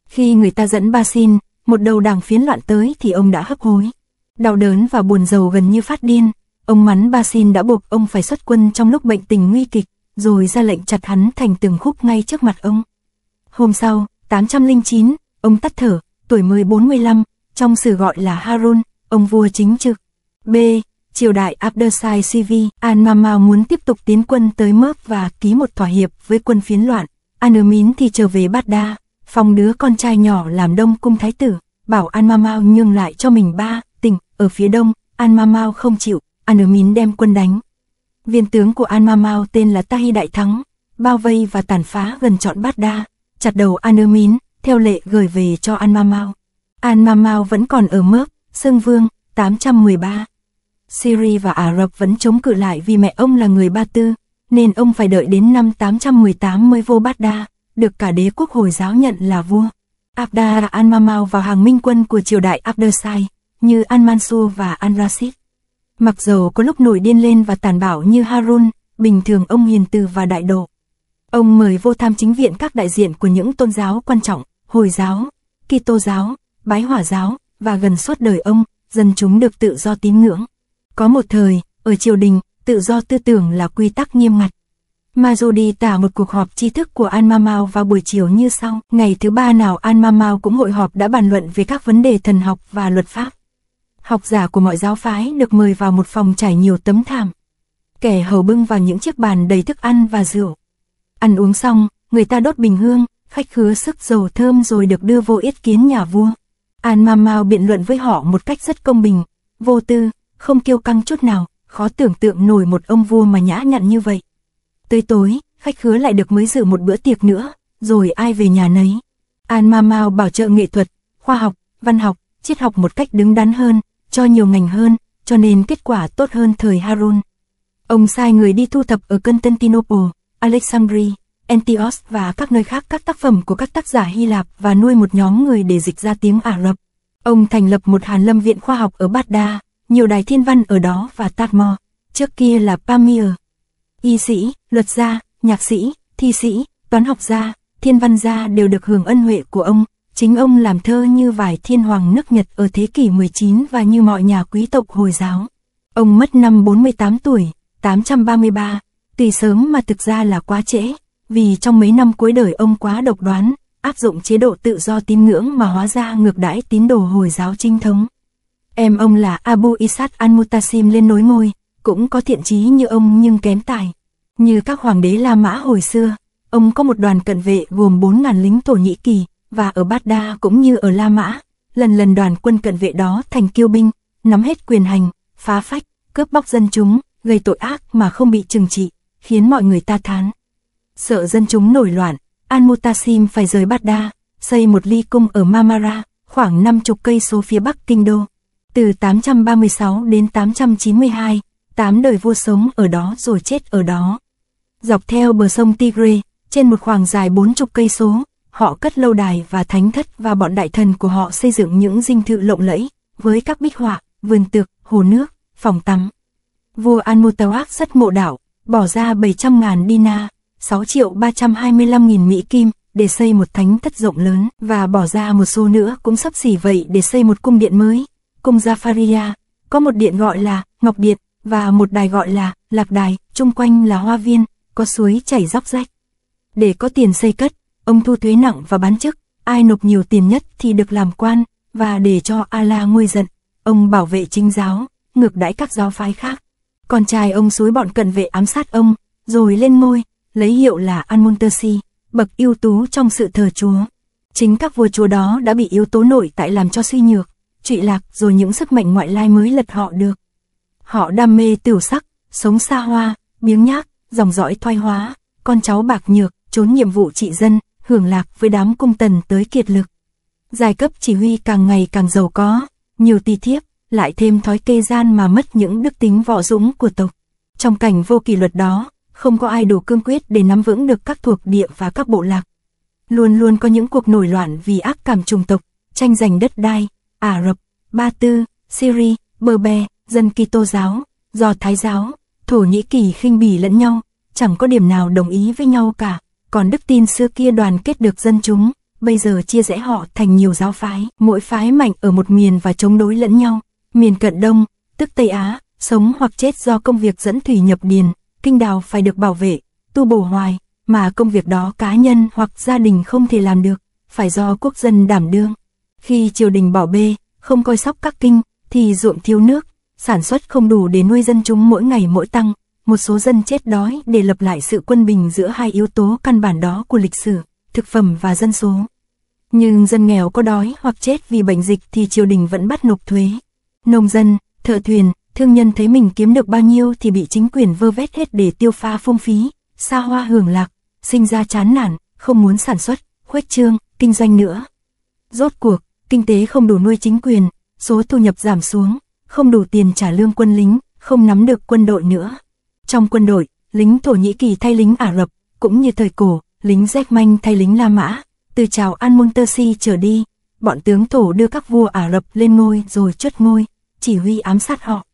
Khi người ta dẫn Basin, một đầu đảng phiến loạn tới thì ông đã hấp hối. Đau đớn và buồn rầu gần như phát điên, ông mắn Basin đã buộc ông phải xuất quân trong lúc bệnh tình nguy kịch rồi ra lệnh chặt hắn thành từng khúc ngay trước mặt ông. Hôm sau, 809, ông tắt thở, tuổi mới 45, trong sử gọi là Harun, ông vua chính trực. B. Triều đại Abdersai Sivi, An Mamao muốn tiếp tục tiến quân tới Mớp và ký một thỏa hiệp với quân phiến loạn. An Mín thì trở về Bát Đa, phòng đứa con trai nhỏ làm đông cung thái tử, bảo An Mamao nhường lại cho mình ba, tỉnh, ở phía đông, An Mamao không chịu, An Mín đem quân đánh, viên tướng của An Ma Mao tên là Tahi Đại Thắng, bao vây và tàn phá gần trọn bát đa, chặt đầu An Ơ Mín, theo lệ gửi về cho An Ma Mao. An Ma Mao vẫn còn ở Mớp, Sương Vương, 813. Syria và Ả Rập vẫn chống cự lại vì mẹ ông là người Ba Tư, nên ông phải đợi đến năm 818 mới vô Bát Đa, được cả đế quốc Hồi giáo nhận là vua. Abdar al-Mamau vào hàng minh quân của triều đại Abdersai, như Al-Mansur và Al-Rashid. Mặc dù có lúc nổi điên lên và tàn bạo như Harun, bình thường ông hiền từ và đại độ. Ông mời vô tham chính viện các đại diện của những tôn giáo quan trọng, Hồi giáo, Kitô giáo, Bái Hỏa giáo, và gần suốt đời ông, dân chúng được tự do tín ngưỡng. Có một thời, ở triều đình, tự do tư tưởng là quy tắc nghiêm ngặt. Majodi tả một cuộc họp tri thức của An Mamao vào buổi chiều như sau. Ngày thứ ba nào An Mamao cũng hội họp đã bàn luận về các vấn đề thần học và luật pháp học giả của mọi giáo phái được mời vào một phòng trải nhiều tấm thảm. Kẻ hầu bưng vào những chiếc bàn đầy thức ăn và rượu. Ăn uống xong, người ta đốt bình hương, khách khứa sức dầu thơm rồi được đưa vô yết kiến nhà vua. An Ma Mao biện luận với họ một cách rất công bình, vô tư, không kiêu căng chút nào, khó tưởng tượng nổi một ông vua mà nhã nhặn như vậy. Tới tối, khách khứa lại được mới dự một bữa tiệc nữa, rồi ai về nhà nấy. An Ma Mao bảo trợ nghệ thuật, khoa học, văn học, triết học một cách đứng đắn hơn, cho nhiều ngành hơn, cho nên kết quả tốt hơn thời Harun. Ông sai người đi thu thập ở Constantinople, Alexandria, Antios và các nơi khác các tác phẩm của các tác giả Hy Lạp và nuôi một nhóm người để dịch ra tiếng Ả Rập. Ông thành lập một hàn lâm viện khoa học ở Baghdad, nhiều đài thiên văn ở đó và Tadmor, trước kia là Pamir. Y sĩ, luật gia, nhạc sĩ, thi sĩ, toán học gia, thiên văn gia đều được hưởng ân huệ của ông chính ông làm thơ như vài thiên hoàng nước Nhật ở thế kỷ 19 và như mọi nhà quý tộc Hồi giáo. Ông mất năm 48 tuổi, 833, tùy sớm mà thực ra là quá trễ, vì trong mấy năm cuối đời ông quá độc đoán, áp dụng chế độ tự do tín ngưỡng mà hóa ra ngược đãi tín đồ Hồi giáo chính thống. Em ông là Abu Isat al-Mutasim lên nối ngôi, cũng có thiện trí như ông nhưng kém tài. Như các hoàng đế La Mã hồi xưa, ông có một đoàn cận vệ gồm 4.000 lính Thổ Nhĩ Kỳ, và ở Bát Đa cũng như ở La Mã, lần lần đoàn quân cận vệ đó thành kiêu binh, nắm hết quyền hành, phá phách, cướp bóc dân chúng, gây tội ác mà không bị trừng trị, khiến mọi người ta thán. Sợ dân chúng nổi loạn, Al-Mutasim phải rời Bát Đa, xây một ly cung ở Mamara, khoảng 50 cây số phía bắc kinh đô. Từ 836 đến 892, tám đời vua sống ở đó rồi chết ở đó. Dọc theo bờ sông Tigre, trên một khoảng dài 40 cây số, họ cất lâu đài và thánh thất và bọn đại thần của họ xây dựng những dinh thự lộng lẫy, với các bích họa, vườn tược, hồ nước, phòng tắm. Vua Anmutawak rất mộ đảo, bỏ ra 700.000 dina, 6 triệu 325 nghìn Mỹ Kim, để xây một thánh thất rộng lớn, và bỏ ra một số nữa cũng sắp xỉ vậy để xây một cung điện mới. Cung Jafaria, có một điện gọi là Ngọc Điện, và một đài gọi là Lạc Đài, chung quanh là hoa viên, có suối chảy dốc rách. Để có tiền xây cất, ông thu thuế nặng và bán chức, ai nộp nhiều tiền nhất thì được làm quan, và để cho Allah nguôi giận, ông bảo vệ chính giáo, ngược đãi các giáo phái khác. Con trai ông suối bọn cận vệ ám sát ông, rồi lên ngôi, lấy hiệu là Almontersi, bậc ưu tú trong sự thờ chúa. Chính các vua chúa đó đã bị yếu tố nội tại làm cho suy nhược, trụy lạc rồi những sức mạnh ngoại lai mới lật họ được. Họ đam mê tiểu sắc, sống xa hoa, biếng nhác, dòng dõi thoai hóa, con cháu bạc nhược, trốn nhiệm vụ trị dân, hưởng lạc với đám cung tần tới kiệt lực. Giai cấp chỉ huy càng ngày càng giàu có, nhiều ti thiếp, lại thêm thói kê gian mà mất những đức tính võ dũng của tộc. Trong cảnh vô kỷ luật đó, không có ai đủ cương quyết để nắm vững được các thuộc địa và các bộ lạc. Luôn luôn có những cuộc nổi loạn vì ác cảm trùng tộc, tranh giành đất đai, Ả Rập, Ba Tư, Syria, Bờ Bè, dân Kitô giáo, do Thái giáo, Thổ Nhĩ Kỳ khinh bỉ lẫn nhau, chẳng có điểm nào đồng ý với nhau cả còn đức tin xưa kia đoàn kết được dân chúng, bây giờ chia rẽ họ thành nhiều giáo phái, mỗi phái mạnh ở một miền và chống đối lẫn nhau. Miền cận đông, tức Tây Á, sống hoặc chết do công việc dẫn thủy nhập điền, kinh đào phải được bảo vệ, tu bổ hoài, mà công việc đó cá nhân hoặc gia đình không thể làm được, phải do quốc dân đảm đương. Khi triều đình bỏ bê, không coi sóc các kinh, thì ruộng thiếu nước, sản xuất không đủ để nuôi dân chúng mỗi ngày mỗi tăng, một số dân chết đói để lập lại sự quân bình giữa hai yếu tố căn bản đó của lịch sử, thực phẩm và dân số. Nhưng dân nghèo có đói hoặc chết vì bệnh dịch thì triều đình vẫn bắt nộp thuế. Nông dân, thợ thuyền, thương nhân thấy mình kiếm được bao nhiêu thì bị chính quyền vơ vét hết để tiêu pha phung phí, xa hoa hưởng lạc, sinh ra chán nản, không muốn sản xuất, khuếch trương, kinh doanh nữa. Rốt cuộc, kinh tế không đủ nuôi chính quyền, số thu nhập giảm xuống, không đủ tiền trả lương quân lính, không nắm được quân đội nữa. Trong quân đội, lính Thổ Nhĩ Kỳ thay lính Ả Rập, cũng như thời cổ, lính Giác Manh thay lính La Mã, từ chào An Muntersi trở đi, bọn tướng Thổ đưa các vua Ả Rập lên ngôi rồi chuất ngôi, chỉ huy ám sát họ.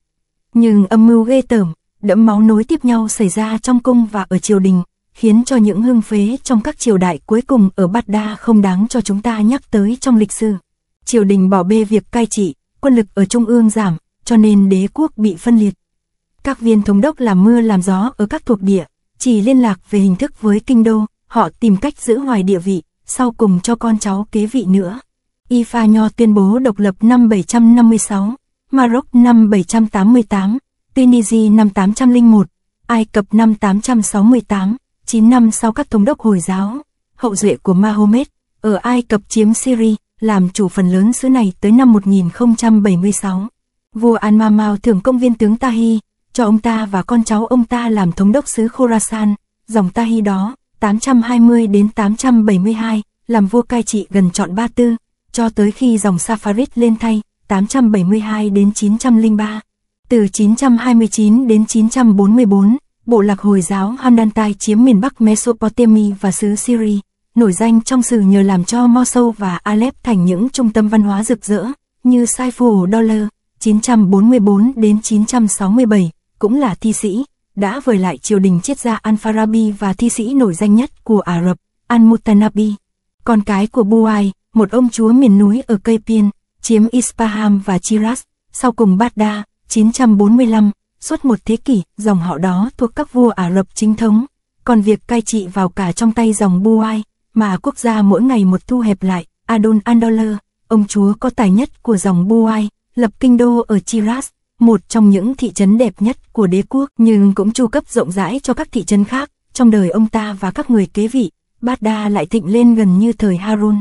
Nhưng âm mưu ghê tởm, đẫm máu nối tiếp nhau xảy ra trong cung và ở triều đình, khiến cho những hương phế trong các triều đại cuối cùng ở Bát Đa không đáng cho chúng ta nhắc tới trong lịch sử. Triều đình bỏ bê việc cai trị, quân lực ở trung ương giảm, cho nên đế quốc bị phân liệt các viên thống đốc làm mưa làm gió ở các thuộc địa, chỉ liên lạc về hình thức với kinh đô, họ tìm cách giữ hoài địa vị, sau cùng cho con cháu kế vị nữa. Y Pha Nho tuyên bố độc lập năm 756, Maroc năm 788, Tunisia năm 801, Ai Cập năm 868, 9 năm sau các thống đốc Hồi giáo, hậu duệ của Mahomet, ở Ai Cập chiếm Syria, làm chủ phần lớn xứ này tới năm 1076. Vua An-Mamao thưởng công viên tướng Tahi, cho ông ta và con cháu ông ta làm thống đốc xứ Khorasan, dòng Tahi đó, 820 đến 872, làm vua cai trị gần trọn Ba Tư, cho tới khi dòng Safarid lên thay, 872 đến 903. Từ 929 đến 944, bộ lạc Hồi giáo Hamdantai chiếm miền Bắc Mesopotamia và xứ Syria, nổi danh trong sử nhờ làm cho Mosul và Aleppo thành những trung tâm văn hóa rực rỡ, như Saifu Dollar, 944 đến 967, cũng là thi sĩ, đã vời lại triều đình triết gia Al-Farabi và thi sĩ nổi danh nhất của Ả Rập, Al-Mutanabi. Con cái của Buai, một ông chúa miền núi ở Cây Piên, chiếm Isfahan và Chiras, sau cùng Bada, 945, suốt một thế kỷ, dòng họ đó thuộc các vua Ả Rập chính thống. Còn việc cai trị vào cả trong tay dòng Buai, mà quốc gia mỗi ngày một thu hẹp lại, Adon Andoler, ông chúa có tài nhất của dòng Buai, lập kinh đô ở Chiras, một trong những thị trấn đẹp nhất của đế quốc nhưng cũng chu cấp rộng rãi cho các thị trấn khác. Trong đời ông ta và các người kế vị, Bát Đa lại thịnh lên gần như thời Harun.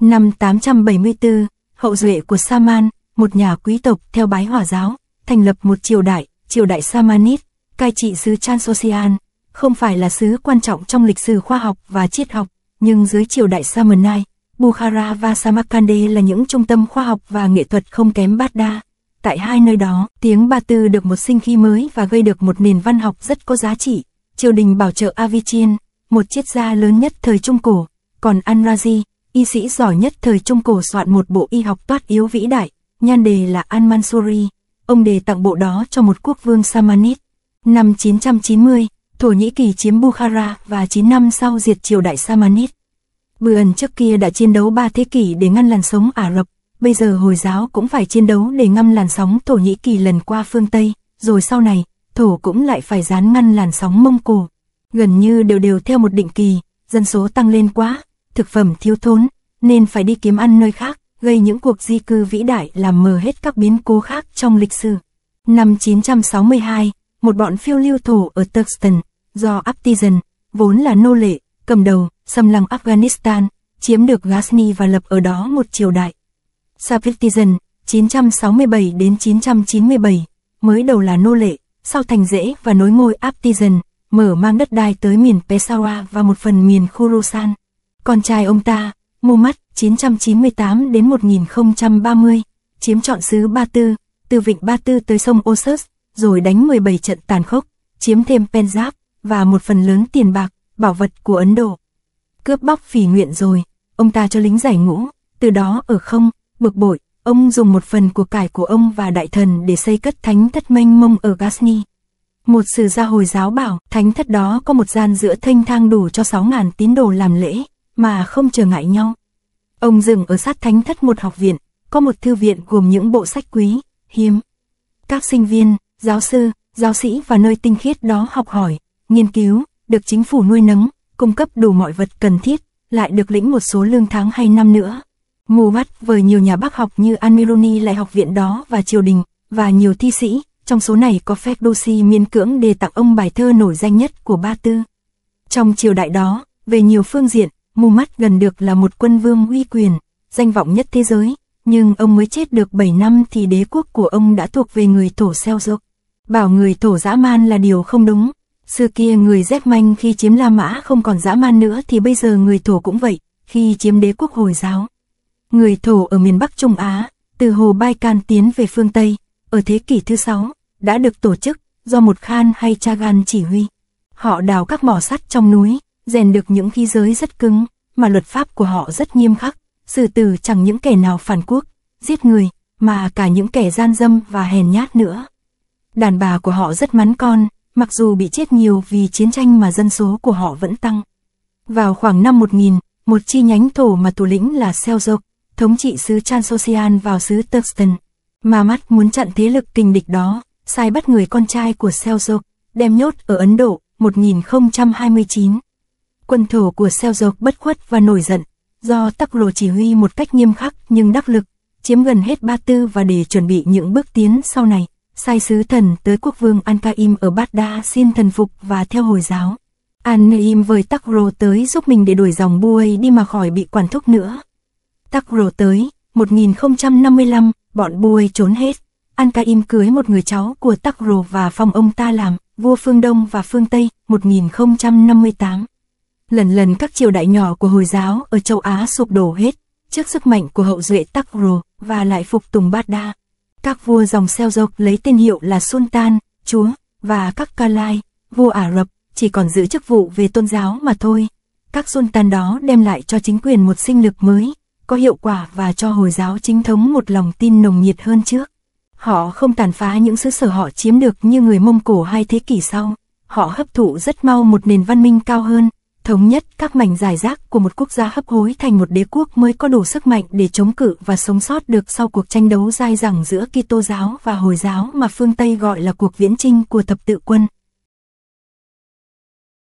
Năm 874, hậu duệ của Saman, một nhà quý tộc theo bái hỏa giáo, thành lập một triều đại, triều đại Samanid, cai trị xứ Transocian, không phải là xứ quan trọng trong lịch sử khoa học và triết học, nhưng dưới triều đại Samanai, Bukhara và Samarkand là những trung tâm khoa học và nghệ thuật không kém Bát Đa. Tại hai nơi đó, tiếng Ba Tư được một sinh khí mới và gây được một nền văn học rất có giá trị. Triều đình bảo trợ Avicen, một triết gia lớn nhất thời Trung Cổ, còn Anrazi, y sĩ giỏi nhất thời Trung Cổ soạn một bộ y học toát yếu vĩ đại, nhan đề là Al-Mansuri. Ông đề tặng bộ đó cho một quốc vương Samanid. Năm 990, Thổ Nhĩ Kỳ chiếm Bukhara và 9 năm sau diệt triều đại Samanid. Bừa ẩn trước kia đã chiến đấu 3 thế kỷ để ngăn làn sống Ả Rập, bây giờ Hồi giáo cũng phải chiến đấu để ngăn làn sóng Thổ Nhĩ Kỳ lần qua phương Tây, rồi sau này, Thổ cũng lại phải dán ngăn làn sóng Mông Cổ. Gần như đều đều theo một định kỳ, dân số tăng lên quá, thực phẩm thiếu thốn, nên phải đi kiếm ăn nơi khác, gây những cuộc di cư vĩ đại làm mờ hết các biến cố khác trong lịch sử. Năm 962, một bọn phiêu lưu thổ ở Turkestan, do Aptizan, vốn là nô lệ, cầm đầu, xâm lăng Afghanistan, chiếm được Ghazni và lập ở đó một triều đại. Sapristizen, 967 đến 997, mới đầu là nô lệ, sau thành rễ và nối ngôi Aptizen, mở mang đất đai tới miền Pesawa và một phần miền Khorasan. Con trai ông ta, Muhammad 998 đến 1030, chiếm trọn xứ Ba Tư, từ vịnh Ba Tư tới sông Osus, rồi đánh 17 trận tàn khốc, chiếm thêm Punjab và một phần lớn tiền bạc, bảo vật của Ấn Độ. Cướp bóc phỉ nguyện rồi, ông ta cho lính giải ngũ, từ đó ở không bực bội, ông dùng một phần của cải của ông và đại thần để xây cất thánh thất mênh mông ở Gasni. Một sử gia Hồi giáo bảo, thánh thất đó có một gian giữa thanh thang đủ cho 6.000 tín đồ làm lễ, mà không trở ngại nhau. Ông dừng ở sát thánh thất một học viện, có một thư viện gồm những bộ sách quý, hiếm. Các sinh viên, giáo sư, giáo sĩ và nơi tinh khiết đó học hỏi, nghiên cứu, được chính phủ nuôi nấng, cung cấp đủ mọi vật cần thiết, lại được lĩnh một số lương tháng hay năm nữa. Mù mắt với nhiều nhà bác học như Almiruni lại học viện đó và triều đình, và nhiều thi sĩ, trong số này có phép Ferdowsi miên cưỡng đề tặng ông bài thơ nổi danh nhất của Ba Tư. Trong triều đại đó, về nhiều phương diện, mù mắt gần được là một quân vương uy quyền, danh vọng nhất thế giới, nhưng ông mới chết được 7 năm thì đế quốc của ông đã thuộc về người thổ xeo dốc. Bảo người thổ dã man là điều không đúng, xưa kia người dép manh khi chiếm La Mã không còn dã man nữa thì bây giờ người thổ cũng vậy, khi chiếm đế quốc Hồi giáo người Thổ ở miền Bắc Trung Á, từ hồ Baikan tiến về phương Tây, ở thế kỷ thứ sáu đã được tổ chức do một Khan hay Chagan chỉ huy. Họ đào các mỏ sắt trong núi, rèn được những khí giới rất cứng, mà luật pháp của họ rất nghiêm khắc, xử tử chẳng những kẻ nào phản quốc, giết người, mà cả những kẻ gian dâm và hèn nhát nữa. Đàn bà của họ rất mắn con, mặc dù bị chết nhiều vì chiến tranh mà dân số của họ vẫn tăng. Vào khoảng năm 1000, một chi nhánh thổ mà thủ lĩnh là Seljuk thống trị xứ Transocian vào xứ Turkestan. Mà mắt muốn chặn thế lực kình địch đó, sai bắt người con trai của Seljuk, đem nhốt ở Ấn Độ, 1029. Quân thổ của Seljuk bất khuất và nổi giận, do tắc lộ chỉ huy một cách nghiêm khắc nhưng đắc lực, chiếm gần hết Ba Tư và để chuẩn bị những bước tiến sau này, sai sứ thần tới quốc vương An-Kaim ở Baghdad xin thần phục và theo Hồi giáo. An-Naim vời Tắc Rô tới giúp mình để đuổi dòng Buey đi mà khỏi bị quản thúc nữa. Tắc rồ tới, 1055, bọn buôi trốn hết. An ca cưới một người cháu của Tắc rồ và phong ông ta làm, vua phương Đông và phương Tây, 1058. Lần lần các triều đại nhỏ của Hồi giáo ở châu Á sụp đổ hết, trước sức mạnh của hậu duệ Tắc rồ và lại phục tùng bát đa. Các vua dòng xeo dốc lấy tên hiệu là Sultan, Chúa, và các Kalai, vua Ả Rập, chỉ còn giữ chức vụ về tôn giáo mà thôi. Các Sultan đó đem lại cho chính quyền một sinh lực mới, có hiệu quả và cho Hồi giáo chính thống một lòng tin nồng nhiệt hơn trước. Họ không tàn phá những xứ sở họ chiếm được như người Mông Cổ hai thế kỷ sau. Họ hấp thụ rất mau một nền văn minh cao hơn, thống nhất các mảnh giải rác của một quốc gia hấp hối thành một đế quốc mới có đủ sức mạnh để chống cự và sống sót được sau cuộc tranh đấu dai dẳng giữa Kitô giáo và Hồi giáo mà phương Tây gọi là cuộc viễn chinh của thập tự quân.